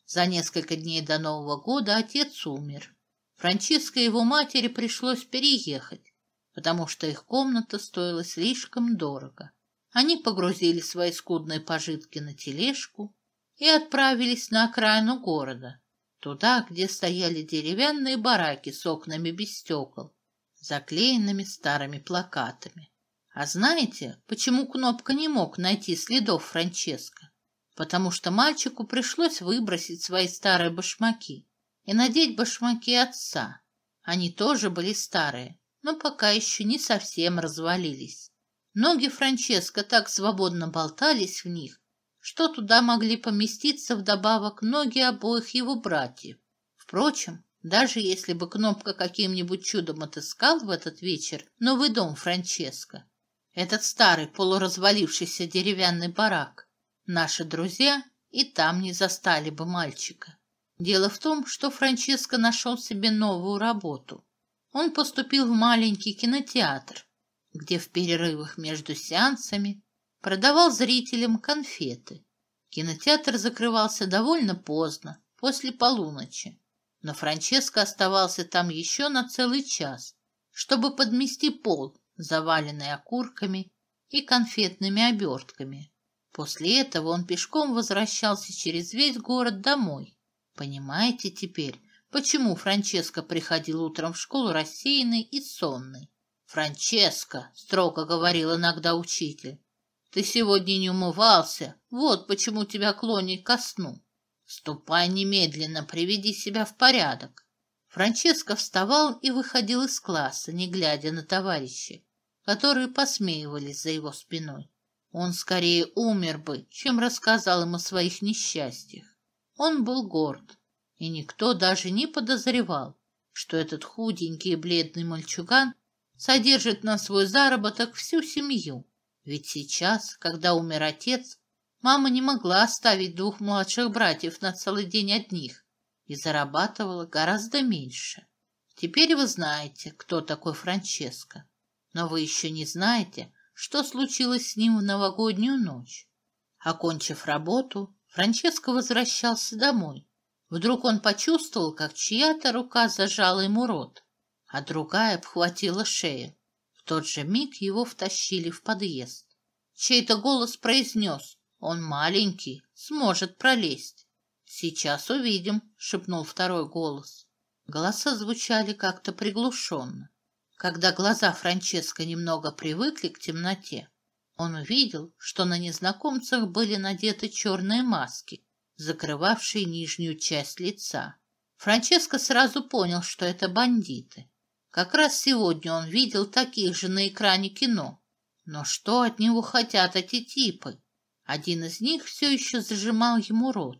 За несколько дней до Нового года отец умер. Франческо и его матери пришлось переехать, потому что их комната стоила слишком дорого. Они погрузили свои скудные пожитки на тележку и отправились на окраину города, туда, где стояли деревянные бараки с окнами без стекол, заклеенными старыми плакатами. А знаете, почему Кнопка не мог найти следов Франческо? Потому что мальчику пришлось выбросить свои старые башмаки и надеть башмаки отца. Они тоже были старые, но пока еще не совсем развалились. Ноги Франческо так свободно болтались в них, что туда могли поместиться вдобавок ноги обоих его братьев. Впрочем, даже если бы Кнопка каким-нибудь чудом отыскал в этот вечер новый дом Франческо, этот старый полуразвалившийся деревянный барак, наши друзья и там не застали бы мальчика. Дело в том, что Франческо нашел себе новую работу. Он поступил в маленький кинотеатр, где в перерывах между сеансами продавал зрителям конфеты. Кинотеатр закрывался довольно поздно, после полуночи но Франческо оставался там еще на целый час, чтобы подмести пол, заваленный окурками и конфетными обертками. После этого он пешком возвращался через весь город домой. Понимаете теперь, почему Франческо приходил утром в школу рассеянный и сонный? «Франческо», — строго говорил иногда учитель, — «ты сегодня не умывался, вот почему тебя клонит ко сну». «Ступай немедленно, приведи себя в порядок». Франческо вставал и выходил из класса, не глядя на товарищей, которые посмеивались за его спиной. Он скорее умер бы, чем рассказал им о своих несчастьях. Он был горд, и никто даже не подозревал, что этот худенький и бледный мальчуган содержит на свой заработок всю семью. Ведь сейчас, когда умер отец, Мама не могла оставить двух младших братьев на целый день одних и зарабатывала гораздо меньше. Теперь вы знаете, кто такой Франческо, но вы еще не знаете, что случилось с ним в новогоднюю ночь. Окончив работу, Франческо возвращался домой. Вдруг он почувствовал, как чья-то рука зажала ему рот, а другая обхватила шею. В тот же миг его втащили в подъезд. Чей-то голос произнес он маленький, сможет пролезть. Сейчас увидим, шепнул второй голос. Голоса звучали как-то приглушенно. Когда глаза Франческо немного привыкли к темноте, он увидел, что на незнакомцах были надеты черные маски, закрывавшие нижнюю часть лица. Франческо сразу понял, что это бандиты. Как раз сегодня он видел таких же на экране кино. Но что от него хотят эти типы? Один из них все еще зажимал ему рот.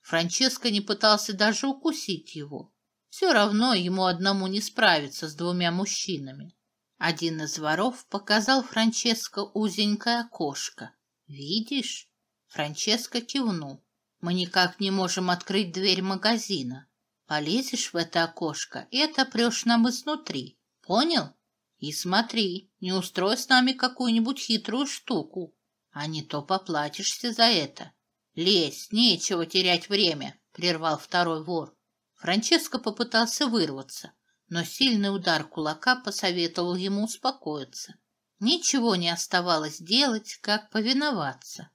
Франческо не пытался даже укусить его. Все равно ему одному не справиться с двумя мужчинами. Один из воров показал Франческо узенькое окошко. «Видишь?» Франческо кивнул. «Мы никак не можем открыть дверь магазина. Полезешь в это окошко и отопрешь нам изнутри. Понял? И смотри, не устрой с нами какую-нибудь хитрую штуку. А не то поплатишься за это. Лезь, нечего терять время, прервал второй вор. Франческо попытался вырваться, но сильный удар кулака посоветовал ему успокоиться. Ничего не оставалось делать, как повиноваться.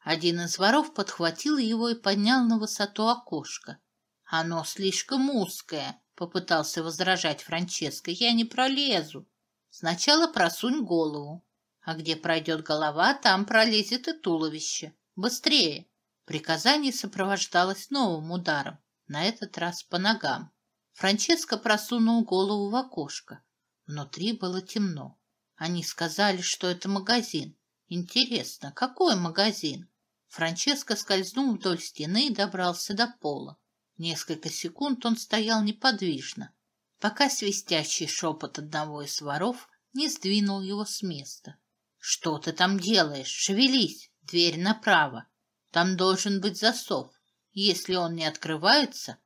Один из воров подхватил его и поднял на высоту окошка. Оно слишком узкое, попытался возражать Франческо. Я не пролезу. Сначала просунь голову. А где пройдет голова, там пролезет и туловище. Быстрее! Приказание сопровождалось новым ударом, на этот раз по ногам. Франческо просунул голову в окошко. Внутри было темно. Они сказали, что это магазин. Интересно, какой магазин? Франческо скользнул вдоль стены и добрался до пола. Несколько секунд он стоял неподвижно, пока свистящий шепот одного из воров не сдвинул его с места. «Что ты там делаешь? Шевелись! Дверь направо. Там должен быть засов. Если он не открывается,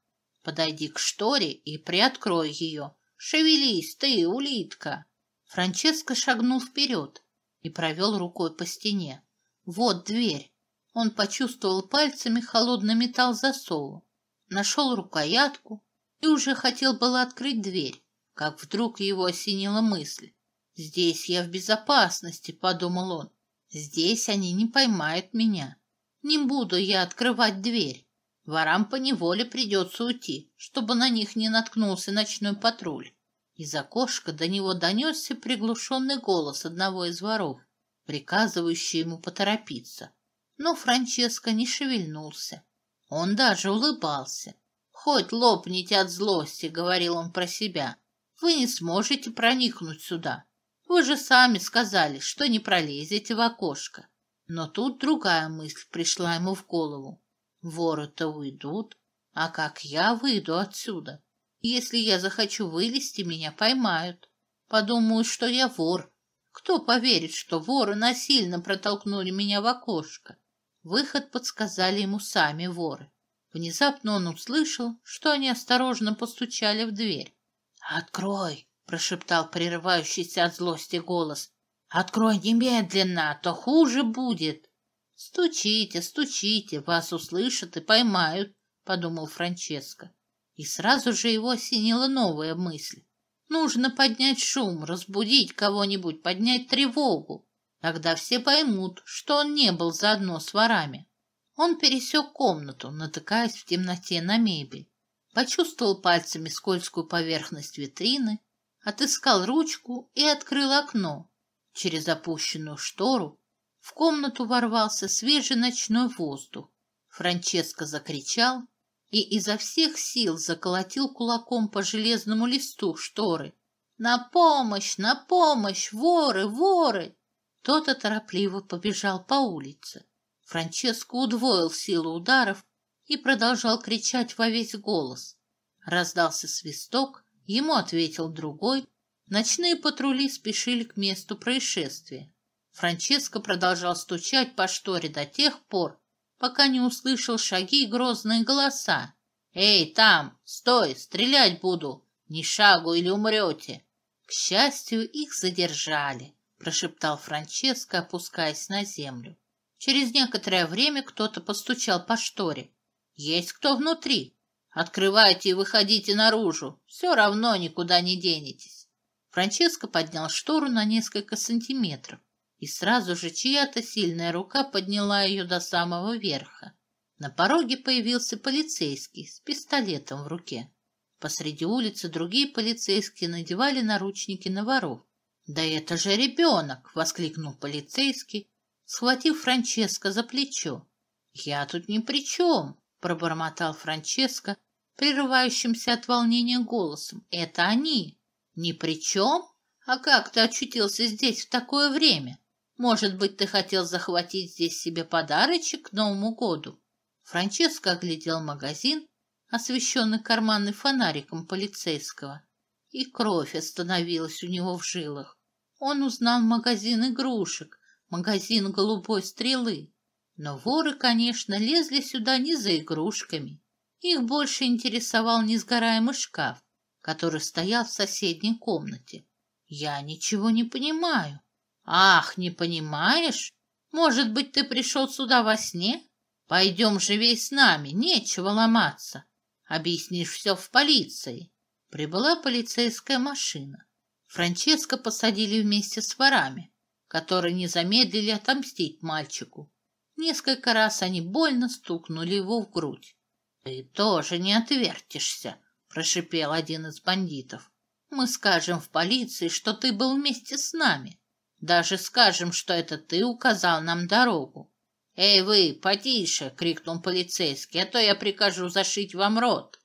подойди к шторе и приоткрой ее. Шевелись ты, улитка!» Франческо шагнул вперед и провел рукой по стене. «Вот дверь!» Он почувствовал пальцами холодный металл засову, нашел рукоятку и уже хотел было открыть дверь, как вдруг его осенила мысль. Здесь я в безопасности, подумал он. Здесь они не поймают меня. Не буду я открывать дверь. Ворам по неволе придется уйти, чтобы на них не наткнулся ночной патруль. Из окошка до него донесся приглушенный голос одного из воров, приказывающий ему поторопиться. Но Франческо не шевельнулся. Он даже улыбался. «Хоть лопните от злости», — говорил он про себя, — «вы не сможете проникнуть сюда. Вы же сами сказали, что не пролезете в окошко. Но тут другая мысль пришла ему в голову. Воры-то уйдут, а как я выйду отсюда? Если я захочу вылезти, меня поймают. Подумают, что я вор. Кто поверит, что воры насильно протолкнули меня в окошко? Выход подсказали ему сами воры. Внезапно он услышал, что они осторожно постучали в дверь. «Открой!» прошептал прерывающийся от злости голос. Открой немедленно, а то хуже будет. Стучите, стучите, вас услышат и поймают, подумал Франческо. И сразу же его осенила новая мысль. Нужно поднять шум, разбудить кого-нибудь, поднять тревогу. Тогда все поймут, что он не был заодно с ворами. Он пересек комнату, натыкаясь в темноте на мебель. Почувствовал пальцами скользкую поверхность витрины, отыскал ручку и открыл окно. Через опущенную штору в комнату ворвался свежий ночной воздух. Франческо закричал и изо всех сил заколотил кулаком по железному листу шторы. «На помощь! На помощь! Воры! Воры!» Кто-то торопливо побежал по улице. Франческо удвоил силу ударов и продолжал кричать во весь голос. Раздался свисток, Ему ответил другой. Ночные патрули спешили к месту происшествия. Франческо продолжал стучать по шторе до тех пор, пока не услышал шаги и грозные голоса. «Эй, там! Стой! Стрелять буду! Ни шагу или умрете!» К счастью, их задержали, прошептал Франческо, опускаясь на землю. Через некоторое время кто-то постучал по шторе. «Есть кто внутри?» Открывайте и выходите наружу. Все равно никуда не денетесь. Франческо поднял штору на несколько сантиметров, и сразу же чья-то сильная рука подняла ее до самого верха. На пороге появился полицейский с пистолетом в руке. Посреди улицы другие полицейские надевали наручники на воров. «Да это же ребенок!» — воскликнул полицейский, схватив Франческо за плечо. «Я тут ни при чем!» пробормотал Франческо, прерывающимся от волнения голосом. «Это они! Ни при чем? А как ты очутился здесь в такое время? Может быть, ты хотел захватить здесь себе подарочек к Новому году?» Франческо оглядел магазин, освещенный карманным фонариком полицейского. И кровь остановилась у него в жилах. Он узнал магазин игрушек, магазин голубой стрелы. Но воры, конечно, лезли сюда не за игрушками. Их больше интересовал несгораемый шкаф, который стоял в соседней комнате. Я ничего не понимаю. Ах, не понимаешь? Может быть, ты пришел сюда во сне? Пойдем живей с нами, нечего ломаться. Объяснишь все в полиции. Прибыла полицейская машина. Франческо посадили вместе с ворами, которые не замедлили отомстить мальчику. Несколько раз они больно стукнули его в грудь. «Ты тоже не отвертишься», — прошипел один из бандитов. «Мы скажем в полиции, что ты был вместе с нами. Даже скажем, что это ты указал нам дорогу». «Эй вы, потише!» — крикнул полицейский, «а то я прикажу зашить вам рот».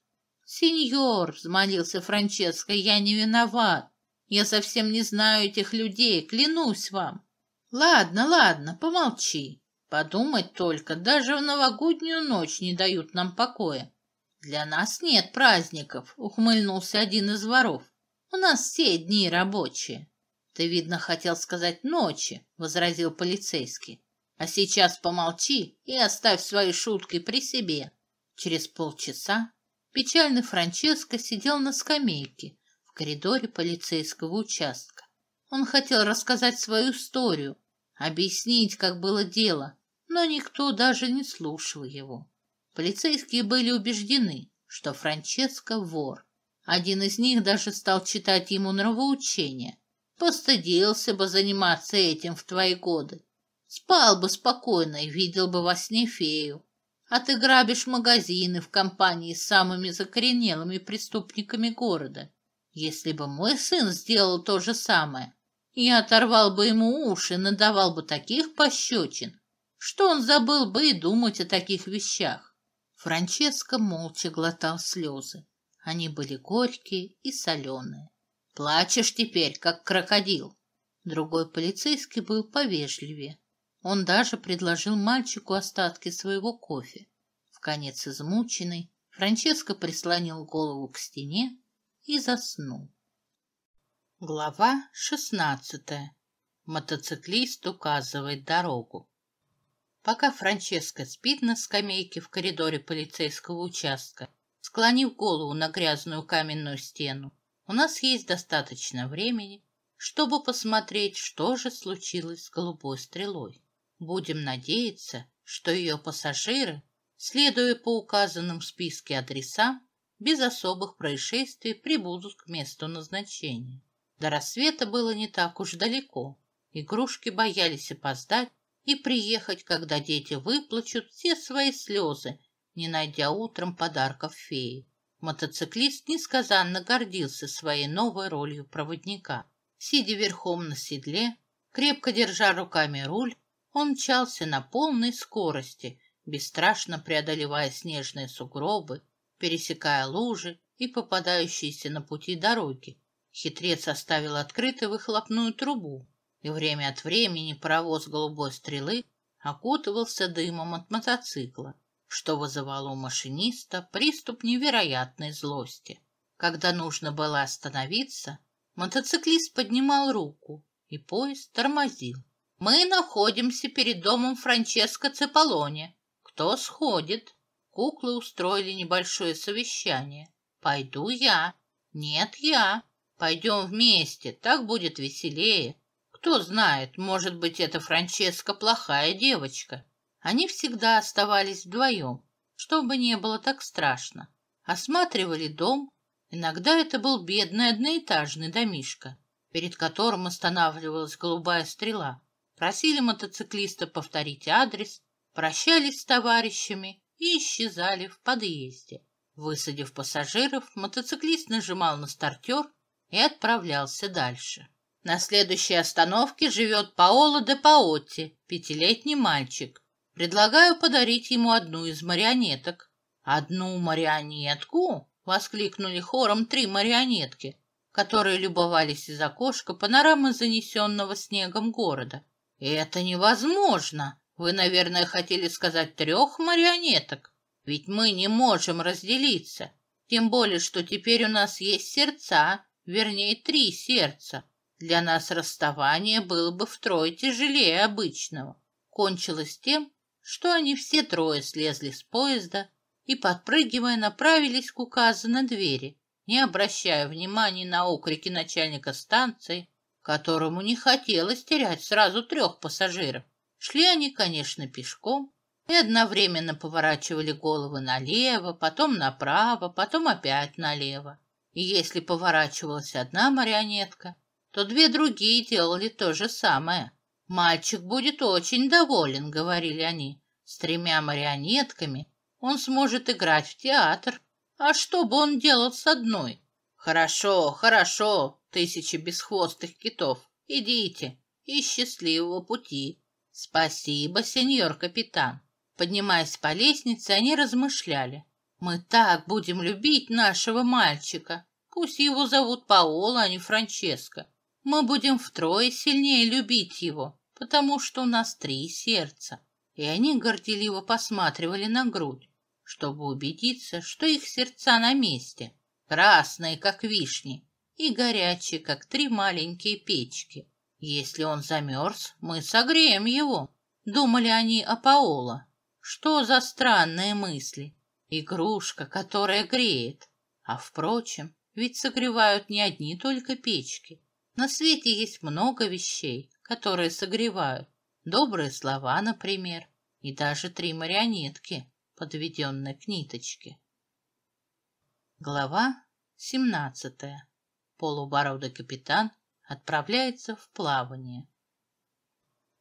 «Сеньор!» — взмолился Франческо, «я не виноват. Я совсем не знаю этих людей, клянусь вам». «Ладно, ладно, помолчи. Подумать только, даже в новогоднюю ночь не дают нам покоя. Для нас нет праздников, ухмыльнулся один из воров. У нас все дни рабочие. Ты, видно, хотел сказать ночи, возразил полицейский. А сейчас помолчи и оставь свои шутки при себе. Через полчаса печальный Франческо сидел на скамейке в коридоре полицейского участка. Он хотел рассказать свою историю, объяснить, как было дело, но никто даже не слушал его. Полицейские были убеждены, что Франческо вор. Один из них даже стал читать ему нравоучения. Постыдился бы заниматься этим в твои годы. Спал бы спокойно и видел бы во сне фею. А ты грабишь магазины в компании с самыми закоренелыми преступниками города. Если бы мой сын сделал то же самое, и оторвал бы ему уши, надавал бы таких пощечин, что он забыл бы и думать о таких вещах. Франческо молча глотал слезы. Они были горькие и соленые. «Плачешь теперь, как крокодил!» Другой полицейский был повежливее. Он даже предложил мальчику остатки своего кофе. В конец измученный, Франческо прислонил голову к стене и заснул. Глава шестнадцатая. Мотоциклист указывает дорогу. Пока Франческа спит на скамейке в коридоре полицейского участка, склонив голову на грязную каменную стену, у нас есть достаточно времени, чтобы посмотреть, что же случилось с голубой стрелой. Будем надеяться, что ее пассажиры, следуя по указанным в списке адресам, без особых происшествий прибудут к месту назначения. До рассвета было не так уж далеко. Игрушки боялись опоздать и приехать, когда дети выплачут все свои слезы, не найдя утром подарков феи. Мотоциклист несказанно гордился своей новой ролью проводника. Сидя верхом на седле, крепко держа руками руль, он мчался на полной скорости, бесстрашно преодолевая снежные сугробы, пересекая лужи и попадающиеся на пути дороги, Хитрец оставил открытую выхлопную трубу, и время от времени паровоз голубой стрелы окутывался дымом от мотоцикла, что вызывало у машиниста приступ невероятной злости. Когда нужно было остановиться, мотоциклист поднимал руку, и поезд тормозил. «Мы находимся перед домом Франческо Цеполоне. Кто сходит?» Куклы устроили небольшое совещание. «Пойду я». «Нет, я». Пойдем вместе, так будет веселее. Кто знает, может быть, эта Франческа плохая девочка. Они всегда оставались вдвоем, чтобы не было так страшно. Осматривали дом. Иногда это был бедный одноэтажный домишка, перед которым останавливалась голубая стрела. Просили мотоциклиста повторить адрес, прощались с товарищами и исчезали в подъезде. Высадив пассажиров, мотоциклист нажимал на стартер, и отправлялся дальше. На следующей остановке живет Паоло де Паотти, пятилетний мальчик. Предлагаю подарить ему одну из марионеток. «Одну марионетку?» — воскликнули хором три марионетки, которые любовались из окошка панорамы занесенного снегом города. «Это невозможно! Вы, наверное, хотели сказать трех марионеток, ведь мы не можем разделиться, тем более, что теперь у нас есть сердца, вернее, три сердца. Для нас расставание было бы втрое тяжелее обычного. Кончилось тем, что они все трое слезли с поезда и, подпрыгивая, направились к указанной двери, не обращая внимания на окрики начальника станции, которому не хотелось терять сразу трех пассажиров. Шли они, конечно, пешком и одновременно поворачивали головы налево, потом направо, потом опять налево. И если поворачивалась одна марионетка, то две другие делали то же самое. «Мальчик будет очень доволен», — говорили они. «С тремя марионетками он сможет играть в театр. А что бы он делал с одной?» «Хорошо, хорошо, тысячи бесхвостых китов. Идите, и счастливого пути!» «Спасибо, сеньор капитан!» Поднимаясь по лестнице, они размышляли. Мы так будем любить нашего мальчика. Пусть его зовут Паоло, а не Франческо. Мы будем втрое сильнее любить его, потому что у нас три сердца. И они горделиво посматривали на грудь, чтобы убедиться, что их сердца на месте, красные, как вишни, и горячие, как три маленькие печки. Если он замерз, мы согреем его, думали они о Паоло. Что за странные мысли? игрушка, которая греет. А впрочем, ведь согревают не одни только печки. На свете есть много вещей, которые согревают. Добрые слова, например, и даже три марионетки, подведенные к ниточке. Глава 17. Полубородый капитан отправляется в плавание.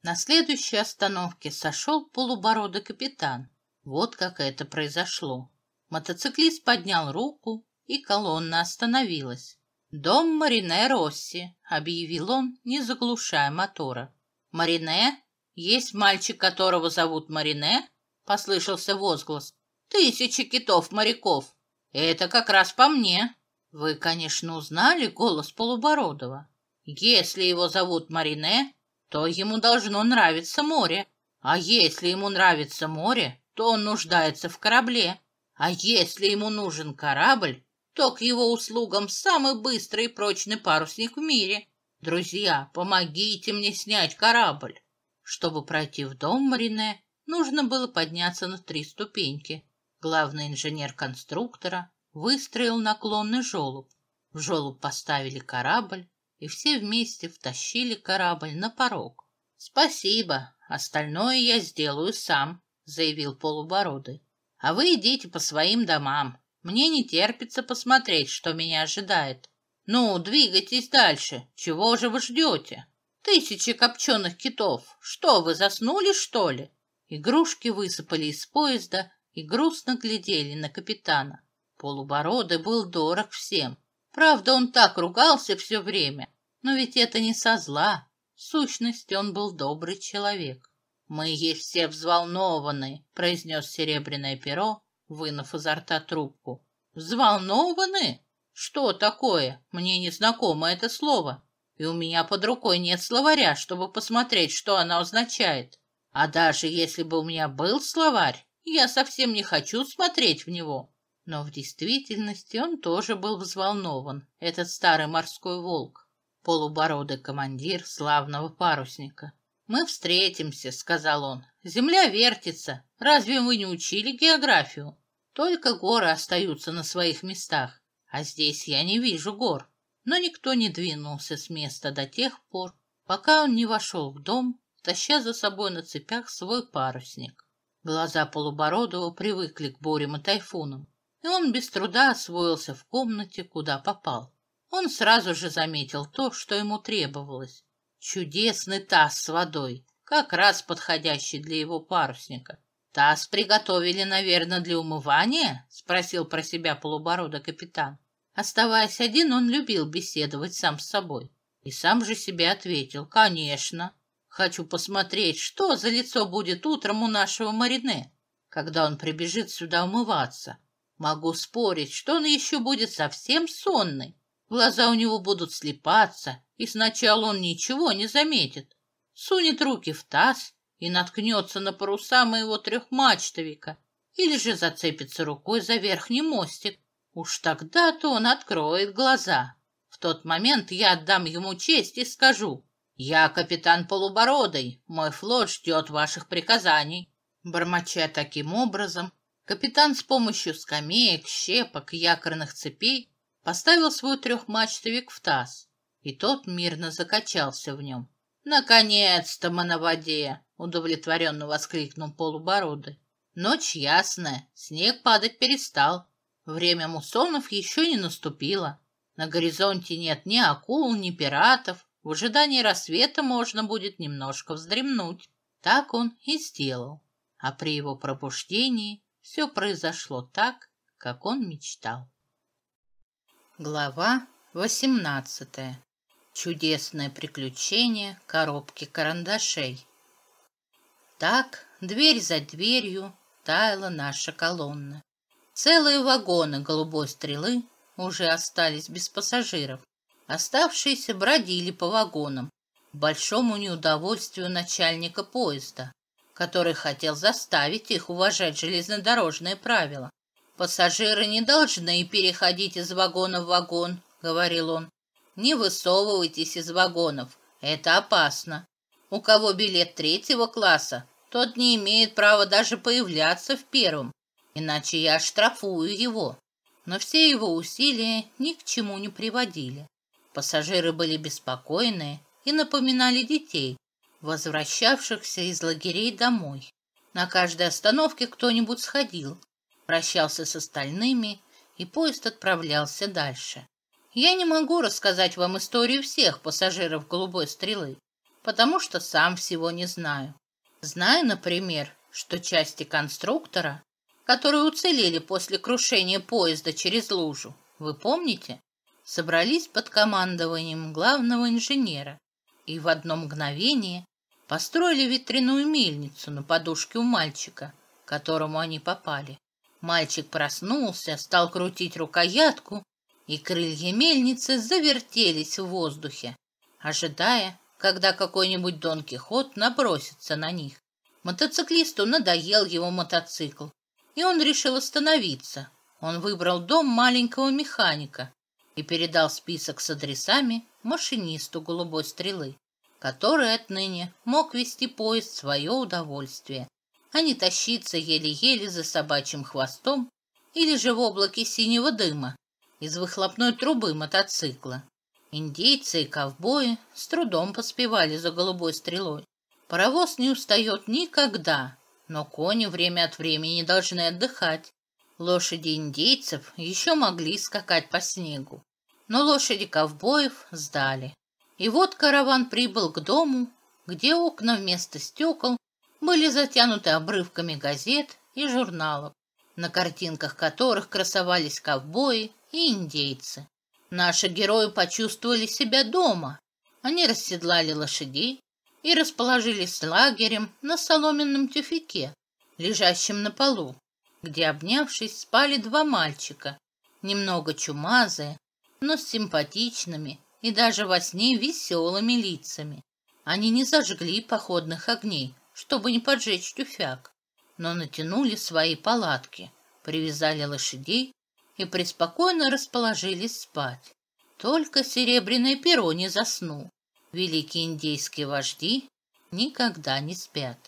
На следующей остановке сошел полубородый капитан вот как это произошло. Мотоциклист поднял руку, и колонна остановилась. «Дом Марине Росси», — объявил он, не заглушая мотора. «Марине? Есть мальчик, которого зовут Марине?» — послышался возглас. «Тысячи китов-моряков! Это как раз по мне!» «Вы, конечно, узнали голос Полубородова. Если его зовут Марине, то ему должно нравиться море. А если ему нравится море, то он нуждается в корабле. А если ему нужен корабль, то к его услугам самый быстрый и прочный парусник в мире. Друзья, помогите мне снять корабль. Чтобы пройти в дом Марине, нужно было подняться на три ступеньки. Главный инженер конструктора выстроил наклонный желоб. В желоб поставили корабль, и все вместе втащили корабль на порог. «Спасибо, остальное я сделаю сам», — заявил полубородый. «А вы идите по своим домам. Мне не терпится посмотреть, что меня ожидает. Ну, двигайтесь дальше. Чего же вы ждете? Тысячи копченых китов. Что, вы заснули, что ли?» Игрушки высыпали из поезда и грустно глядели на капитана. Полубородый был дорог всем. Правда, он так ругался все время, но ведь это не со зла. В сущности, он был добрый человек. «Мы есть все взволнованы», — произнес серебряное перо, вынув изо рта трубку. «Взволнованы? Что такое? Мне незнакомо это слово, и у меня под рукой нет словаря, чтобы посмотреть, что оно означает. А даже если бы у меня был словарь, я совсем не хочу смотреть в него». Но в действительности он тоже был взволнован, этот старый морской волк, полубородый командир славного парусника. «Мы встретимся», — сказал он. «Земля вертится. Разве вы не учили географию? Только горы остаются на своих местах, а здесь я не вижу гор». Но никто не двинулся с места до тех пор, пока он не вошел в дом, таща за собой на цепях свой парусник. Глаза Полубородова привыкли к бурям и тайфунам, и он без труда освоился в комнате, куда попал. Он сразу же заметил то, что ему требовалось чудесный таз с водой, как раз подходящий для его парусника. «Таз приготовили, наверное, для умывания?» — спросил про себя полуборода капитан. Оставаясь один, он любил беседовать сам с собой. И сам же себе ответил, «Конечно, хочу посмотреть, что за лицо будет утром у нашего Марине, когда он прибежит сюда умываться. Могу спорить, что он еще будет совсем сонный. Глаза у него будут слепаться, и сначала он ничего не заметит. Сунет руки в таз и наткнется на паруса моего трехмачтовика или же зацепится рукой за верхний мостик. Уж тогда-то он откроет глаза. В тот момент я отдам ему честь и скажу, «Я капитан Полубородый, мой флот ждет ваших приказаний». Бормоча таким образом, капитан с помощью скамеек, щепок, якорных цепей поставил свой трехмачтовик в таз и тот мирно закачался в нем. «Наконец-то мы на воде!» — удовлетворенно воскликнул полубородый. «Ночь ясная, снег падать перестал. Время муссонов еще не наступило. На горизонте нет ни акул, ни пиратов. В ожидании рассвета можно будет немножко вздремнуть». Так он и сделал. А при его пробуждении все произошло так, как он мечтал. Глава восемнадцатая Чудесное приключение коробки карандашей. Так, дверь за дверью, таяла наша колонна. Целые вагоны голубой стрелы уже остались без пассажиров. Оставшиеся бродили по вагонам, большому неудовольствию начальника поезда, который хотел заставить их уважать железнодорожные правила. «Пассажиры не должны переходить из вагона в вагон», — говорил он не высовывайтесь из вагонов, это опасно. У кого билет третьего класса, тот не имеет права даже появляться в первом, иначе я штрафую его. Но все его усилия ни к чему не приводили. Пассажиры были беспокойны и напоминали детей, возвращавшихся из лагерей домой. На каждой остановке кто-нибудь сходил, прощался с остальными, и поезд отправлялся дальше. Я не могу рассказать вам историю всех пассажиров «Голубой стрелы», потому что сам всего не знаю. Знаю, например, что части конструктора, которые уцелели после крушения поезда через лужу, вы помните, собрались под командованием главного инженера и в одно мгновение построили ветряную мельницу на подушке у мальчика, к которому они попали. Мальчик проснулся, стал крутить рукоятку и крылья мельницы завертелись в воздухе, ожидая, когда какой-нибудь Дон Кихот набросится на них. Мотоциклисту надоел его мотоцикл, и он решил остановиться. Он выбрал дом маленького механика и передал список с адресами машинисту «Голубой стрелы», который отныне мог вести поезд в свое удовольствие, а не тащиться еле-еле за собачьим хвостом или же в облаке синего дыма, из выхлопной трубы мотоцикла. Индейцы и ковбои с трудом поспевали за голубой стрелой. Паровоз не устает никогда, но кони время от времени должны отдыхать. Лошади индейцев еще могли скакать по снегу, но лошади ковбоев сдали. И вот караван прибыл к дому, где окна вместо стекол были затянуты обрывками газет и журналов, на картинках которых красовались ковбои и индейцы. Наши герои почувствовали себя дома. Они расседлали лошадей и расположились лагерем на соломенном тюфике, лежащем на полу, где, обнявшись, спали два мальчика, немного чумазые, но с симпатичными и даже во сне веселыми лицами. Они не зажгли походных огней, чтобы не поджечь тюфяк, но натянули свои палатки, привязали лошадей и преспокойно расположились спать. Только серебряное перо не заснул. Великие индейские вожди никогда не спят.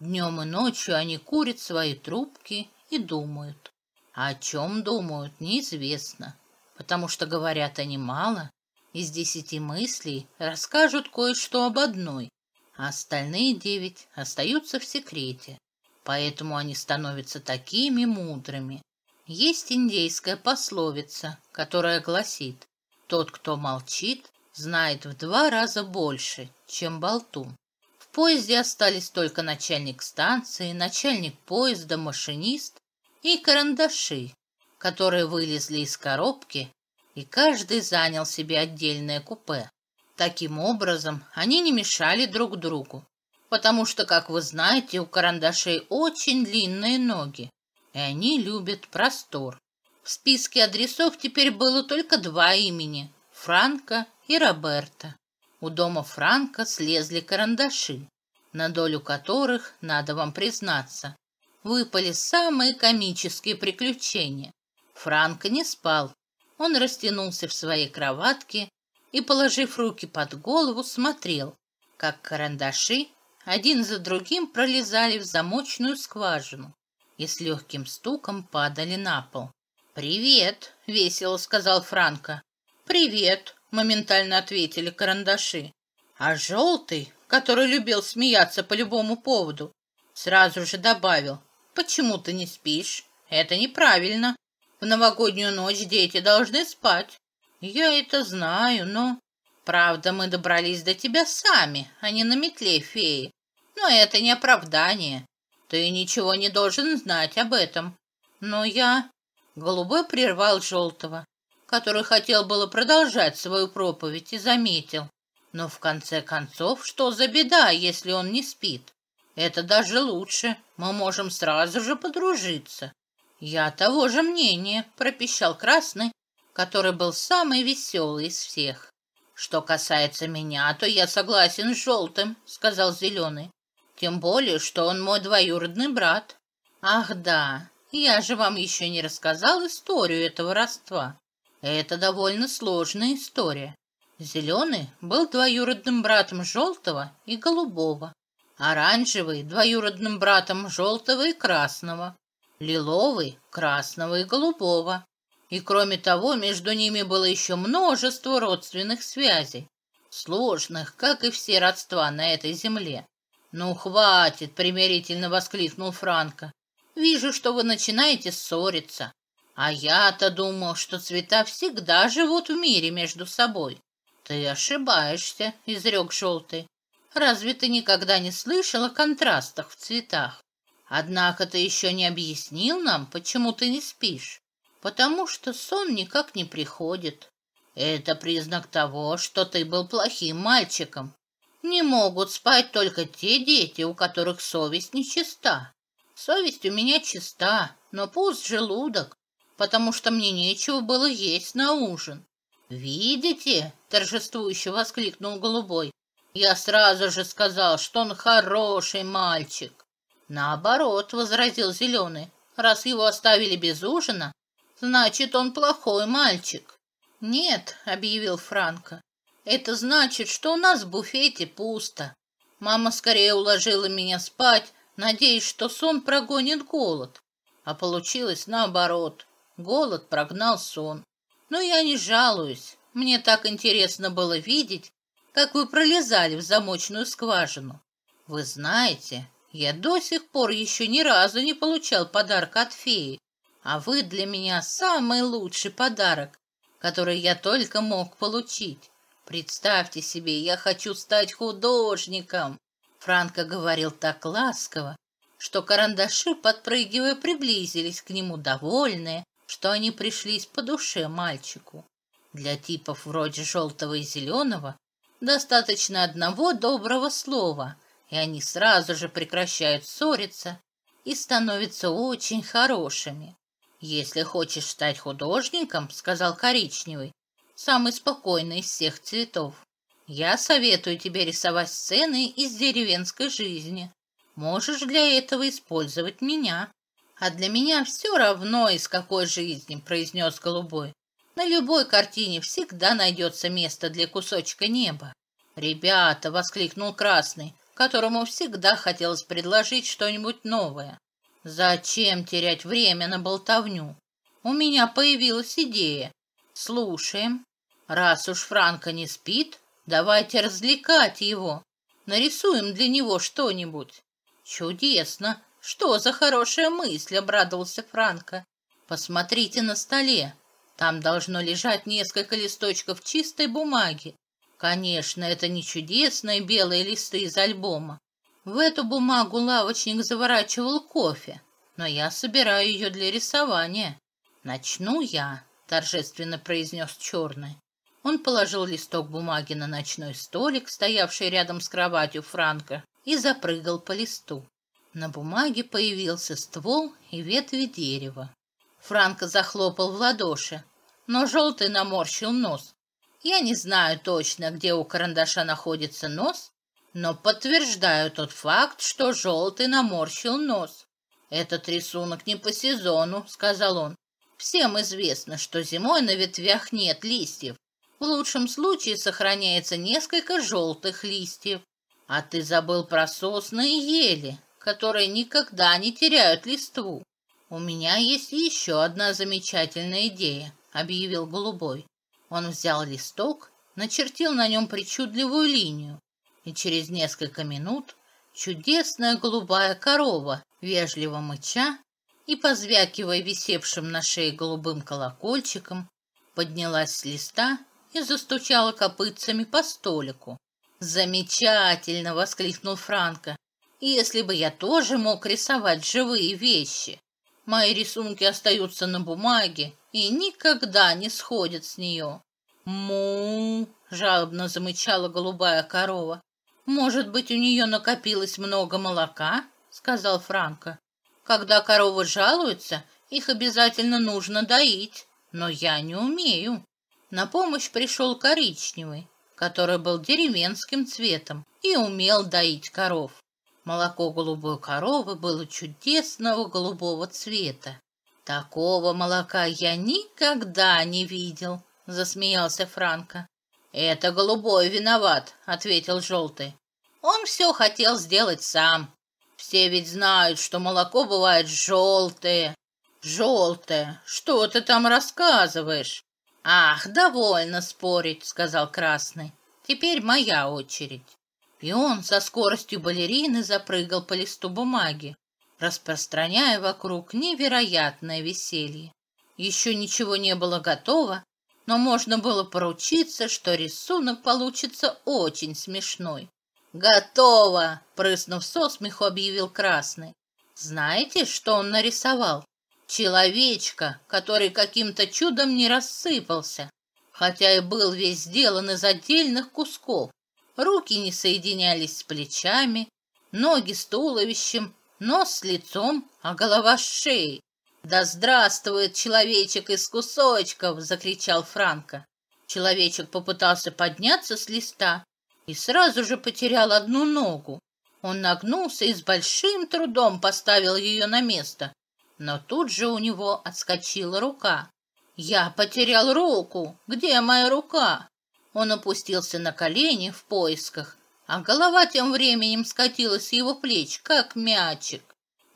Днем и ночью они курят свои трубки и думают. А о чем думают, неизвестно, потому что говорят они мало. Из десяти мыслей расскажут кое-что об одной, а остальные девять остаются в секрете. Поэтому они становятся такими мудрыми, есть индейская пословица, которая гласит «Тот, кто молчит, знает в два раза больше, чем болтун». В поезде остались только начальник станции, начальник поезда, машинист и карандаши, которые вылезли из коробки, и каждый занял себе отдельное купе. Таким образом, они не мешали друг другу, потому что, как вы знаете, у карандашей очень длинные ноги и они любят простор. В списке адресов теперь было только два имени – Франко и Роберта. У дома Франко слезли карандаши, на долю которых, надо вам признаться, выпали самые комические приключения. Франко не спал. Он растянулся в своей кроватке и, положив руки под голову, смотрел, как карандаши один за другим пролезали в замочную скважину и с легким стуком падали на пол. «Привет!» — весело сказал Франко. «Привет!» — моментально ответили карандаши. А желтый, который любил смеяться по любому поводу, сразу же добавил. «Почему ты не спишь? Это неправильно. В новогоднюю ночь дети должны спать. Я это знаю, но...» «Правда, мы добрались до тебя сами, а не на метле феи. Но это не оправдание. «Ты ничего не должен знать об этом». «Но я...» Голубой прервал Желтого, который хотел было продолжать свою проповедь и заметил. «Но в конце концов, что за беда, если он не спит? Это даже лучше, мы можем сразу же подружиться». «Я того же мнения», — пропищал Красный, который был самый веселый из всех. «Что касается меня, то я согласен с Желтым», — сказал Зеленый. Тем более, что он мой двоюродный брат. Ах да, я же вам еще не рассказал историю этого родства. Это довольно сложная история. Зеленый был двоюродным братом желтого и голубого. А оранжевый – двоюродным братом желтого и красного. Лиловый – красного и голубого. И кроме того, между ними было еще множество родственных связей, сложных, как и все родства на этой земле. «Ну, хватит!» — примирительно воскликнул Франко. «Вижу, что вы начинаете ссориться. А я-то думал, что цвета всегда живут в мире между собой». «Ты ошибаешься», — изрек желтый. «Разве ты никогда не слышал о контрастах в цветах? Однако ты еще не объяснил нам, почему ты не спишь. Потому что сон никак не приходит. Это признак того, что ты был плохим мальчиком. Не могут спать только те дети, у которых совесть нечиста. Совесть у меня чиста, но пуст желудок, потому что мне нечего было есть на ужин. «Видите?» — торжествующе воскликнул Голубой. «Я сразу же сказал, что он хороший мальчик». «Наоборот», — возразил Зеленый, — «раз его оставили без ужина, значит, он плохой мальчик». «Нет», — объявил Франко, это значит, что у нас в буфете пусто. Мама скорее уложила меня спать, надеясь, что сон прогонит голод. А получилось наоборот. Голод прогнал сон. Но я не жалуюсь. Мне так интересно было видеть, как вы пролезали в замочную скважину. Вы знаете, я до сих пор еще ни разу не получал подарок от феи, а вы для меня самый лучший подарок, который я только мог получить. Представьте себе, я хочу стать художником. Франко говорил так ласково, что карандаши, подпрыгивая, приблизились к нему довольные, что они пришлись по душе мальчику. Для типов вроде желтого и зеленого достаточно одного доброго слова, и они сразу же прекращают ссориться и становятся очень хорошими. «Если хочешь стать художником, — сказал Коричневый, самый спокойный из всех цветов. Я советую тебе рисовать сцены из деревенской жизни. Можешь для этого использовать меня. А для меня все равно, из какой жизни, произнес голубой. На любой картине всегда найдется место для кусочка неба. «Ребята!» — воскликнул Красный, которому всегда хотелось предложить что-нибудь новое. «Зачем терять время на болтовню? У меня появилась идея. Слушаем». Раз уж Франко не спит, давайте развлекать его. Нарисуем для него что-нибудь. Чудесно. Что за хорошая мысль, обрадовался Франко. Посмотрите на столе. Там должно лежать несколько листочков чистой бумаги. Конечно, это не чудесные белые листы из альбома. В эту бумагу лавочник заворачивал кофе, но я собираю ее для рисования. Начну я, торжественно произнес черный. Он положил листок бумаги на ночной столик, стоявший рядом с кроватью Франка, и запрыгал по листу. На бумаге появился ствол и ветви дерева. Франко захлопал в ладоши, но желтый наморщил нос. Я не знаю точно, где у карандаша находится нос, но подтверждаю тот факт, что желтый наморщил нос. «Этот рисунок не по сезону», — сказал он. «Всем известно, что зимой на ветвях нет листьев. В лучшем случае сохраняется несколько желтых листьев. А ты забыл про сосны и ели, которые никогда не теряют листву. У меня есть еще одна замечательная идея, объявил Голубой. Он взял листок, начертил на нем причудливую линию, и через несколько минут чудесная голубая корова, вежливо мыча и позвякивая висевшим на шее голубым колокольчиком, поднялась с листа и застучала копытцами по столику. «Замечательно!» — воскликнул Франко. «Если бы я тоже мог рисовать живые вещи! Мои рисунки остаются на бумаге и никогда не сходят с нее!» «Му!» — жалобно замычала голубая корова. «Может быть, у нее накопилось много молока?» — сказал Франко. «Когда коровы жалуются, их обязательно нужно доить, но я не умею» на помощь пришел коричневый, который был деревенским цветом и умел доить коров. Молоко голубой коровы было чудесного голубого цвета. «Такого молока я никогда не видел», — засмеялся Франко. «Это голубой виноват», — ответил желтый. «Он все хотел сделать сам. Все ведь знают, что молоко бывает желтое». «Желтое, что ты там рассказываешь?» «Ах, довольно спорить», — сказал Красный. «Теперь моя очередь». И он со скоростью балерины запрыгал по листу бумаги, распространяя вокруг невероятное веселье. Еще ничего не было готово, но можно было поручиться, что рисунок получится очень смешной. «Готово!» — прыснув со смеху, объявил Красный. «Знаете, что он нарисовал?» Человечка, который каким-то чудом не рассыпался, хотя и был весь сделан из отдельных кусков. Руки не соединялись с плечами, ноги с туловищем, нос с лицом, а голова с шеей. «Да здравствует человечек из кусочков!» — закричал Франко. Человечек попытался подняться с листа и сразу же потерял одну ногу. Он нагнулся и с большим трудом поставил ее на место но тут же у него отскочила рука. «Я потерял руку! Где моя рука?» Он опустился на колени в поисках, а голова тем временем скатилась с его плеч, как мячик.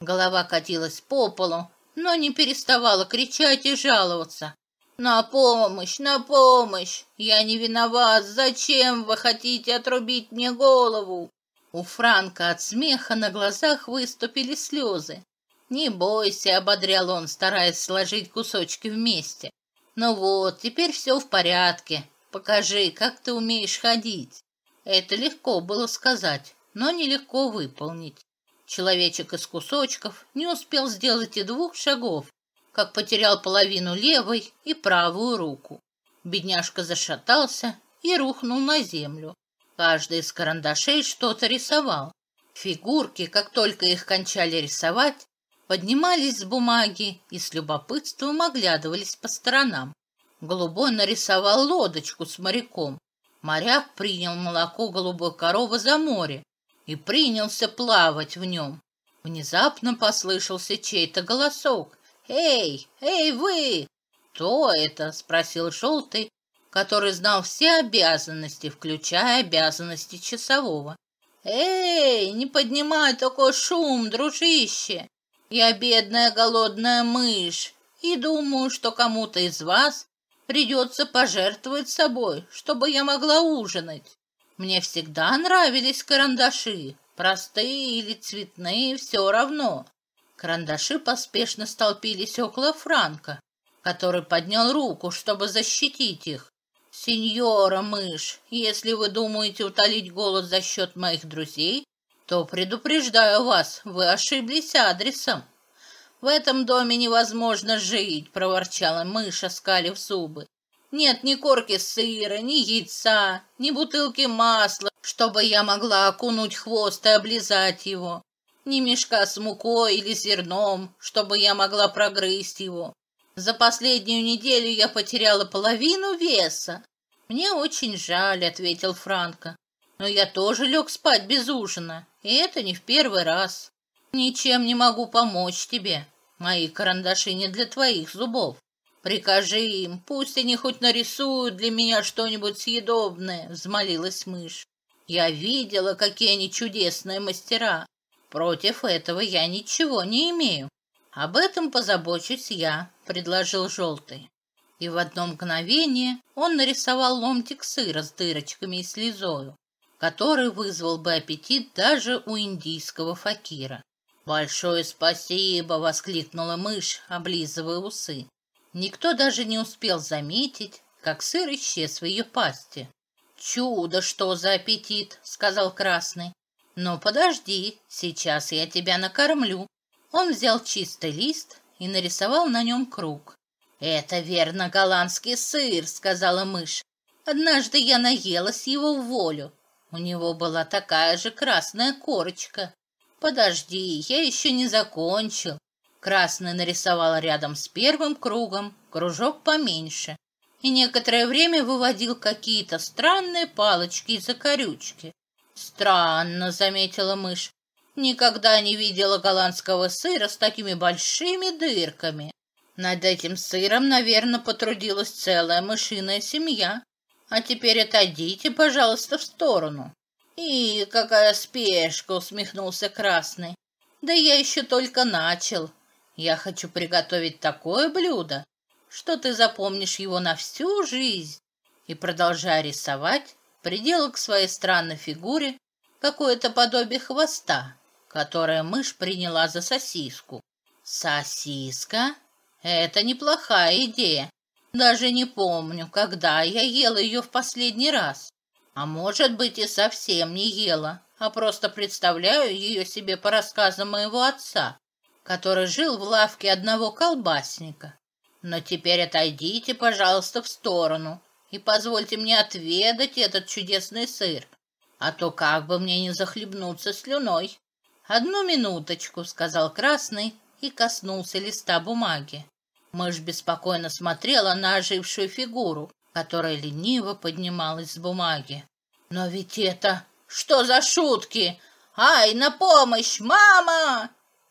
Голова катилась по полу, но не переставала кричать и жаловаться. «На помощь! На помощь! Я не виноват! Зачем вы хотите отрубить мне голову?» У Франка от смеха на глазах выступили слезы. «Не бойся», — ободрял он, стараясь сложить кусочки вместе. «Ну вот, теперь все в порядке. Покажи, как ты умеешь ходить». Это легко было сказать, но нелегко выполнить. Человечек из кусочков не успел сделать и двух шагов, как потерял половину левой и правую руку. Бедняжка зашатался и рухнул на землю. Каждый из карандашей что-то рисовал. Фигурки, как только их кончали рисовать, поднимались с бумаги и с любопытством оглядывались по сторонам. Голубой нарисовал лодочку с моряком. Моряк принял молоко голубой коровы за море и принялся плавать в нем. Внезапно послышался чей-то голосок. «Эй, эй, вы!» «Кто это?» — спросил Желтый, который знал все обязанности, включая обязанности часового. «Эй, не поднимай такой шум, дружище!» Я бедная голодная мышь и думаю, что кому-то из вас придется пожертвовать собой, чтобы я могла ужинать. Мне всегда нравились карандаши, простые или цветные, все равно. Карандаши поспешно столпились около Франка, который поднял руку, чтобы защитить их. «Сеньора мышь, если вы думаете утолить голод за счет моих друзей, то предупреждаю вас, вы ошиблись адресом. В этом доме невозможно жить, проворчала мышь, скалив зубы. Нет ни корки сыра, ни яйца, ни бутылки масла, чтобы я могла окунуть хвост и облизать его, ни мешка с мукой или зерном, чтобы я могла прогрызть его. За последнюю неделю я потеряла половину веса. Мне очень жаль, ответил Франко. Но я тоже лег спать без ужина, и это не в первый раз. Ничем не могу помочь тебе. Мои карандаши не для твоих зубов. Прикажи им, пусть они хоть нарисуют для меня что-нибудь съедобное, взмолилась мышь. Я видела, какие они чудесные мастера. Против этого я ничего не имею. Об этом позабочусь я, предложил желтый. И в одно мгновение он нарисовал ломтик сыра с дырочками и слезою который вызвал бы аппетит даже у индийского факира. «Большое спасибо!» — воскликнула мышь, облизывая усы. Никто даже не успел заметить, как сыр исчез в ее пасти. «Чудо, что за аппетит!» — сказал Красный. «Но «Ну, подожди, сейчас я тебя накормлю». Он взял чистый лист и нарисовал на нем круг. «Это верно голландский сыр», — сказала мышь. «Однажды я наелась его в волю. У него была такая же красная корочка. Подожди, я еще не закончил. Красный нарисовал рядом с первым кругом кружок поменьше и некоторое время выводил какие-то странные палочки и закорючки. «Странно», — заметила мышь. «Никогда не видела голландского сыра с такими большими дырками. Над этим сыром, наверное, потрудилась целая мышиная семья. А теперь отойдите, пожалуйста, в сторону. И какая спешка, усмехнулся Красный. Да я еще только начал. Я хочу приготовить такое блюдо, что ты запомнишь его на всю жизнь. И, продолжая рисовать, приделал к своей странной фигуре какое-то подобие хвоста, которое мышь приняла за сосиску. Сосиска? Это неплохая идея. Даже не помню, когда я ела ее в последний раз. А может быть и совсем не ела, а просто представляю ее себе по рассказам моего отца, который жил в лавке одного колбасника. Но теперь отойдите, пожалуйста, в сторону и позвольте мне отведать этот чудесный сыр, а то как бы мне не захлебнуться слюной. «Одну минуточку», — сказал Красный и коснулся листа бумаги. Мышь беспокойно смотрела на ожившую фигуру, которая лениво поднималась с бумаги. «Но ведь это... Что за шутки? Ай, на помощь, мама!»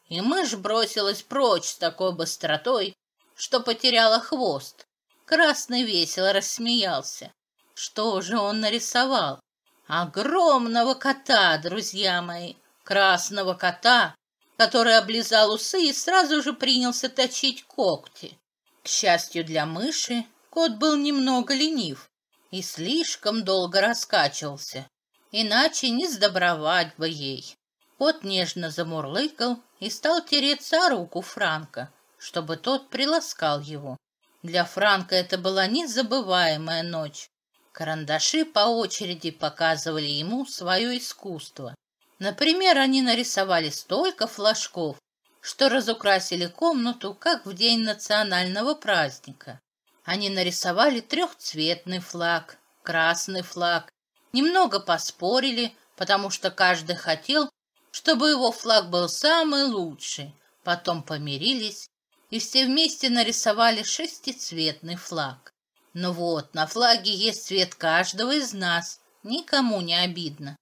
И мышь бросилась прочь с такой быстротой, что потеряла хвост. Красный весело рассмеялся. Что же он нарисовал? Огромного кота, друзья мои, красного кота, который облизал усы и сразу же принялся точить когти. К счастью для мыши, кот был немного ленив и слишком долго раскачивался, иначе не сдобровать бы ей. Кот нежно замурлыкал и стал тереться о руку Франка, чтобы тот приласкал его. Для Франка это была незабываемая ночь. Карандаши по очереди показывали ему свое искусство. Например, они нарисовали столько флажков, что разукрасили комнату, как в день национального праздника. Они нарисовали трехцветный флаг, красный флаг, немного поспорили, потому что каждый хотел, чтобы его флаг был самый лучший. Потом помирились и все вместе нарисовали шестицветный флаг. Ну вот, на флаге есть цвет каждого из нас, никому не обидно.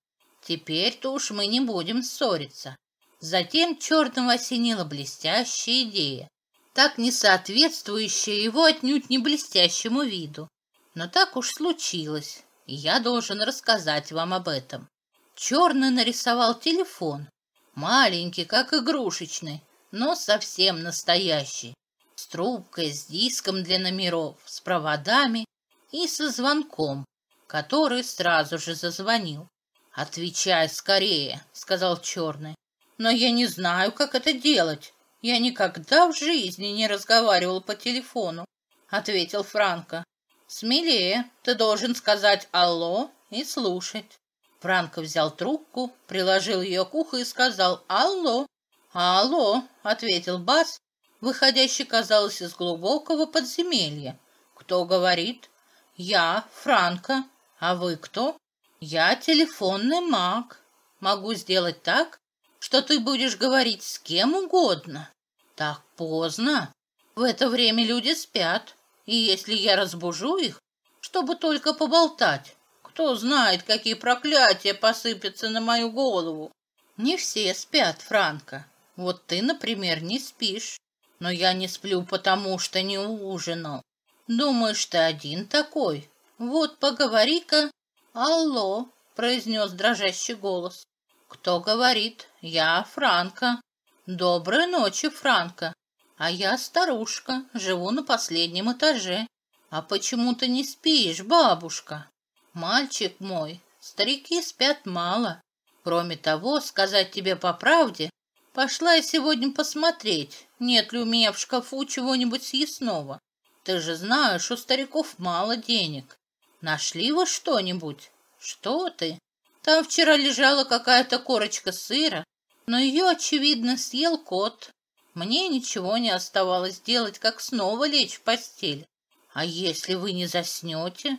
Теперь-то уж мы не будем ссориться. Затем чертом осенила блестящая идея, так не соответствующая его отнюдь не блестящему виду. Но так уж случилось, и я должен рассказать вам об этом. Черный нарисовал телефон, маленький, как игрушечный, но совсем настоящий, с трубкой, с диском для номеров, с проводами и со звонком, который сразу же зазвонил. «Отвечай скорее», — сказал Черный. «Но я не знаю, как это делать. Я никогда в жизни не разговаривал по телефону», — ответил Франко. «Смелее, ты должен сказать «алло» и слушать». Франко взял трубку, приложил ее к уху и сказал «Алло». «Алло», — ответил Бас, выходящий, казалось, из глубокого подземелья. «Кто говорит?» «Я, Франко. А вы кто?» Я телефонный маг. Могу сделать так, что ты будешь говорить с кем угодно. Так поздно. В это время люди спят. И если я разбужу их, чтобы только поболтать, кто знает, какие проклятия посыпятся на мою голову. Не все спят, Франко. Вот ты, например, не спишь. Но я не сплю, потому что не ужинал. Думаешь, ты один такой? Вот поговори-ка «Алло!» — произнес дрожащий голос. «Кто говорит? Я Франка. Доброй ночи, Франка. А я старушка, живу на последнем этаже. А почему ты не спишь, бабушка? Мальчик мой, старики спят мало. Кроме того, сказать тебе по правде, пошла я сегодня посмотреть, нет ли у меня в шкафу чего-нибудь съестного. Ты же знаешь, у стариков мало денег. Нашли вы что-нибудь? Что ты? Там вчера лежала какая-то корочка сыра, но ее, очевидно, съел кот. Мне ничего не оставалось делать, как снова лечь в постель. А если вы не заснете?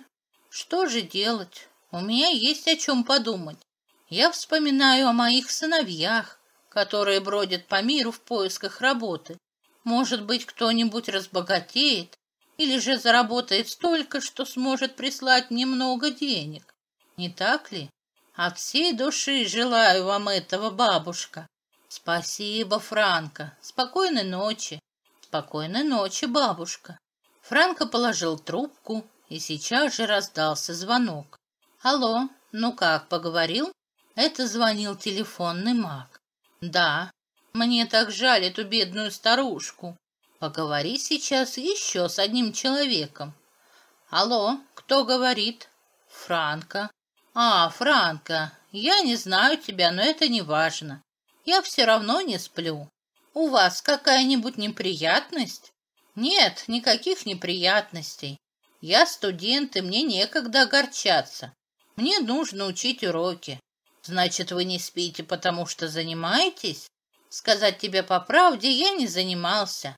Что же делать? У меня есть о чем подумать. Я вспоминаю о моих сыновьях, которые бродят по миру в поисках работы. Может быть, кто-нибудь разбогатеет или же заработает столько, что сможет прислать немного денег. Не так ли? От всей души желаю вам этого, бабушка. Спасибо, Франко. Спокойной ночи. Спокойной ночи, бабушка. Франко положил трубку, и сейчас же раздался звонок. Алло, ну как, поговорил? Это звонил телефонный маг. Да, мне так жаль эту бедную старушку. Поговори сейчас еще с одним человеком. Алло, кто говорит? Франко. А, Франко, я не знаю тебя, но это не важно. Я все равно не сплю. У вас какая-нибудь неприятность? Нет, никаких неприятностей. Я студент, и мне некогда огорчаться. Мне нужно учить уроки. Значит, вы не спите, потому что занимаетесь? Сказать тебе по правде, я не занимался.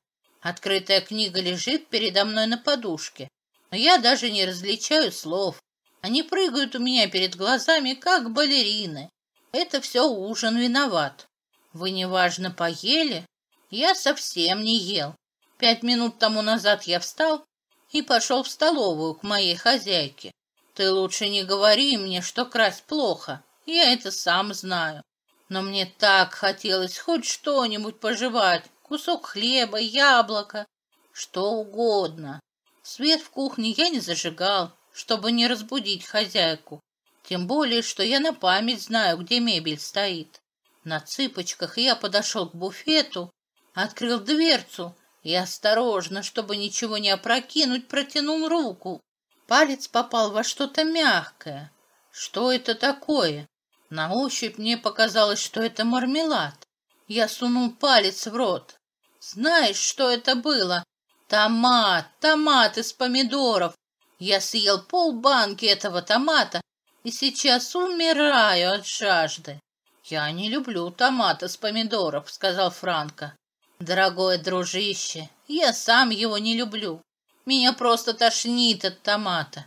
Открытая книга лежит передо мной на подушке, но я даже не различаю слов. Они прыгают у меня перед глазами, как балерины. Это все ужин виноват. Вы неважно поели? Я совсем не ел. Пять минут тому назад я встал и пошел в столовую к моей хозяйке. Ты лучше не говори мне, что красть плохо. Я это сам знаю. Но мне так хотелось хоть что-нибудь пожевать, кусок хлеба, яблоко, что угодно. Свет в кухне я не зажигал, чтобы не разбудить хозяйку. Тем более, что я на память знаю, где мебель стоит. На цыпочках я подошел к буфету, открыл дверцу и осторожно, чтобы ничего не опрокинуть, протянул руку. Палец попал во что-то мягкое. Что это такое? На ощупь мне показалось, что это мармелад. Я сунул палец в рот. Знаешь, что это было? Томат, томат из помидоров. Я съел полбанки этого томата и сейчас умираю от жажды. Я не люблю томат из помидоров, сказал Франко. дорогое дружище, я сам его не люблю. Меня просто тошнит от томата.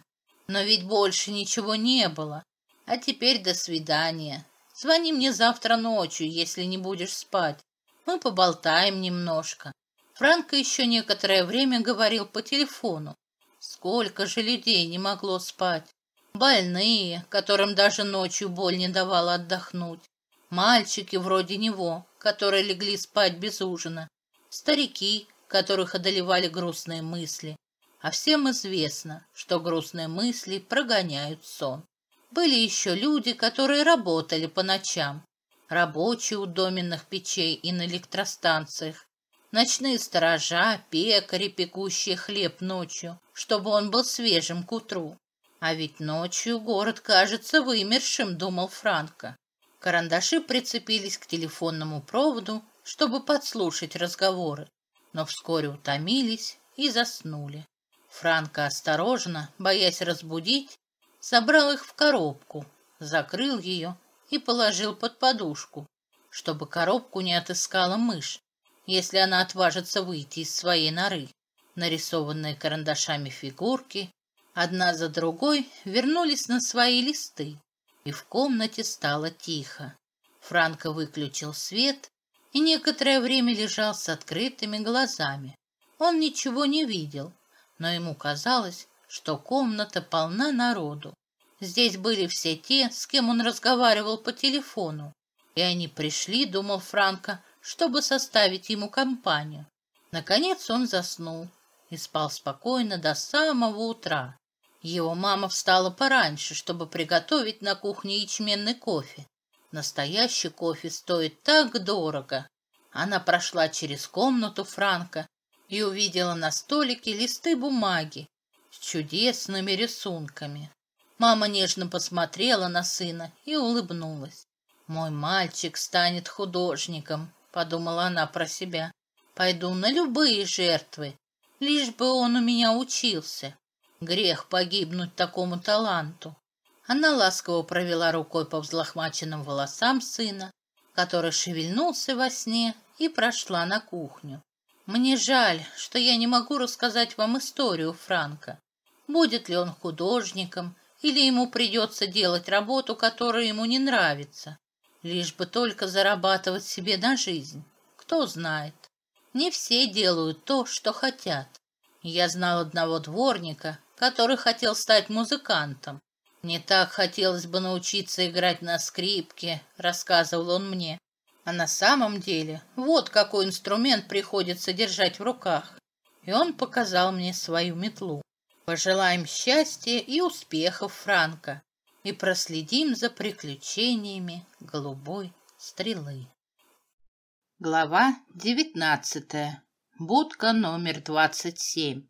Но ведь больше ничего не было. А теперь до свидания. Звони мне завтра ночью, если не будешь спать. Мы поболтаем немножко. Франко еще некоторое время говорил по телефону. Сколько же людей не могло спать. Больные, которым даже ночью боль не давала отдохнуть. Мальчики вроде него, которые легли спать без ужина. Старики, которых одолевали грустные мысли. А всем известно, что грустные мысли прогоняют сон были еще люди, которые работали по ночам. Рабочие у доменных печей и на электростанциях, ночные сторожа, пекари, пекущие хлеб ночью, чтобы он был свежим к утру. А ведь ночью город кажется вымершим, думал Франко. Карандаши прицепились к телефонному проводу, чтобы подслушать разговоры, но вскоре утомились и заснули. Франко осторожно, боясь разбудить, собрал их в коробку, закрыл ее и положил под подушку, чтобы коробку не отыскала мышь, если она отважится выйти из своей норы. Нарисованные карандашами фигурки одна за другой вернулись на свои листы, и в комнате стало тихо. Франко выключил свет и некоторое время лежал с открытыми глазами. Он ничего не видел, но ему казалось, что комната полна народу. Здесь были все те, с кем он разговаривал по телефону, и они пришли, думал Франко, чтобы составить ему компанию. Наконец он заснул и спал спокойно до самого утра. Его мама встала пораньше, чтобы приготовить на кухне ячменный кофе. Настоящий кофе стоит так дорого. Она прошла через комнату Франка и увидела на столике листы бумаги, чудесными рисунками. Мама нежно посмотрела на сына и улыбнулась. «Мой мальчик станет художником», — подумала она про себя. «Пойду на любые жертвы, лишь бы он у меня учился. Грех погибнуть такому таланту». Она ласково провела рукой по взлохмаченным волосам сына, который шевельнулся во сне, и прошла на кухню. «Мне жаль, что я не могу рассказать вам историю Франка будет ли он художником, или ему придется делать работу, которая ему не нравится, лишь бы только зарабатывать себе на жизнь. Кто знает. Не все делают то, что хотят. Я знал одного дворника, который хотел стать музыкантом. «Мне так хотелось бы научиться играть на скрипке», — рассказывал он мне. А на самом деле, вот какой инструмент приходится держать в руках. И он показал мне свою метлу. Пожелаем счастья и успехов Франка и проследим за приключениями голубой стрелы. Глава девятнадцатая. Будка номер двадцать семь.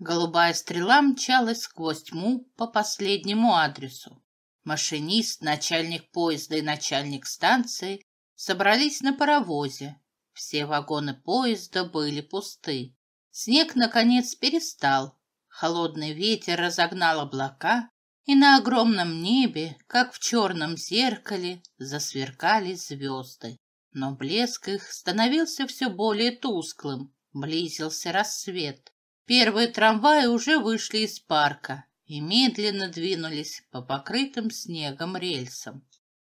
Голубая стрела мчалась сквозь тьму по последнему адресу. Машинист, начальник поезда и начальник станции собрались на паровозе. Все вагоны поезда были пусты. Снег, наконец, перестал, Холодный ветер разогнал облака, и на огромном небе, как в черном зеркале, засверкали звезды. Но блеск их становился все более тусклым, близился рассвет. Первые трамваи уже вышли из парка и медленно двинулись по покрытым снегом рельсам.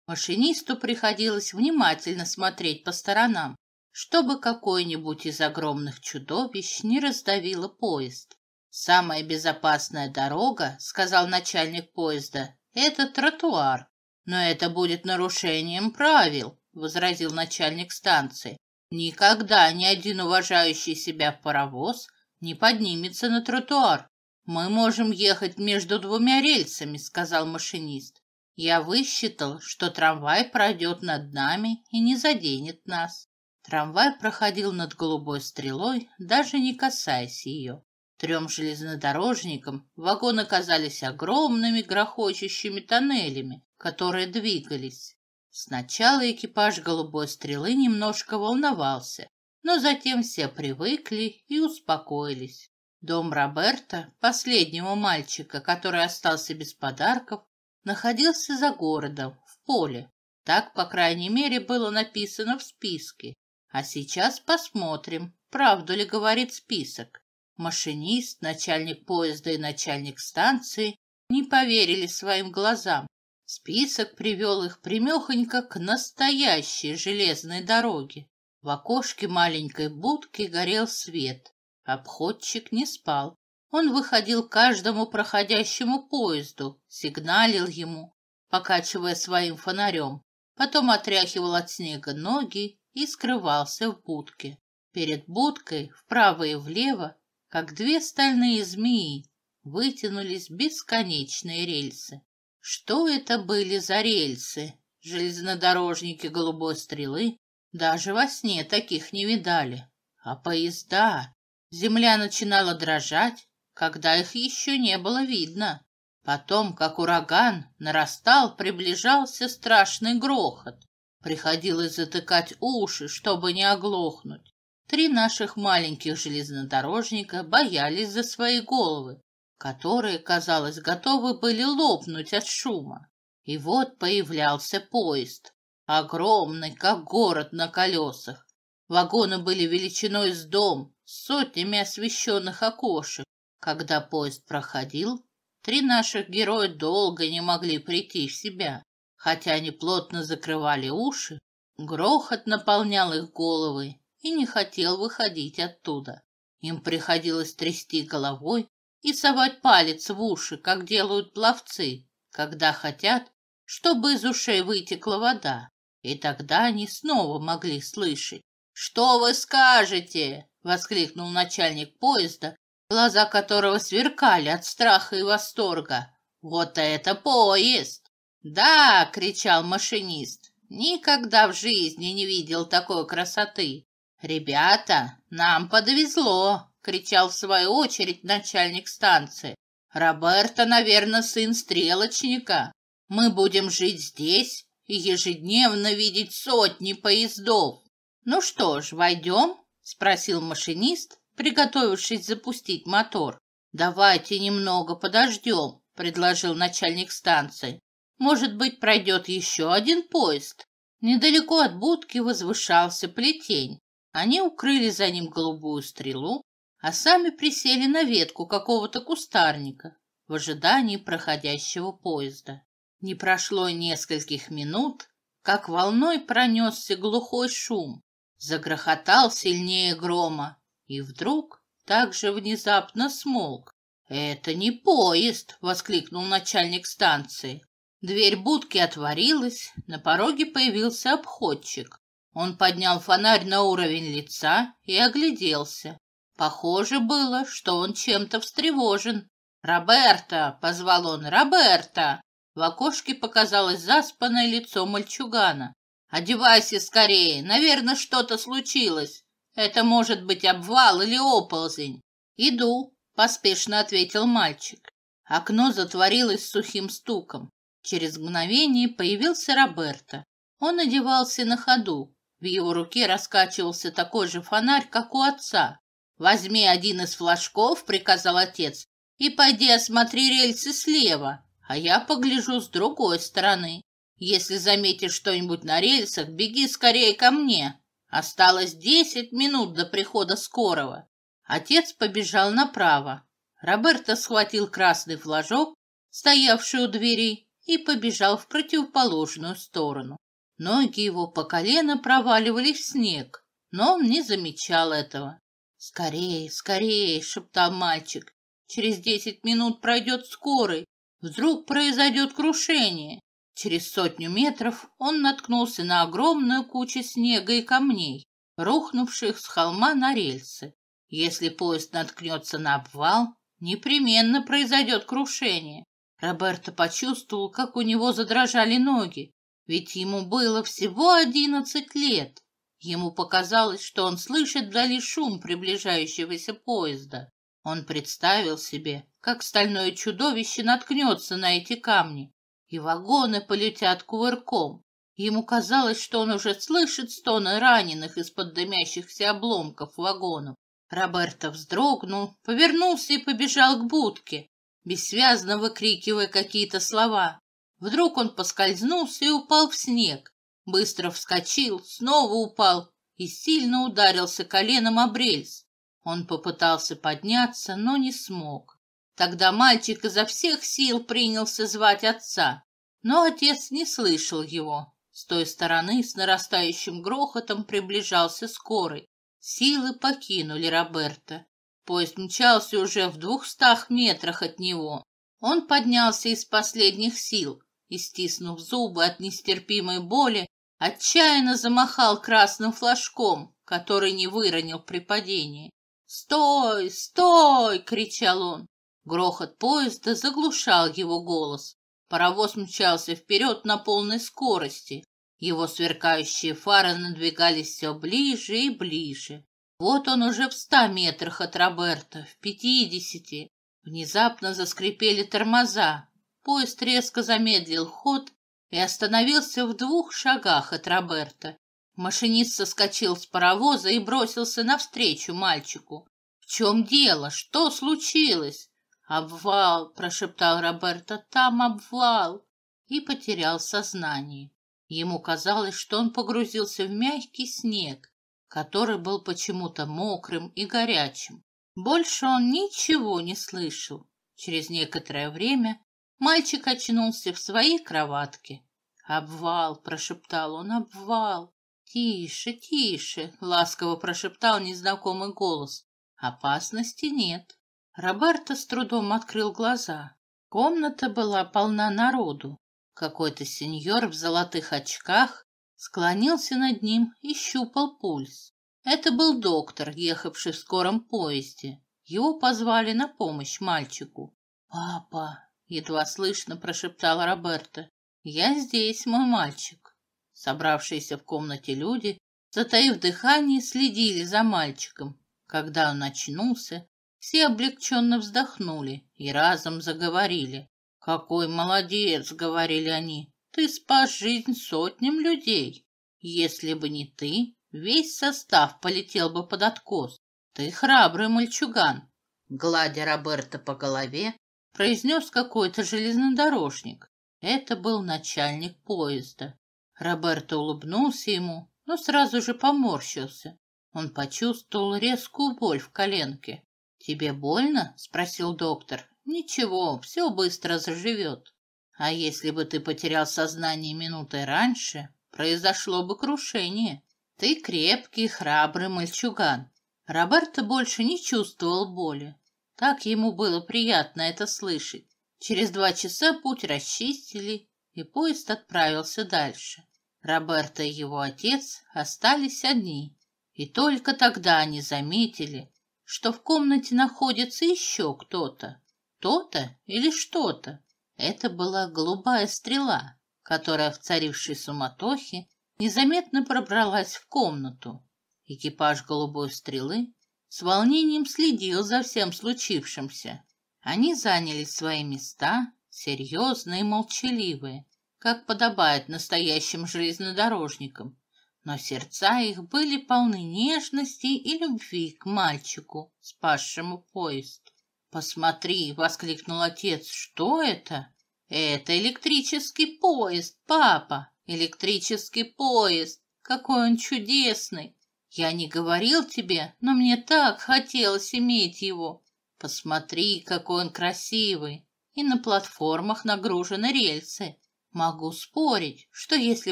Машинисту приходилось внимательно смотреть по сторонам, чтобы какое-нибудь из огромных чудовищ не раздавило поезд. «Самая безопасная дорога, — сказал начальник поезда, — это тротуар. Но это будет нарушением правил, — возразил начальник станции. Никогда ни один уважающий себя паровоз не поднимется на тротуар. Мы можем ехать между двумя рельсами, сказал машинист. Я высчитал, что трамвай пройдет над нами и не заденет нас. Трамвай проходил над голубой стрелой, даже не касаясь ее. Трем железнодорожникам вагоны оказались огромными грохочущими тоннелями, которые двигались. Сначала экипаж «Голубой стрелы» немножко волновался, но затем все привыкли и успокоились. Дом Роберта, последнего мальчика, который остался без подарков, находился за городом, в поле. Так, по крайней мере, было написано в списке. А сейчас посмотрим, правду ли говорит список. Машинист, начальник поезда и начальник станции не поверили своим глазам. Список привел их примехонько к настоящей железной дороге. В окошке маленькой будки горел свет. Обходчик не спал. Он выходил каждому проходящему поезду, сигналил ему, покачивая своим фонарем. Потом отряхивал от снега ноги и скрывался в будке. Перед будкой, вправо и влево, как две стальные змеи, вытянулись бесконечные рельсы. Что это были за рельсы? Железнодорожники голубой стрелы даже во сне таких не видали. А поезда? Земля начинала дрожать, когда их еще не было видно. Потом, как ураган, нарастал, приближался страшный грохот. Приходилось затыкать уши, чтобы не оглохнуть. Три наших маленьких железнодорожника боялись за свои головы, которые, казалось, готовы были лопнуть от шума. И вот появлялся поезд, огромный, как город на колесах. Вагоны были величиной с дом, с сотнями освещенных окошек. Когда поезд проходил, три наших героя долго не могли прийти в себя. Хотя они плотно закрывали уши, грохот наполнял их головы, и не хотел выходить оттуда. Им приходилось трясти головой и совать палец в уши, как делают пловцы, когда хотят, чтобы из ушей вытекла вода. И тогда они снова могли слышать. «Что вы скажете?» — воскликнул начальник поезда, глаза которого сверкали от страха и восторга. «Вот это поезд!» «Да!» — кричал машинист. «Никогда в жизни не видел такой красоты!» «Ребята, нам подвезло!» — кричал в свою очередь начальник станции. «Роберто, наверное, сын стрелочника. Мы будем жить здесь и ежедневно видеть сотни поездов». «Ну что ж, войдем?» — спросил машинист, приготовившись запустить мотор. «Давайте немного подождем», — предложил начальник станции. «Может быть, пройдет еще один поезд?» Недалеко от будки возвышался плетень, они укрыли за ним голубую стрелу, а сами присели на ветку какого-то кустарника в ожидании проходящего поезда. Не прошло нескольких минут, как волной пронесся глухой шум, загрохотал сильнее грома и вдруг так же внезапно смолк. «Это не поезд!» — воскликнул начальник станции. Дверь будки отворилась, на пороге появился обходчик. Он поднял фонарь на уровень лица и огляделся. Похоже было, что он чем-то встревожен. «Роберта!» — позвал он. «Роберта!» В окошке показалось заспанное лицо мальчугана. «Одевайся скорее! Наверное, что-то случилось. Это может быть обвал или оползень». «Иду!» — поспешно ответил мальчик. Окно затворилось сухим стуком. Через мгновение появился Роберта. Он одевался на ходу, в его руке раскачивался такой же фонарь, как у отца. «Возьми один из флажков», — приказал отец, — «и пойди осмотри рельсы слева, а я погляжу с другой стороны. Если заметишь что-нибудь на рельсах, беги скорее ко мне. Осталось десять минут до прихода скорого». Отец побежал направо. Роберто схватил красный флажок, стоявший у двери, и побежал в противоположную сторону. Ноги его по колено проваливались в снег, но он не замечал этого. «Скорее, скорее!» — шептал мальчик. «Через десять минут пройдет скорый. Вдруг произойдет крушение». Через сотню метров он наткнулся на огромную кучу снега и камней, рухнувших с холма на рельсы. Если поезд наткнется на обвал, непременно произойдет крушение. Роберто почувствовал, как у него задрожали ноги. Ведь ему было всего одиннадцать лет. Ему показалось, что он слышит вдали шум приближающегося поезда. Он представил себе, как стальное чудовище наткнется на эти камни, и вагоны полетят кувырком. Ему казалось, что он уже слышит стоны раненых из-под дымящихся обломков вагонов. Роберто вздрогнул, повернулся и побежал к будке, бессвязно выкрикивая какие-то слова. Вдруг он поскользнулся и упал в снег. Быстро вскочил, снова упал и сильно ударился коленом об рельс. Он попытался подняться, но не смог. Тогда мальчик изо всех сил принялся звать отца, но отец не слышал его. С той стороны с нарастающим грохотом приближался скорый. Силы покинули Роберта. Поезд мчался уже в двухстах метрах от него. Он поднялся из последних сил, и, стиснув зубы от нестерпимой боли, отчаянно замахал красным флажком, который не выронил при падении. «Стой! Стой!» — кричал он. Грохот поезда заглушал его голос. Паровоз мчался вперед на полной скорости. Его сверкающие фары надвигались все ближе и ближе. Вот он уже в ста метрах от Роберта, в пятидесяти. Внезапно заскрипели тормоза. Поезд резко замедлил ход и остановился в двух шагах от Роберта. Машинист соскочил с паровоза и бросился навстречу мальчику. «В чем дело? Что случилось?» «Обвал!» – прошептал Роберта. «Там обвал!» И потерял сознание. Ему казалось, что он погрузился в мягкий снег, который был почему-то мокрым и горячим. Больше он ничего не слышал. Через некоторое время Мальчик очнулся в своей кроватке. «Обвал!» – прошептал он. «Обвал!» «Тише, тише!» – ласково прошептал незнакомый голос. «Опасности нет». Роберто с трудом открыл глаза. Комната была полна народу. Какой-то сеньор в золотых очках склонился над ним и щупал пульс. Это был доктор, ехавший в скором поезде. Его позвали на помощь мальчику. «Папа!» едва слышно прошептал Роберта. Я здесь, мой мальчик. Собравшиеся в комнате люди, затаив дыхание, следили за мальчиком. Когда он очнулся, все облегченно вздохнули и разом заговорили. «Какой молодец!» — говорили они. «Ты спас жизнь сотням людей. Если бы не ты, весь состав полетел бы под откос. Ты храбрый мальчуган». Гладя Роберта по голове, произнес какой-то железнодорожник. Это был начальник поезда. Роберто улыбнулся ему, но сразу же поморщился. Он почувствовал резкую боль в коленке. «Тебе больно?» — спросил доктор. «Ничего, все быстро заживет. А если бы ты потерял сознание минутой раньше, произошло бы крушение. Ты крепкий, храбрый мальчуган». Роберто больше не чувствовал боли. Так ему было приятно это слышать. Через два часа путь расчистили, и поезд отправился дальше. Роберто и его отец остались одни, и только тогда они заметили, что в комнате находится еще кто-то. То-то или что-то. Это была голубая стрела, которая в царившей суматохе незаметно пробралась в комнату. Экипаж голубой стрелы с волнением следил за всем случившимся. Они заняли свои места, серьезные и молчаливые, как подобает настоящим железнодорожникам, но сердца их были полны нежности и любви к мальчику, спасшему поезд. «Посмотри!» — воскликнул отец. «Что это?» «Это электрический поезд, папа! Электрический поезд! Какой он чудесный! Я не говорил тебе, но мне так хотелось иметь его. Посмотри, какой он красивый. И на платформах нагружены рельсы. Могу спорить, что если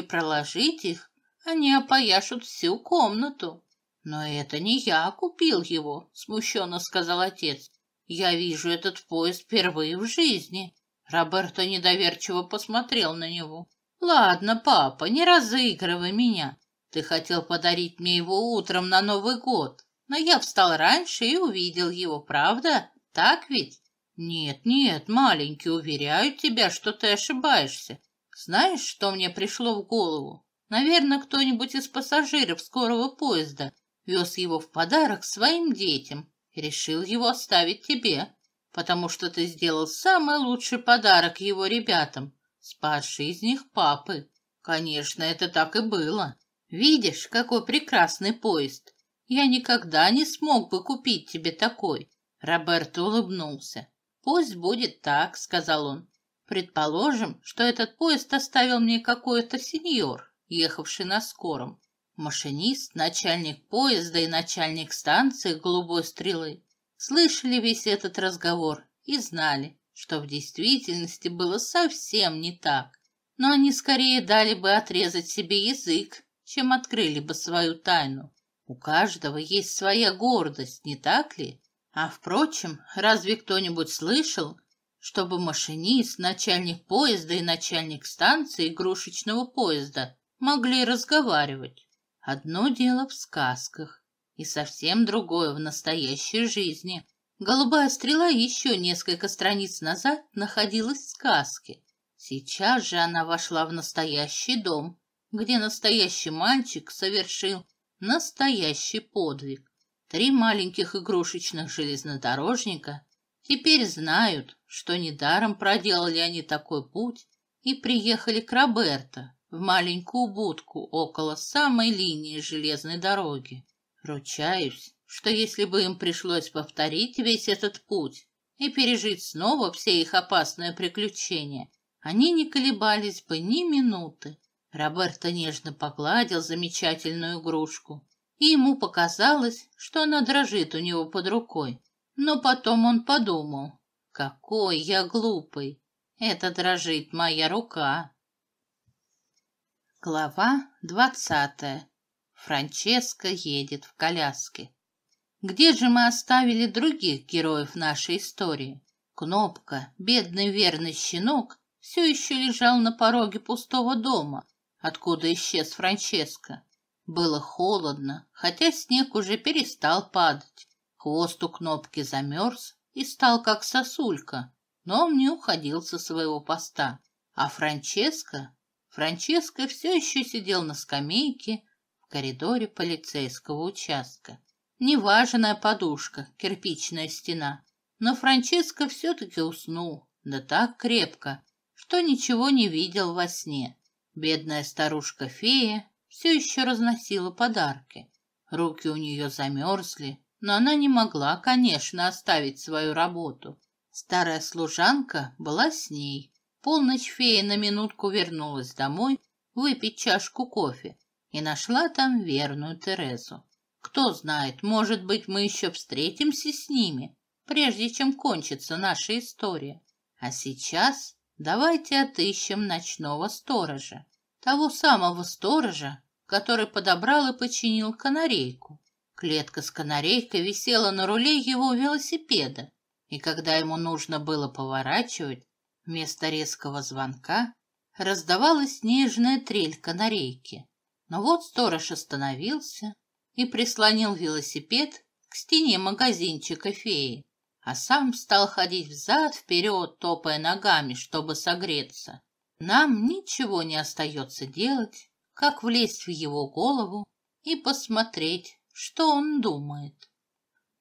проложить их, они опояшут всю комнату. Но это не я купил его, смущенно сказал отец. Я вижу этот поезд впервые в жизни. Роберто недоверчиво посмотрел на него. Ладно, папа, не разыгрывай меня. Ты хотел подарить мне его утром на Новый год, но я встал раньше и увидел его, правда? Так ведь? Нет, нет, маленький, уверяю тебя, что ты ошибаешься. Знаешь, что мне пришло в голову? Наверное, кто-нибудь из пассажиров скорого поезда вез его в подарок своим детям и решил его оставить тебе, потому что ты сделал самый лучший подарок его ребятам, спасший из них папы. Конечно, это так и было. Видишь, какой прекрасный поезд. Я никогда не смог бы купить тебе такой. Роберт улыбнулся. Пусть будет так, сказал он. Предположим, что этот поезд оставил мне какой-то сеньор, ехавший на скором. Машинист, начальник поезда и начальник станции голубой стрелы слышали весь этот разговор и знали, что в действительности было совсем не так. Но они скорее дали бы отрезать себе язык, чем открыли бы свою тайну. У каждого есть своя гордость, не так ли? А впрочем, разве кто-нибудь слышал, чтобы машинист, начальник поезда и начальник станции игрушечного поезда могли разговаривать? Одно дело в сказках и совсем другое в настоящей жизни. Голубая стрела еще несколько страниц назад находилась в сказке. Сейчас же она вошла в настоящий дом, где настоящий мальчик совершил настоящий подвиг. Три маленьких игрушечных железнодорожника теперь знают, что недаром проделали они такой путь и приехали к Роберто в маленькую будку около самой линии железной дороги. Ручаюсь, что если бы им пришлось повторить весь этот путь и пережить снова все их опасные приключения, они не колебались бы ни минуты, Роберто нежно погладил замечательную игрушку, и ему показалось, что она дрожит у него под рукой. Но потом он подумал, какой я глупый, это дрожит моя рука. Глава двадцатая. Франческа едет в коляске. Где же мы оставили других героев нашей истории? Кнопка, бедный верный щенок, все еще лежал на пороге пустого дома, откуда исчез Франческо. Было холодно, хотя снег уже перестал падать. Хвост у кнопки замерз и стал как сосулька, но он не уходил со своего поста. А Франческо... Франческо все еще сидел на скамейке в коридоре полицейского участка. Неважная подушка, кирпичная стена. Но Франческо все-таки уснул, да так крепко, что ничего не видел во сне. Бедная старушка-фея все еще разносила подарки. Руки у нее замерзли, но она не могла, конечно, оставить свою работу. Старая служанка была с ней. Полночь фея на минутку вернулась домой выпить чашку кофе и нашла там верную Терезу. Кто знает, может быть, мы еще встретимся с ними, прежде чем кончится наша история. А сейчас Давайте отыщем ночного сторожа. Того самого сторожа, который подобрал и починил канарейку. Клетка с канарейкой висела на руле его велосипеда, и когда ему нужно было поворачивать, вместо резкого звонка раздавалась нежная трель канарейки. Но вот сторож остановился и прислонил велосипед к стене магазинчика феи а сам стал ходить взад-вперед, топая ногами, чтобы согреться. Нам ничего не остается делать, как влезть в его голову и посмотреть, что он думает.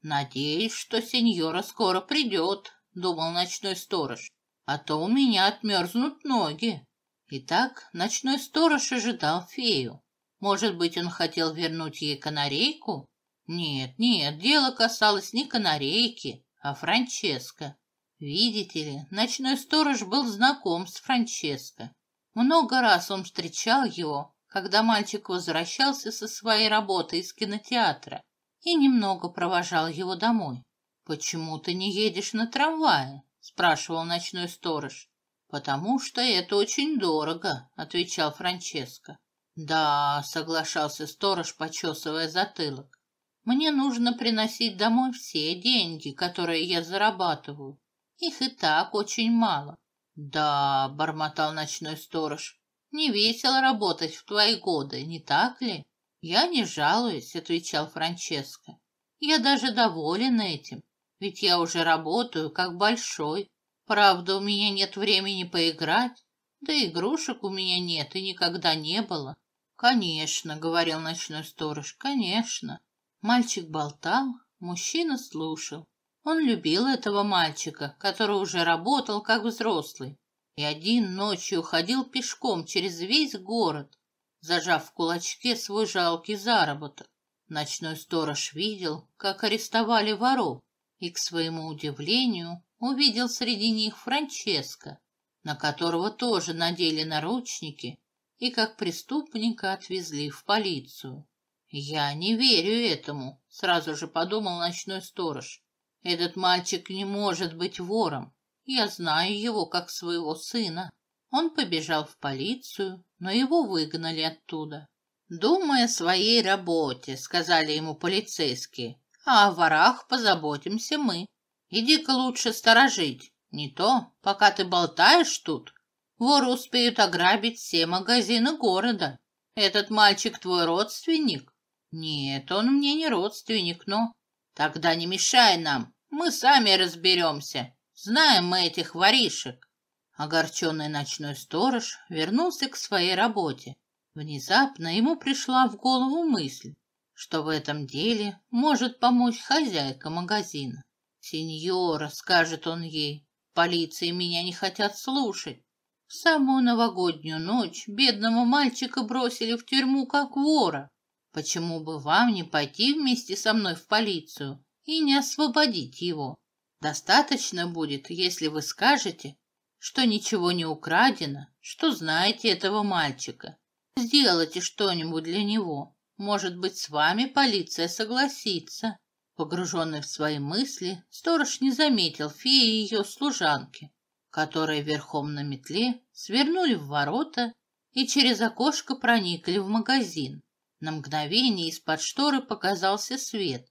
«Надеюсь, что сеньора скоро придет», — думал ночной сторож, «а то у меня отмерзнут ноги». Итак, ночной сторож ожидал фею. Может быть, он хотел вернуть ей канарейку? Нет, нет, дело касалось не канарейки, а Франческо. Видите ли, ночной сторож был знаком с Франческо. Много раз он встречал его, когда мальчик возвращался со своей работы из кинотеатра и немного провожал его домой. «Почему ты не едешь на трамвае?» – спрашивал ночной сторож. «Потому что это очень дорого», – отвечал Франческо. «Да», – соглашался сторож, почесывая затылок. Мне нужно приносить домой все деньги, которые я зарабатываю. Их и так очень мало. Да, бормотал ночной сторож. Не весело работать в твои годы, не так ли? Я не жалуюсь, отвечал Франческо. Я даже доволен этим, ведь я уже работаю как большой. Правда, у меня нет времени поиграть, да игрушек у меня нет и никогда не было. Конечно, говорил ночной сторож. Конечно. Мальчик болтал, мужчина слушал. Он любил этого мальчика, который уже работал как взрослый, и один ночью ходил пешком через весь город, зажав в кулачке свой жалкий заработок. Ночной сторож видел, как арестовали воров, и, к своему удивлению, увидел среди них Франческо, на которого тоже надели наручники и как преступника отвезли в полицию. «Я не верю этому», — сразу же подумал ночной сторож. «Этот мальчик не может быть вором. Я знаю его как своего сына». Он побежал в полицию, но его выгнали оттуда. «Думай о своей работе», — сказали ему полицейские, «а о ворах позаботимся мы. Иди-ка лучше сторожить, не то, пока ты болтаешь тут, воры успеют ограбить все магазины города. Этот мальчик твой родственник?» Нет, он мне не родственник, но... Тогда не мешай нам, мы сами разберемся. Знаем мы этих воришек. Огорченный ночной сторож вернулся к своей работе. Внезапно ему пришла в голову мысль, что в этом деле может помочь хозяйка магазина. «Сеньора», — скажет он ей, — «полиции меня не хотят слушать». В самую новогоднюю ночь бедного мальчика бросили в тюрьму как вора. Почему бы вам не пойти вместе со мной в полицию и не освободить его? Достаточно будет, если вы скажете, что ничего не украдено, что знаете этого мальчика. Сделайте что-нибудь для него. Может быть, с вами полиция согласится. Погруженный в свои мысли, сторож не заметил феи и ее служанки, которые верхом на метле свернули в ворота и через окошко проникли в магазин. На мгновение из-под шторы показался свет,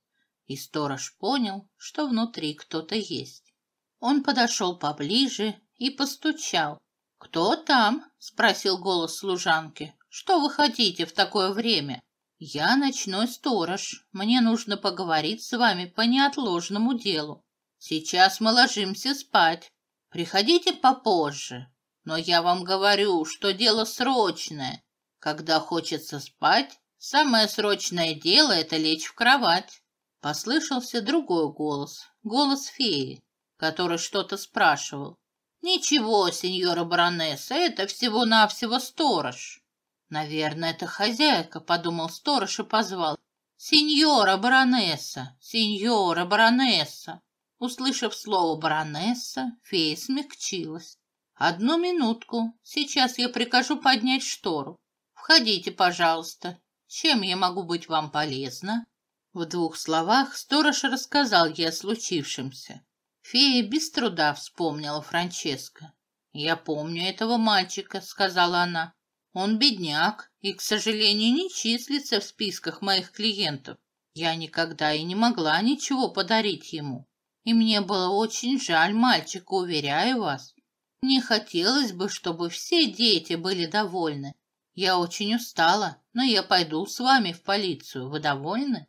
и сторож понял, что внутри кто-то есть. Он подошел поближе и постучал. «Кто там?» — спросил голос служанки. «Что вы хотите в такое время?» «Я ночной сторож. Мне нужно поговорить с вами по неотложному делу. Сейчас мы ложимся спать. Приходите попозже. Но я вам говорю, что дело срочное. Когда хочется спать, Самое срочное дело — это лечь в кровать. Послышался другой голос, голос феи, который что-то спрашивал. «Ничего, сеньора баронесса, это всего-навсего сторож». «Наверное, это хозяйка», — подумал сторож и позвал. «Сеньора баронесса! Сеньора баронесса!» Услышав слово «баронесса», фея смягчилась. «Одну минутку, сейчас я прикажу поднять штору. Входите, пожалуйста, чем я могу быть вам полезна?» В двух словах сторож рассказал ей о случившемся. Фея без труда вспомнила Франческо. «Я помню этого мальчика», — сказала она. «Он бедняк и, к сожалению, не числится в списках моих клиентов. Я никогда и не могла ничего подарить ему. И мне было очень жаль мальчика, уверяю вас. Мне хотелось бы, чтобы все дети были довольны, я очень устала, но я пойду с вами в полицию. Вы довольны?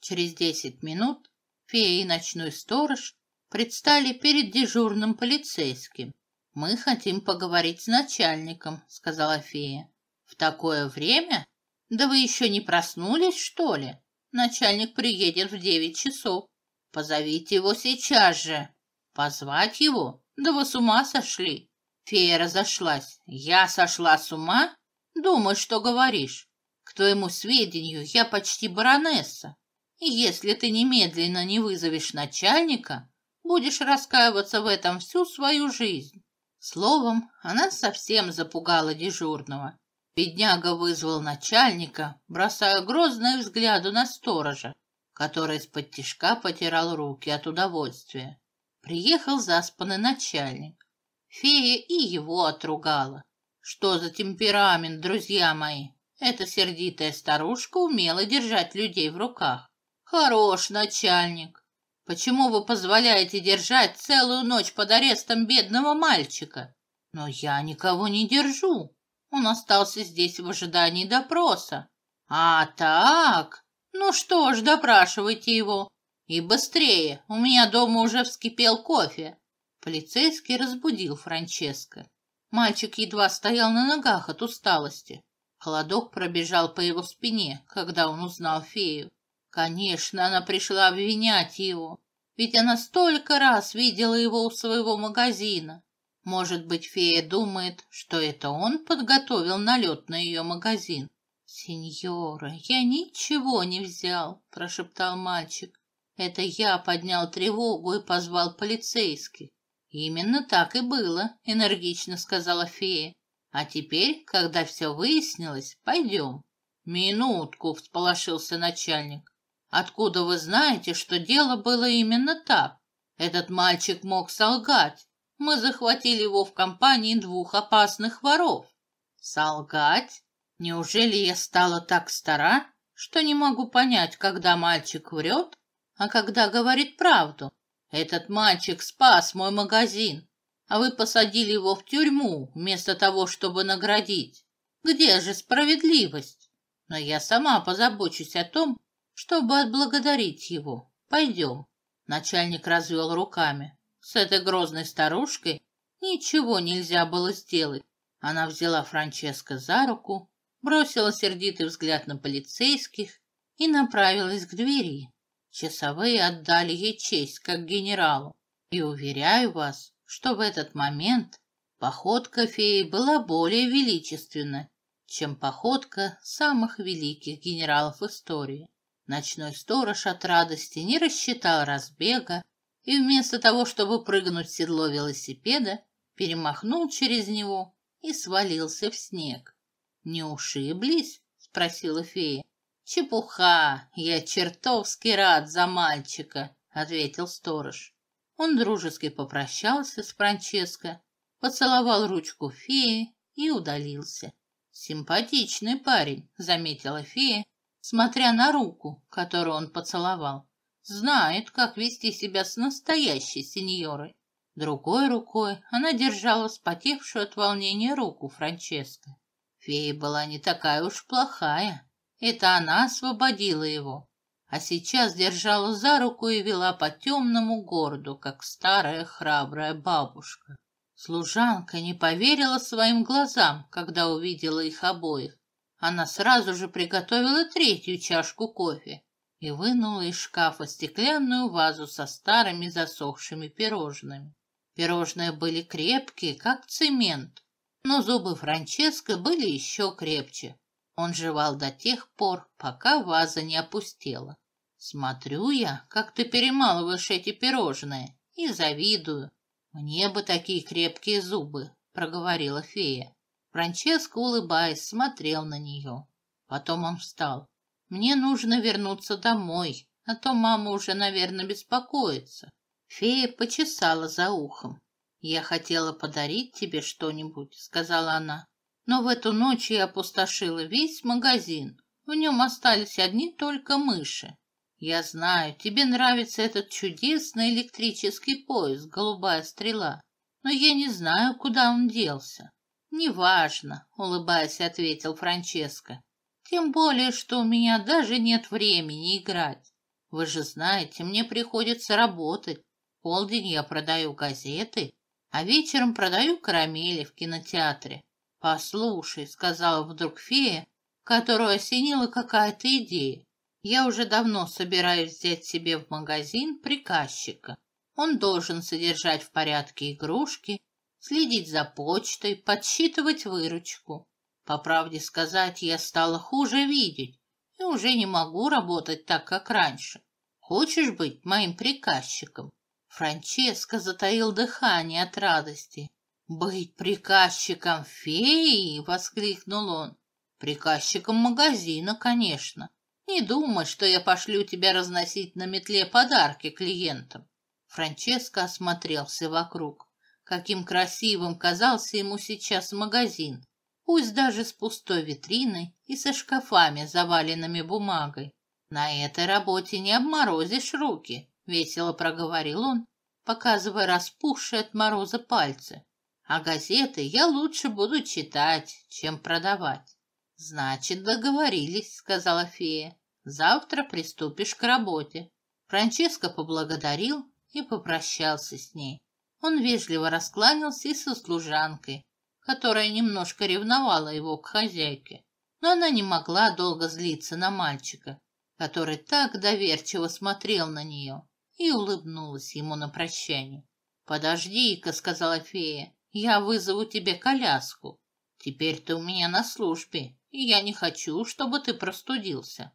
Через десять минут фея и ночной сторож предстали перед дежурным полицейским. Мы хотим поговорить с начальником, сказала фея. В такое время? Да вы еще не проснулись, что ли? Начальник приедет в девять часов. Позовите его сейчас же. Позвать его? Да вы с ума сошли. Фея разошлась. Я сошла с ума? Думай, что говоришь. К твоему сведению, я почти баронесса. И если ты немедленно не вызовешь начальника, будешь раскаиваться в этом всю свою жизнь. Словом, она совсем запугала дежурного. Бедняга вызвал начальника, бросая грозные взгляды на сторожа, который из-под тишка потирал руки от удовольствия. Приехал заспанный начальник. Фея и его отругала. Что за темперамент, друзья мои? Эта сердитая старушка умела держать людей в руках. Хорош начальник. Почему вы позволяете держать целую ночь под арестом бедного мальчика? Но я никого не держу. Он остался здесь в ожидании допроса. А так? Ну что ж, допрашивайте его. И быстрее, у меня дома уже вскипел кофе. Полицейский разбудил Франческо. Мальчик едва стоял на ногах от усталости. Холодок пробежал по его спине, когда он узнал фею. Конечно, она пришла обвинять его, ведь она столько раз видела его у своего магазина. Может быть, фея думает, что это он подготовил налет на ее магазин. «Сеньора, я ничего не взял», – прошептал мальчик. «Это я поднял тревогу и позвал полицейских. «Именно так и было», — энергично сказала фея. «А теперь, когда все выяснилось, пойдем». «Минутку», — всполошился начальник. «Откуда вы знаете, что дело было именно так? Этот мальчик мог солгать. Мы захватили его в компании двух опасных воров». «Солгать? Неужели я стала так стара, что не могу понять, когда мальчик врет, а когда говорит правду?» Этот мальчик спас мой магазин, а вы посадили его в тюрьму вместо того, чтобы наградить. Где же справедливость? Но я сама позабочусь о том, чтобы отблагодарить его. Пойдем. Начальник развел руками. С этой грозной старушкой ничего нельзя было сделать. Она взяла Франческо за руку, бросила сердитый взгляд на полицейских и направилась к двери. Часовые отдали ей честь, как генералу. И уверяю вас, что в этот момент походка феи была более величественна, чем походка самых великих генералов истории. Ночной сторож от радости не рассчитал разбега и вместо того, чтобы прыгнуть в седло велосипеда, перемахнул через него и свалился в снег. «Не ушиблись?» — спросила фея. Чепуха, я чертовски рад за мальчика, ответил сторож. Он дружески попрощался с Франческо, поцеловал ручку феи и удалился. Симпатичный парень, заметила фея, смотря на руку, которую он поцеловал. Знает, как вести себя с настоящей сеньорой. Другой рукой она держала вспотевшую от волнения руку Франческо. Фея была не такая уж плохая, это она освободила его, а сейчас держала за руку и вела по темному городу, как старая храбрая бабушка. Служанка не поверила своим глазам, когда увидела их обоих. Она сразу же приготовила третью чашку кофе и вынула из шкафа стеклянную вазу со старыми засохшими пирожными. Пирожные были крепкие, как цемент, но зубы Франческо были еще крепче, он жевал до тех пор, пока ваза не опустела. Смотрю я, как ты перемалываешь эти пирожные, и завидую. Мне бы такие крепкие зубы, проговорила фея. Франческо, улыбаясь, смотрел на нее. Потом он встал. Мне нужно вернуться домой, а то мама уже, наверное, беспокоится. Фея почесала за ухом. Я хотела подарить тебе что-нибудь, сказала она но в эту ночь я опустошила весь магазин. В нем остались одни только мыши. Я знаю, тебе нравится этот чудесный электрический поезд «Голубая стрела», но я не знаю, куда он делся. «Неважно», — улыбаясь, ответил Франческо. «Тем более, что у меня даже нет времени играть. Вы же знаете, мне приходится работать. Полдень я продаю газеты, а вечером продаю карамели в кинотеатре. «Послушай», — сказала вдруг фея, которую осенила какая-то идея. «Я уже давно собираюсь взять себе в магазин приказчика. Он должен содержать в порядке игрушки, следить за почтой, подсчитывать выручку. По правде сказать, я стала хуже видеть и уже не могу работать так, как раньше. Хочешь быть моим приказчиком?» Франческо затаил дыхание от радости. «Быть приказчиком феи!» — воскликнул он. «Приказчиком магазина, конечно. Не думай, что я пошлю тебя разносить на метле подарки клиентам». Франческо осмотрелся вокруг. Каким красивым казался ему сейчас магазин, пусть даже с пустой витриной и со шкафами, заваленными бумагой. «На этой работе не обморозишь руки», — весело проговорил он, показывая распухшие от мороза пальцы а газеты я лучше буду читать, чем продавать. Значит, договорились, сказала фея. Завтра приступишь к работе. Франческо поблагодарил и попрощался с ней. Он вежливо раскланялся и со служанкой, которая немножко ревновала его к хозяйке. Но она не могла долго злиться на мальчика, который так доверчиво смотрел на нее, и улыбнулась ему на прощание. «Подожди-ка», — сказала фея, я вызову тебе коляску. Теперь ты у меня на службе, и я не хочу, чтобы ты простудился.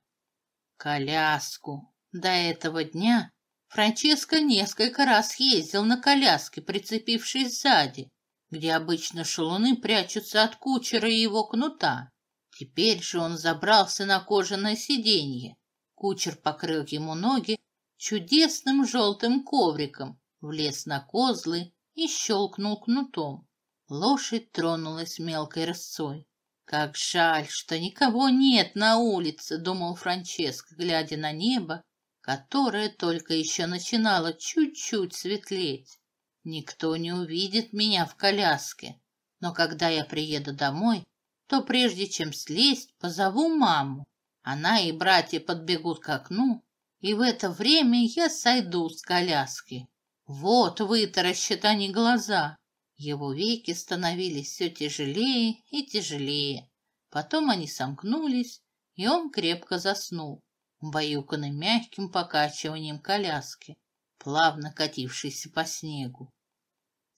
Коляску. До этого дня Франческо несколько раз ездил на коляске, прицепившись сзади, где обычно шалуны прячутся от кучера и его кнута. Теперь же он забрался на кожаное сиденье. Кучер покрыл ему ноги чудесным желтым ковриком, влез на козлы и щелкнул кнутом. Лошадь тронулась мелкой рысцой. Как жаль, что никого нет на улице, думал Франческо, глядя на небо, которое только еще начинало чуть-чуть светлеть. Никто не увидит меня в коляске, но когда я приеду домой, то прежде чем слезть, позову маму. Она и братья подбегут к окну, и в это время я сойду с коляски. Вот вытаращат они глаза. Его веки становились все тяжелее и тяжелее. Потом они сомкнулись, и он крепко заснул, убаюканный мягким покачиванием коляски, плавно катившейся по снегу.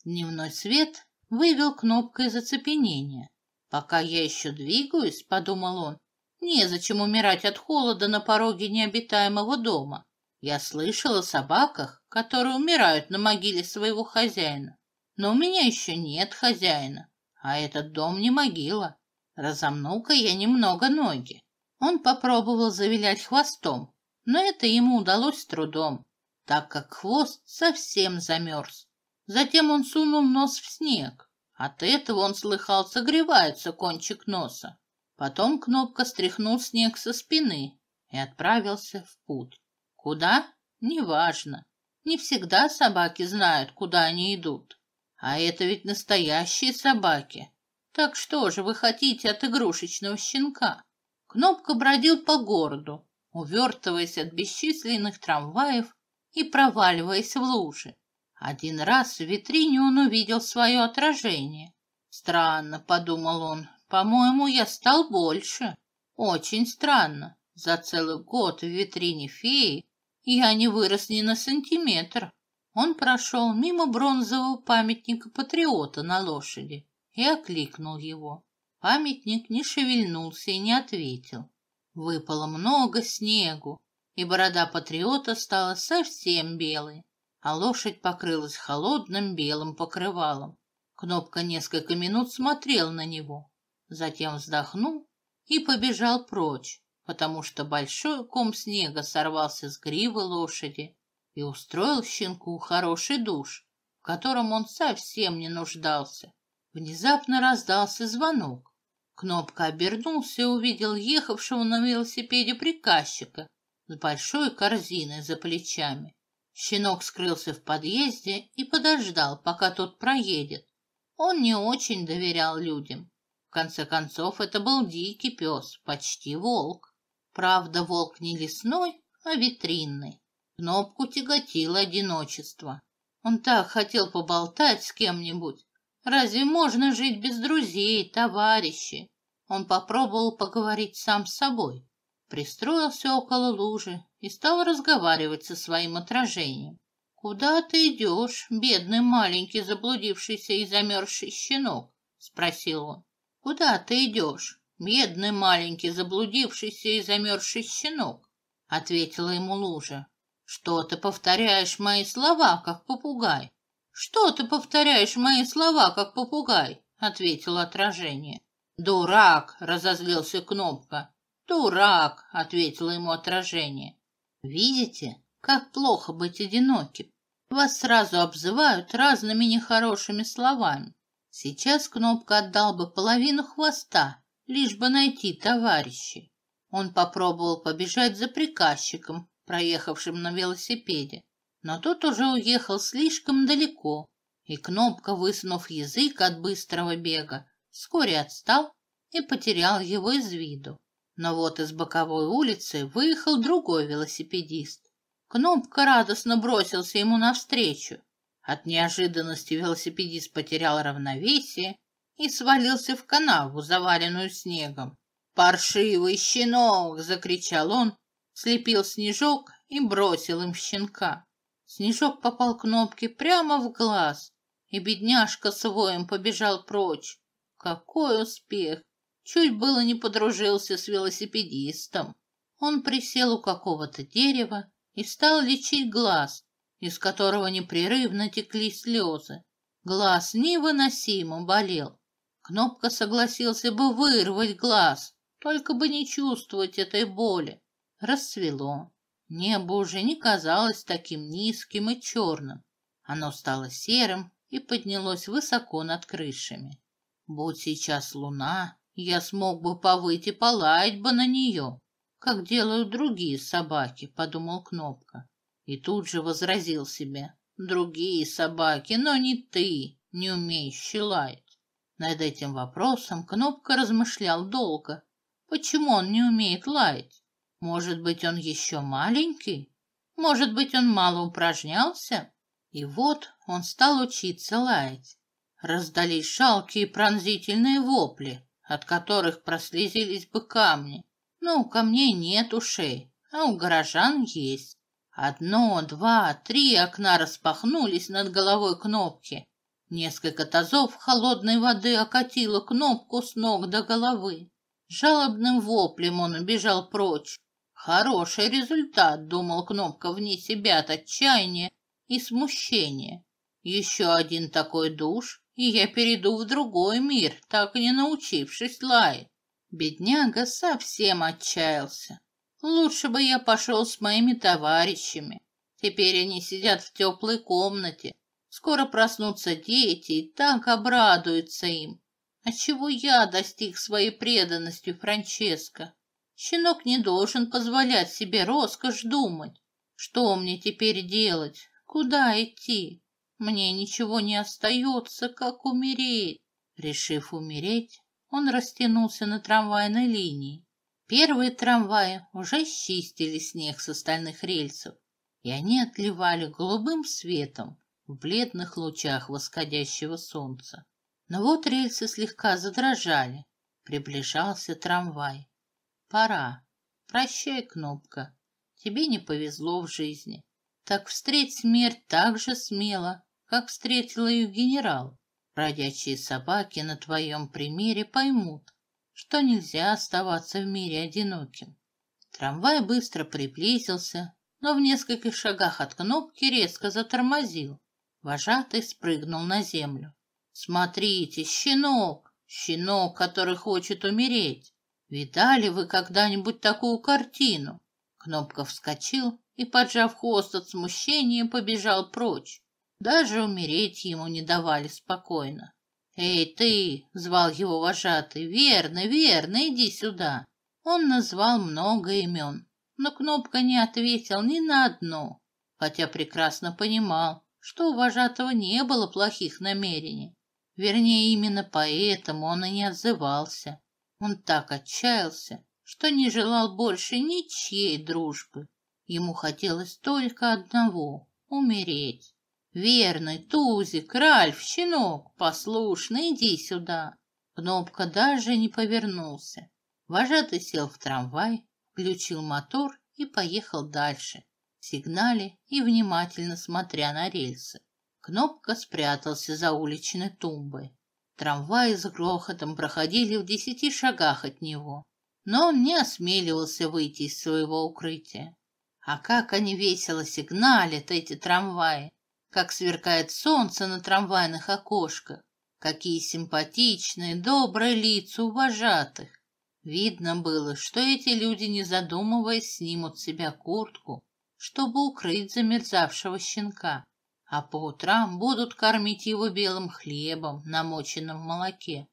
Дневной свет вывел кнопкой зацепенения. «Пока я еще двигаюсь», — подумал он, — «незачем умирать от холода на пороге необитаемого дома. Я слышала о собаках, которые умирают на могиле своего хозяина. Но у меня еще нет хозяина, а этот дом не могила. Разомнул-ка я немного ноги. Он попробовал завилять хвостом, но это ему удалось с трудом, так как хвост совсем замерз. Затем он сунул нос в снег. От этого он слыхал, согревается кончик носа. Потом Кнопка стряхнул снег со спины и отправился в путь. Куда? Неважно. Не всегда собаки знают, куда они идут. А это ведь настоящие собаки. Так что же вы хотите от игрушечного щенка? Кнопка бродил по городу, увертываясь от бесчисленных трамваев и проваливаясь в лужи. Один раз в витрине он увидел свое отражение. Странно, подумал он, по-моему, я стал больше. Очень странно. За целый год в витрине феи я не вырос ни на сантиметр. Он прошел мимо бронзового памятника патриота на лошади и окликнул его. Памятник не шевельнулся и не ответил. Выпало много снегу, и борода патриота стала совсем белой, а лошадь покрылась холодным белым покрывалом. Кнопка несколько минут смотрел на него, затем вздохнул и побежал прочь, потому что большой ком снега сорвался с гривы лошади и устроил щенку хороший душ, в котором он совсем не нуждался. Внезапно раздался звонок. Кнопка обернулся и увидел ехавшего на велосипеде приказчика с большой корзиной за плечами. Щенок скрылся в подъезде и подождал, пока тот проедет. Он не очень доверял людям. В конце концов, это был дикий пес, почти волк. Правда, волк не лесной, а витринный. Кнопку тяготило одиночество. Он так хотел поболтать с кем-нибудь. Разве можно жить без друзей, товарищей? Он попробовал поговорить сам с собой. Пристроился около лужи и стал разговаривать со своим отражением. «Куда ты идешь, бедный маленький заблудившийся и замерзший щенок?» — спросил он. «Куда ты идешь?» Бедный маленький заблудившийся и замерзший щенок, ответила ему лужа. Что ты повторяешь мои слова, как попугай? Что ты повторяешь мои слова, как попугай? ответило отражение. Дурак, разозлился кнопка. Дурак, ответило ему отражение. Видите, как плохо быть одиноким. Вас сразу обзывают разными нехорошими словами. Сейчас кнопка отдал бы половину хвоста, лишь бы найти товарищей. Он попробовал побежать за приказчиком, проехавшим на велосипеде, но тот уже уехал слишком далеко, и Кнопка, высунув язык от быстрого бега, вскоре отстал и потерял его из виду. Но вот из боковой улицы выехал другой велосипедист. Кнопка радостно бросился ему навстречу. От неожиданности велосипедист потерял равновесие и свалился в канаву, заваренную снегом. «Паршивый щенок!» — закричал он, слепил снежок и бросил им щенка. Снежок попал кнопке прямо в глаз, и бедняжка с воем побежал прочь. Какой успех! Чуть было не подружился с велосипедистом. Он присел у какого-то дерева и стал лечить глаз, из которого непрерывно текли слезы. Глаз невыносимо болел. Кнопка согласился бы вырвать глаз, только бы не чувствовать этой боли. Расцвело. Небо уже не казалось таким низким и черным. Оно стало серым и поднялось высоко над крышами. Будь сейчас луна, я смог бы повыть и полаять бы на нее, как делают другие собаки, подумал Кнопка. И тут же возразил себе, другие собаки, но не ты, не умеющий лаять. Над этим вопросом Кнопка размышлял долго. Почему он не умеет лаять? Может быть, он еще маленький? Может быть, он мало упражнялся? И вот он стал учиться лаять. Раздались шалкие пронзительные вопли, от которых прослезились бы камни. Но у камней нет ушей, а у горожан есть. Одно, два, три окна распахнулись над головой кнопки, Несколько тазов холодной воды окатило кнопку с ног до головы. Жалобным воплем он убежал прочь. Хороший результат, думал кнопка вне себя от отчаяния и смущения. Еще один такой душ, и я перейду в другой мир, так и не научившись лаять. Бедняга совсем отчаялся. Лучше бы я пошел с моими товарищами. Теперь они сидят в теплой комнате, Скоро проснутся дети и так обрадуются им. А чего я достиг своей преданностью Франческо? Щенок не должен позволять себе роскошь думать. Что мне теперь делать? Куда идти? Мне ничего не остается, как умереть. Решив умереть, он растянулся на трамвайной линии. Первые трамваи уже счистили снег с остальных рельсов, и они отливали голубым светом, в бледных лучах восходящего солнца. Но вот рельсы слегка задрожали. Приближался трамвай. Пора. Прощай, кнопка. Тебе не повезло в жизни. Так встреть смерть так же смело, как встретил ее генерал. Бродячие собаки на твоем примере поймут, что нельзя оставаться в мире одиноким. Трамвай быстро приблизился, но в нескольких шагах от кнопки резко затормозил. Вожатый спрыгнул на землю. «Смотрите, щенок! Щенок, который хочет умереть! Видали вы когда-нибудь такую картину?» Кнопка вскочил и, поджав хвост от смущения, побежал прочь. Даже умереть ему не давали спокойно. «Эй, ты!» — звал его вожатый. «Верно, верно, иди сюда!» Он назвал много имен, но Кнопка не ответил ни на одно, хотя прекрасно понимал, что у вожатого не было плохих намерений. Вернее, именно поэтому он и не отзывался. Он так отчаялся, что не желал больше ничьей дружбы. Ему хотелось только одного — умереть. «Верный, Тузик, Ральф, щенок, послушный, иди сюда!» Кнопка даже не повернулся. Вожатый сел в трамвай, включил мотор и поехал дальше сигнале и внимательно смотря на рельсы. Кнопка спрятался за уличной тумбой. Трамваи с грохотом проходили в десяти шагах от него, но он не осмеливался выйти из своего укрытия. А как они весело сигналят, эти трамваи! Как сверкает солнце на трамвайных окошках! Какие симпатичные, добрые лица уважатых! Видно было, что эти люди, не задумываясь, снимут с себя куртку, чтобы укрыть замерзавшего щенка, а по утрам будут кормить его белым хлебом, намоченным в молоке.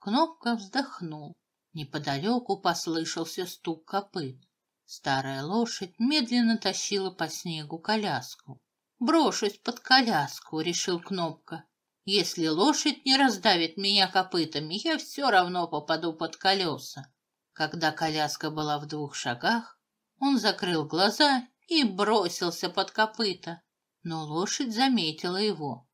Кнопка вздохнул. Неподалеку послышался стук копыт. Старая лошадь медленно тащила по снегу коляску. «Брошусь под коляску», — решил Кнопка. «Если лошадь не раздавит меня копытами, я все равно попаду под колеса». Когда коляска была в двух шагах, он закрыл глаза и бросился под копыта. Но лошадь заметила его.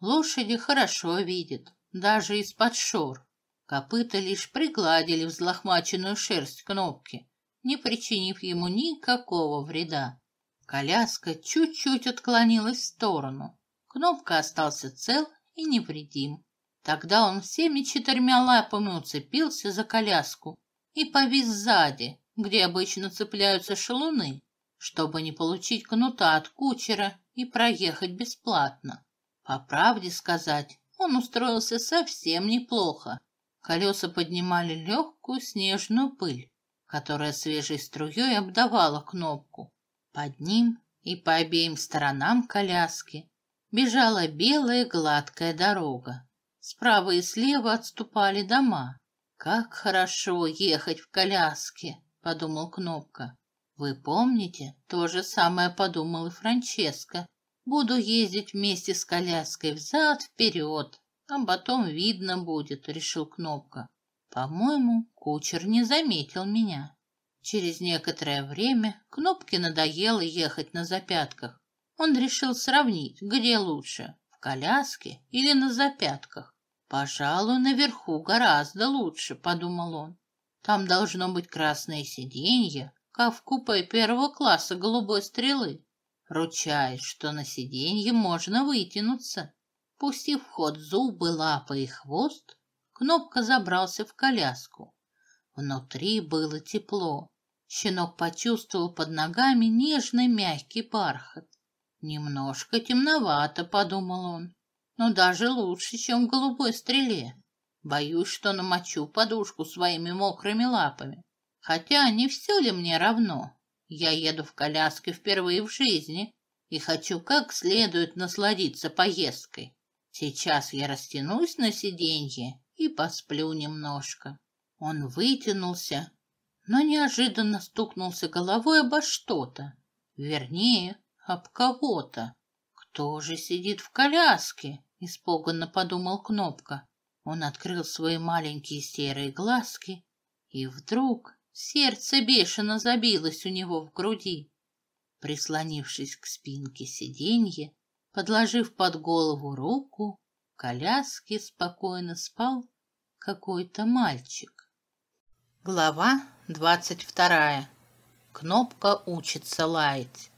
Лошади хорошо видят, даже из-под шор. Копыта лишь пригладили взлохмаченную шерсть кнопки, не причинив ему никакого вреда. Коляска чуть-чуть отклонилась в сторону. Кнопка остался цел и невредим. Тогда он всеми четырьмя лапами уцепился за коляску и повис сзади, где обычно цепляются шалуны чтобы не получить кнута от кучера и проехать бесплатно. По правде сказать, он устроился совсем неплохо. Колеса поднимали легкую снежную пыль, которая свежей струей обдавала кнопку. Под ним и по обеим сторонам коляски бежала белая гладкая дорога. Справа и слева отступали дома. «Как хорошо ехать в коляске!» — подумал Кнопка. Вы помните, то же самое подумал и Франческо. Буду ездить вместе с коляской взад вперед, а потом видно будет, решил Кнопка. По-моему, кучер не заметил меня. Через некоторое время Кнопке надоело ехать на запятках. Он решил сравнить, где лучше в коляске или на запятках. Пожалуй, наверху гораздо лучше, подумал он. Там должно быть красное сиденье, а в купе первого класса голубой стрелы. Ручаюсь, что на сиденье можно вытянуться. Пустив в ход зубы, лапы и хвост, Кнопка забрался в коляску. Внутри было тепло. Щенок почувствовал под ногами нежный мягкий бархат. Немножко темновато, подумал он, но даже лучше, чем в голубой стреле. Боюсь, что намочу подушку своими мокрыми лапами. Хотя не все ли мне равно? Я еду в коляске впервые в жизни и хочу как следует насладиться поездкой. Сейчас я растянусь на сиденье и посплю немножко. Он вытянулся, но неожиданно стукнулся головой обо что-то. Вернее, об кого-то. Кто же сидит в коляске? Испуганно подумал Кнопка. Он открыл свои маленькие серые глазки и вдруг Сердце бешено забилось у него в груди. Прислонившись к спинке сиденья, подложив под голову руку, в коляске спокойно спал какой-то мальчик. Глава двадцать вторая. Кнопка учится лаять.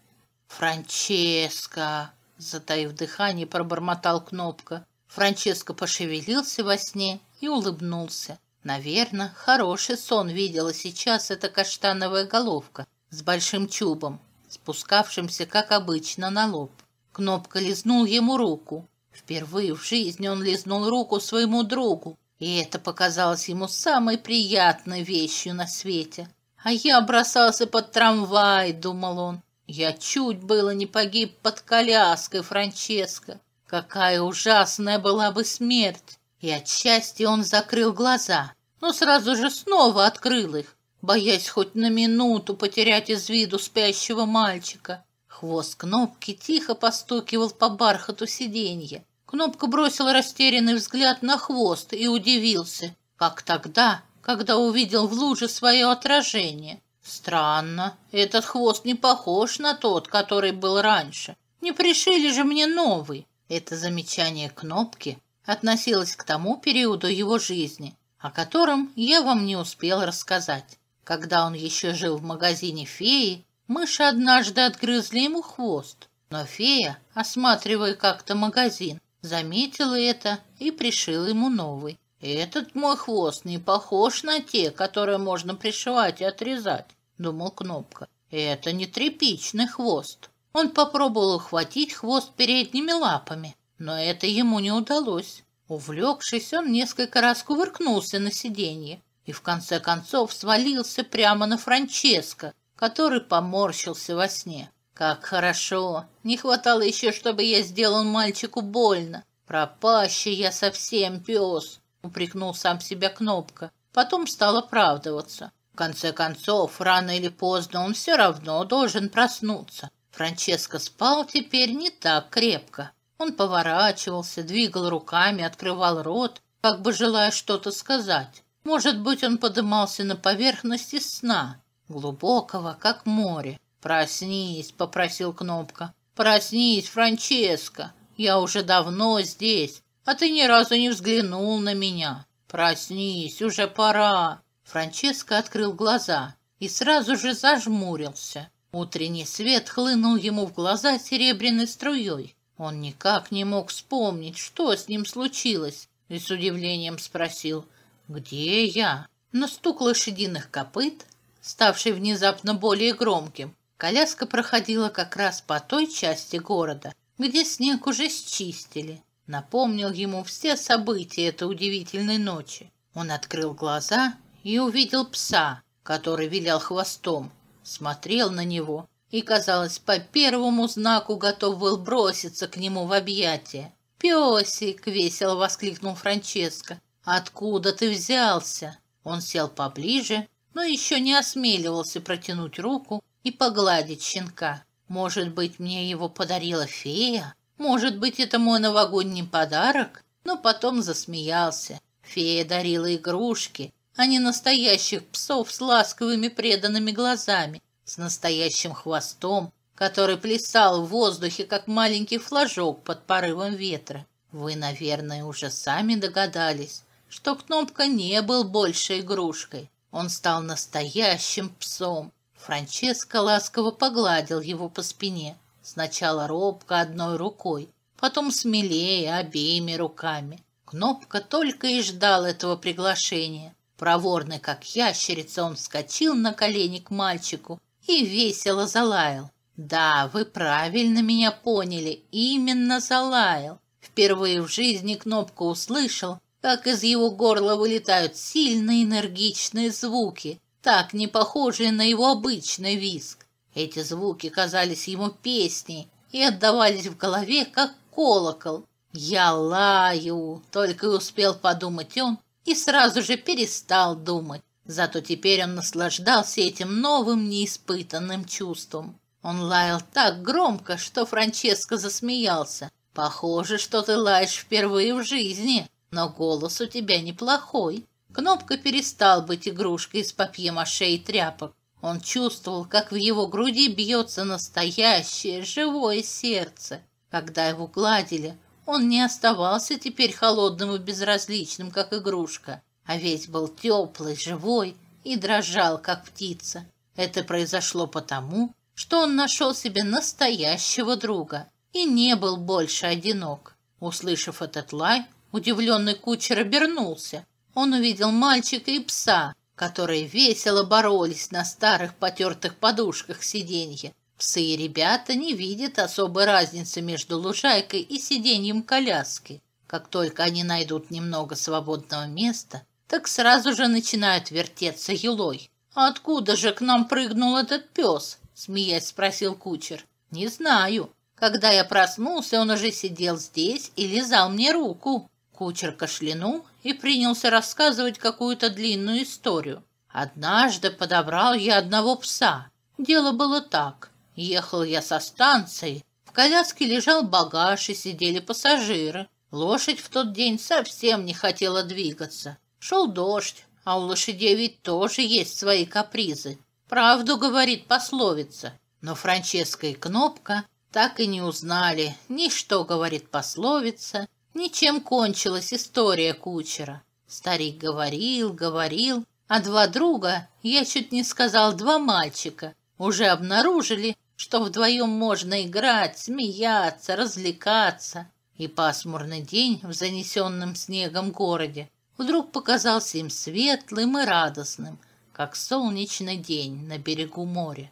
«Франческо!» — затаив дыхание, пробормотал Кнопка. Франческо пошевелился во сне и улыбнулся. Наверное, хороший сон видела сейчас эта каштановая головка с большим чубом, спускавшимся, как обычно, на лоб. Кнопка лизнул ему руку. Впервые в жизни он лизнул руку своему другу, и это показалось ему самой приятной вещью на свете. А я бросался под трамвай, думал он. Я чуть было не погиб под коляской Франческо. Какая ужасная была бы смерть! И от счастья он закрыл глаза, но сразу же снова открыл их, боясь хоть на минуту потерять из виду спящего мальчика. Хвост кнопки тихо постукивал по бархату сиденья. Кнопка бросил растерянный взгляд на хвост и удивился, как тогда, когда увидел в луже свое отражение. Странно, этот хвост не похож на тот, который был раньше. Не пришили же мне новый. Это замечание кнопки относилась к тому периоду его жизни, о котором я вам не успел рассказать. Когда он еще жил в магазине феи, мыши однажды отгрызли ему хвост, но фея, осматривая как-то магазин, заметила это и пришила ему новый. «Этот мой хвост не похож на те, которые можно пришивать и отрезать», — думал Кнопка. «Это не тряпичный хвост». Он попробовал ухватить хвост передними лапами, но это ему не удалось. Увлекшись, он несколько раз кувыркнулся на сиденье и в конце концов свалился прямо на Франческо, который поморщился во сне. «Как хорошо! Не хватало еще, чтобы я сделал мальчику больно! Пропащий я совсем пес!» — упрекнул сам себя Кнопка. Потом стал оправдываться. В конце концов, рано или поздно он все равно должен проснуться. Франческо спал теперь не так крепко. Он поворачивался, двигал руками, открывал рот, как бы желая что-то сказать. Может быть, он подымался на поверхности сна, глубокого, как море. «Проснись», — попросил Кнопка. «Проснись, Франческо! Я уже давно здесь, а ты ни разу не взглянул на меня. Проснись, уже пора!» Франческо открыл глаза и сразу же зажмурился. Утренний свет хлынул ему в глаза серебряной струей. Он никак не мог вспомнить, что с ним случилось, и с удивлением спросил, где я? На стук лошадиных копыт, ставший внезапно более громким, коляска проходила как раз по той части города, где снег уже счистили. Напомнил ему все события этой удивительной ночи. Он открыл глаза и увидел пса, который вилял хвостом, смотрел на него и, казалось, по первому знаку готов был броситься к нему в объятия. «Песик!» — весело воскликнул Франческо. «Откуда ты взялся?» Он сел поближе, но еще не осмеливался протянуть руку и погладить щенка. «Может быть, мне его подарила фея? Может быть, это мой новогодний подарок?» Но потом засмеялся. Фея дарила игрушки, а не настоящих псов с ласковыми преданными глазами с настоящим хвостом, который плясал в воздухе, как маленький флажок под порывом ветра. Вы, наверное, уже сами догадались, что Кнопка не был больше игрушкой. Он стал настоящим псом. Франческо ласково погладил его по спине. Сначала робко одной рукой, потом смелее обеими руками. Кнопка только и ждал этого приглашения. Проворный, как ящерица, он вскочил на колени к мальчику и весело залаял. Да, вы правильно меня поняли, именно залаял. Впервые в жизни кнопку услышал, как из его горла вылетают сильные энергичные звуки, так не похожие на его обычный визг. Эти звуки казались ему песней и отдавались в голове, как колокол. «Я лаю!» — только и успел подумать он, и сразу же перестал думать. Зато теперь он наслаждался этим новым неиспытанным чувством. Он лаял так громко, что Франческо засмеялся. «Похоже, что ты лаешь впервые в жизни, но голос у тебя неплохой». Кнопка перестал быть игрушкой из папье-маше и тряпок. Он чувствовал, как в его груди бьется настоящее живое сердце. Когда его гладили, он не оставался теперь холодным и безразличным, как игрушка а весь был теплый, живой и дрожал, как птица. Это произошло потому, что он нашел себе настоящего друга и не был больше одинок. Услышав этот лай, удивленный кучер обернулся. Он увидел мальчика и пса, которые весело боролись на старых потертых подушках сиденья. Псы и ребята не видят особой разницы между лужайкой и сиденьем коляски. Как только они найдут немного свободного места, так сразу же начинают вертеться елой. «Откуда же к нам прыгнул этот пес?» – смеясь спросил кучер. «Не знаю. Когда я проснулся, он уже сидел здесь и лизал мне руку». Кучер кашлянул и принялся рассказывать какую-то длинную историю. «Однажды подобрал я одного пса. Дело было так. Ехал я со станции. В коляске лежал багаж и сидели пассажиры. Лошадь в тот день совсем не хотела двигаться. Шел дождь, а у лошадей ведь тоже есть свои капризы. Правду говорит пословица. Но Франческа и Кнопка так и не узнали ни что говорит пословица, ни чем кончилась история кучера. Старик говорил, говорил, а два друга, я чуть не сказал два мальчика, уже обнаружили, что вдвоем можно играть, смеяться, развлекаться. И пасмурный день в занесенном снегом городе вдруг показался им светлым и радостным, как солнечный день на берегу моря.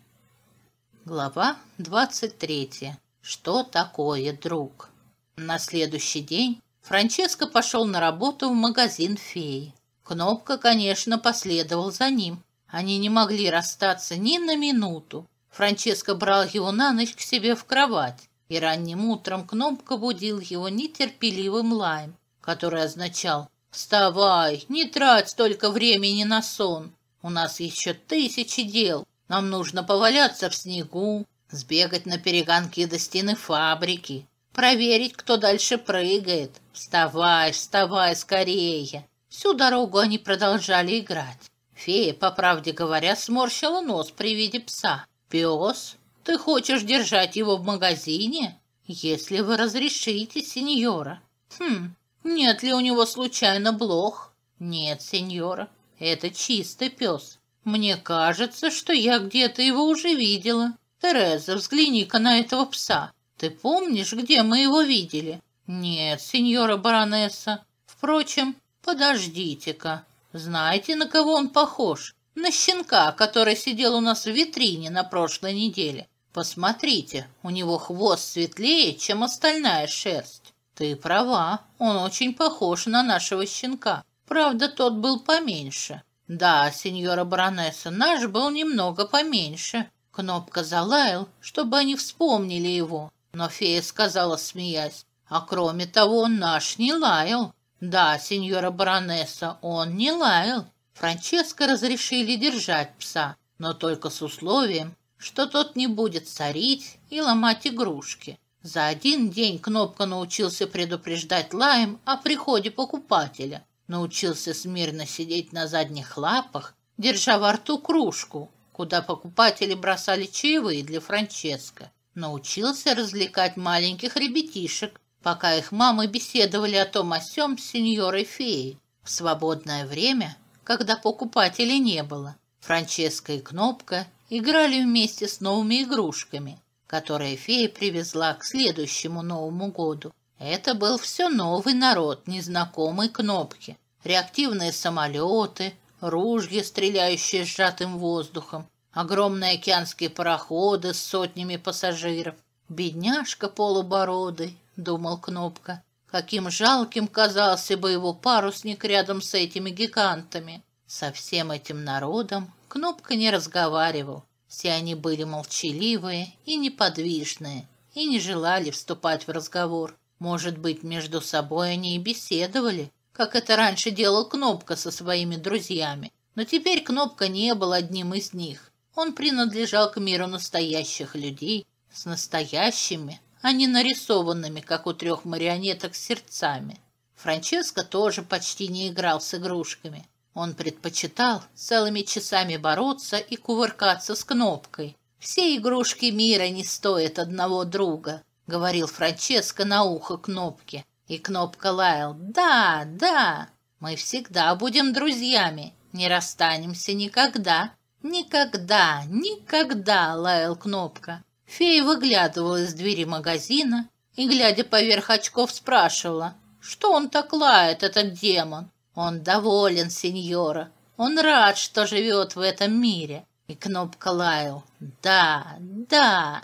Глава 23. Что такое друг? На следующий день Франческо пошел на работу в магазин феи. Кнопка, конечно, последовал за ним. Они не могли расстаться ни на минуту. Франческо брал его на ночь к себе в кровать, и ранним утром Кнопка будил его нетерпеливым лаем, который означал «Вставай, не трать столько времени на сон. У нас еще тысячи дел. Нам нужно поваляться в снегу, сбегать на перегонки до стены фабрики, проверить, кто дальше прыгает. Вставай, вставай скорее!» Всю дорогу они продолжали играть. Фея, по правде говоря, сморщила нос при виде пса. «Пес, ты хочешь держать его в магазине? Если вы разрешите, сеньора». «Хм, нет ли у него случайно блох? Нет, сеньора, это чистый пес. Мне кажется, что я где-то его уже видела. Тереза, взгляни-ка на этого пса. Ты помнишь, где мы его видели? Нет, сеньора баронесса. Впрочем, подождите-ка. Знаете, на кого он похож? На щенка, который сидел у нас в витрине на прошлой неделе. Посмотрите, у него хвост светлее, чем остальная шерсть. «Ты права, он очень похож на нашего щенка. Правда, тот был поменьше». «Да, сеньора баронесса, наш был немного поменьше». Кнопка залаял, чтобы они вспомнили его, но фея сказала, смеясь, «А кроме того, наш не лаял». «Да, сеньора баронесса, он не лаял». Франческо разрешили держать пса, но только с условием, что тот не будет царить и ломать игрушки. За один день Кнопка научился предупреждать лаем о приходе покупателя, научился смирно сидеть на задних лапах, держа во рту кружку, куда покупатели бросали чаевые для Франческо, научился развлекать маленьких ребятишек, пока их мамы беседовали о том о сём с сеньорой феей. В свободное время, когда покупателей не было, Франческо и Кнопка играли вместе с новыми игрушками – которое фея привезла к следующему Новому году. Это был все новый народ, незнакомый кнопки. Реактивные самолеты, ружья, стреляющие сжатым воздухом, огромные океанские пароходы с сотнями пассажиров. «Бедняжка полубородый», — думал Кнопка, — «каким жалким казался бы его парусник рядом с этими гигантами». Со всем этим народом Кнопка не разговаривал. Все они были молчаливые и неподвижные, и не желали вступать в разговор. Может быть, между собой они и беседовали, как это раньше делал Кнопка со своими друзьями. Но теперь Кнопка не был одним из них. Он принадлежал к миру настоящих людей, с настоящими, а не нарисованными, как у трех марионеток, сердцами. Франческо тоже почти не играл с игрушками. Он предпочитал целыми часами бороться и кувыркаться с кнопкой. «Все игрушки мира не стоят одного друга», — говорил Франческо на ухо кнопке. И кнопка лаял «Да, да, мы всегда будем друзьями, не расстанемся никогда». «Никогда, никогда!» — лаял кнопка. Фея выглядывала из двери магазина и, глядя поверх очков, спрашивала, «Что он так лает, этот демон?» Он доволен, сеньора. Он рад, что живет в этом мире. И кнопка лаял. Да, да.